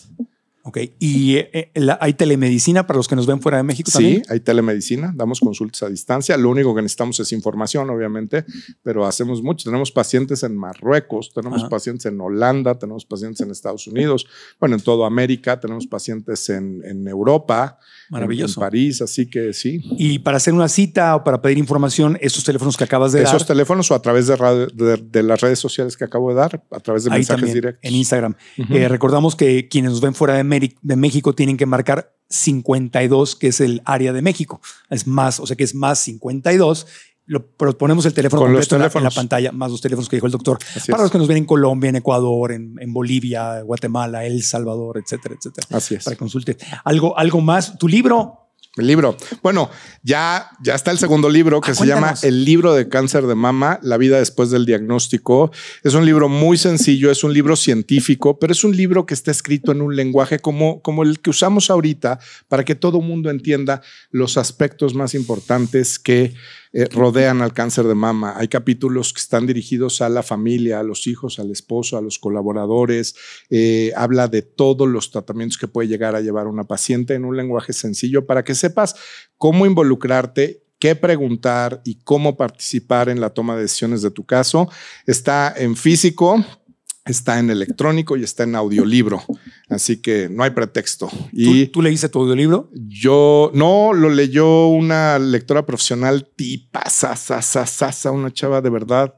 Ok. ¿Y eh, eh, hay telemedicina para los que nos ven fuera de México también? Sí, hay telemedicina. Damos consultas a distancia. Lo único que necesitamos es información, obviamente, pero hacemos mucho. Tenemos pacientes en Marruecos, tenemos pacientes en Holanda, tenemos pacientes en Estados Unidos, bueno, en toda América, tenemos pacientes en, en Europa. Maravilloso. París, así que sí. Y para hacer una cita o para pedir información, esos teléfonos que acabas de Esos dar. Esos teléfonos o a través de, las redes sociales que acabo de dar, a través de Ahí mensajes también, En Instagram. Eh, recordamos que quienes nos ven fuera de, de México tienen que marcar 52, que es el área de México. Es más, o sea que es más 52 lo proponemos el teléfono en la, pantalla, más los teléfonos que dijo el doctor, para los que nos ven en Colombia, en Ecuador, en, en, Bolivia, Guatemala, El Salvador, etcétera, etcétera. Así es. Para consulte. Algo, algo más. Tu libro. El libro. Bueno, ya, ya está el segundo libro que ah, se llama El libro de cáncer de mama, La vida después del diagnóstico. Es un libro muy sencillo, es un libro científico, pero es un libro que está escrito en un lenguaje como, como el que usamos ahorita para que todo mundo entienda los aspectos más importantes que eh, rodean al cáncer de mama. Hay capítulos que están dirigidos a la familia, a los hijos, al esposo, a los colaboradores. Eh, habla de todos los tratamientos que puede llegar a llevar una paciente en un lenguaje sencillo para que sepas cómo involucrarte qué preguntar y cómo participar en la toma de decisiones de tu caso. Está en físico, está en electrónico y está en audiolibro. Así que no hay pretexto. Y ¿Tú, leíste todo el libro. Yo no, lo leyó una lectora profesional tipa, una chava de verdad.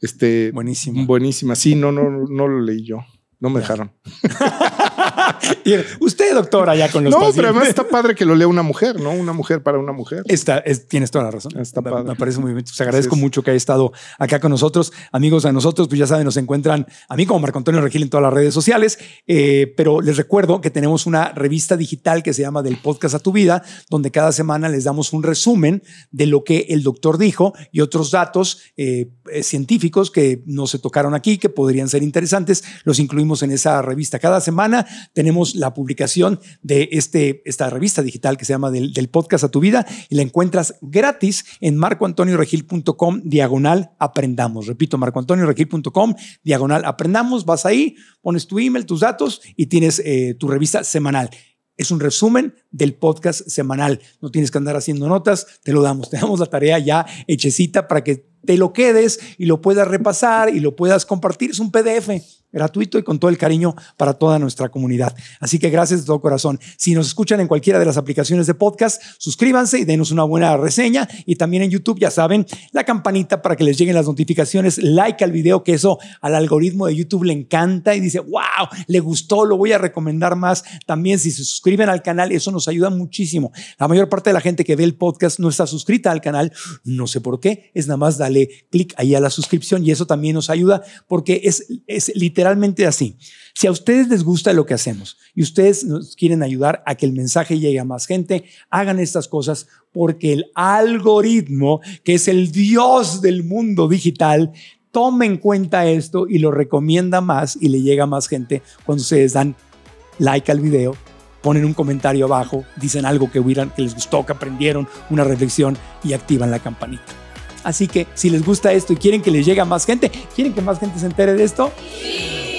Este, buenísima. Buenísima. Sí, no, no, no lo leí yo. No me dejaron. y usted, doctor, allá con los No, pero además está padre que lo lea una mujer, ¿no? Una mujer para una mujer. Está, tienes toda la razón. Está me, padre. Me parece muy bien. se agradezco mucho que haya estado acá con nosotros. Amigos, a nosotros, pues ya saben, nos encuentran a mí como Marco Antonio Regil en todas las redes sociales. Eh, pero les recuerdo que tenemos una revista digital que se llama Del Podcast a tu Vida, donde cada semana les damos un resumen de lo que el doctor dijo y otros datos eh, eh, científicos que no se tocaron aquí, que podrían ser interesantes. Los incluimos en esa revista cada semana tenemos la publicación de este, esta revista digital que se llama del, podcast a tu vida y la encuentras gratis en marcoantonioregil.com diagonal aprendamos. Repito, marcoantonioregil.com diagonal aprendamos. Vas ahí, pones tu email, tus datos y tienes eh, tu revista semanal. Es un resumen del podcast semanal. No tienes que andar haciendo notas, te lo damos. Te damos la tarea ya hechecita para que te lo quedes y lo puedas repasar y lo puedas compartir. Es un PDF gratuito y con todo el cariño para toda nuestra comunidad. Así que gracias de todo corazón. Si nos escuchan en cualquiera de las aplicaciones de podcast, suscríbanse y denos una buena reseña. Y también en YouTube, ya saben, la campanita para que les lleguen las notificaciones, like al video, que eso al algoritmo de YouTube le encanta y dice, wow, le gustó, lo voy a recomendar más. También si se suscriben al canal, eso nos ayuda muchísimo. La mayor parte de la gente que ve el podcast no está suscrita al canal, no sé por qué, es nada más darle le clic ahí a la suscripción y eso también nos ayuda porque es, es literalmente así. Si a ustedes les gusta lo que hacemos y ustedes nos quieren ayudar a que el mensaje llegue a más gente, hagan estas cosas porque el algoritmo, que es el dios del mundo digital, toma en cuenta esto y lo recomienda más y le llega a más gente cuando ustedes dan like al video, ponen un comentario abajo, dicen algo que, hubieran, que les gustó, que aprendieron, una reflexión y activan la campanita. Así que si les gusta esto y quieren que les llegue a más gente, ¿quieren que más gente se entere de esto?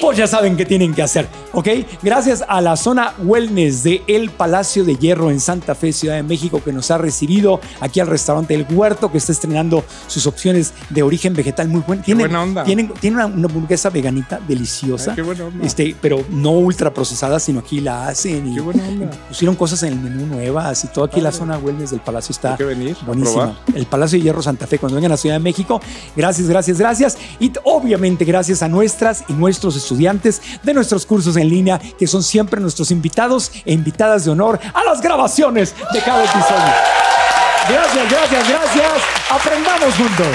pues ya saben qué tienen que hacer, ¿ok? Gracias a la zona wellness de El Palacio de Hierro en Santa Fe, Ciudad de México, que nos ha recibido aquí al restaurante El Huerto, que está estrenando sus opciones de origen vegetal muy buenas. buena onda. Tienen, una, hamburguesa veganita deliciosa, este, pero no ultra procesada, sino aquí la hacen y pusieron cosas en el menú nuevas y todo aquí la zona wellness del Palacio está buenísima. El Palacio de Hierro Santa Fe, cuando vengan a la Ciudad de México, gracias, gracias, gracias. Y obviamente gracias a nuestras y nuestros estudiantes de nuestros cursos en línea, que son siempre nuestros invitados e invitadas de honor a las grabaciones de cada episodio. Gracias, gracias, gracias. Aprendamos juntos.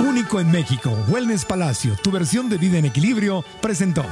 Único en México, Wellness Palacio, tu versión de vida en equilibrio, presentó.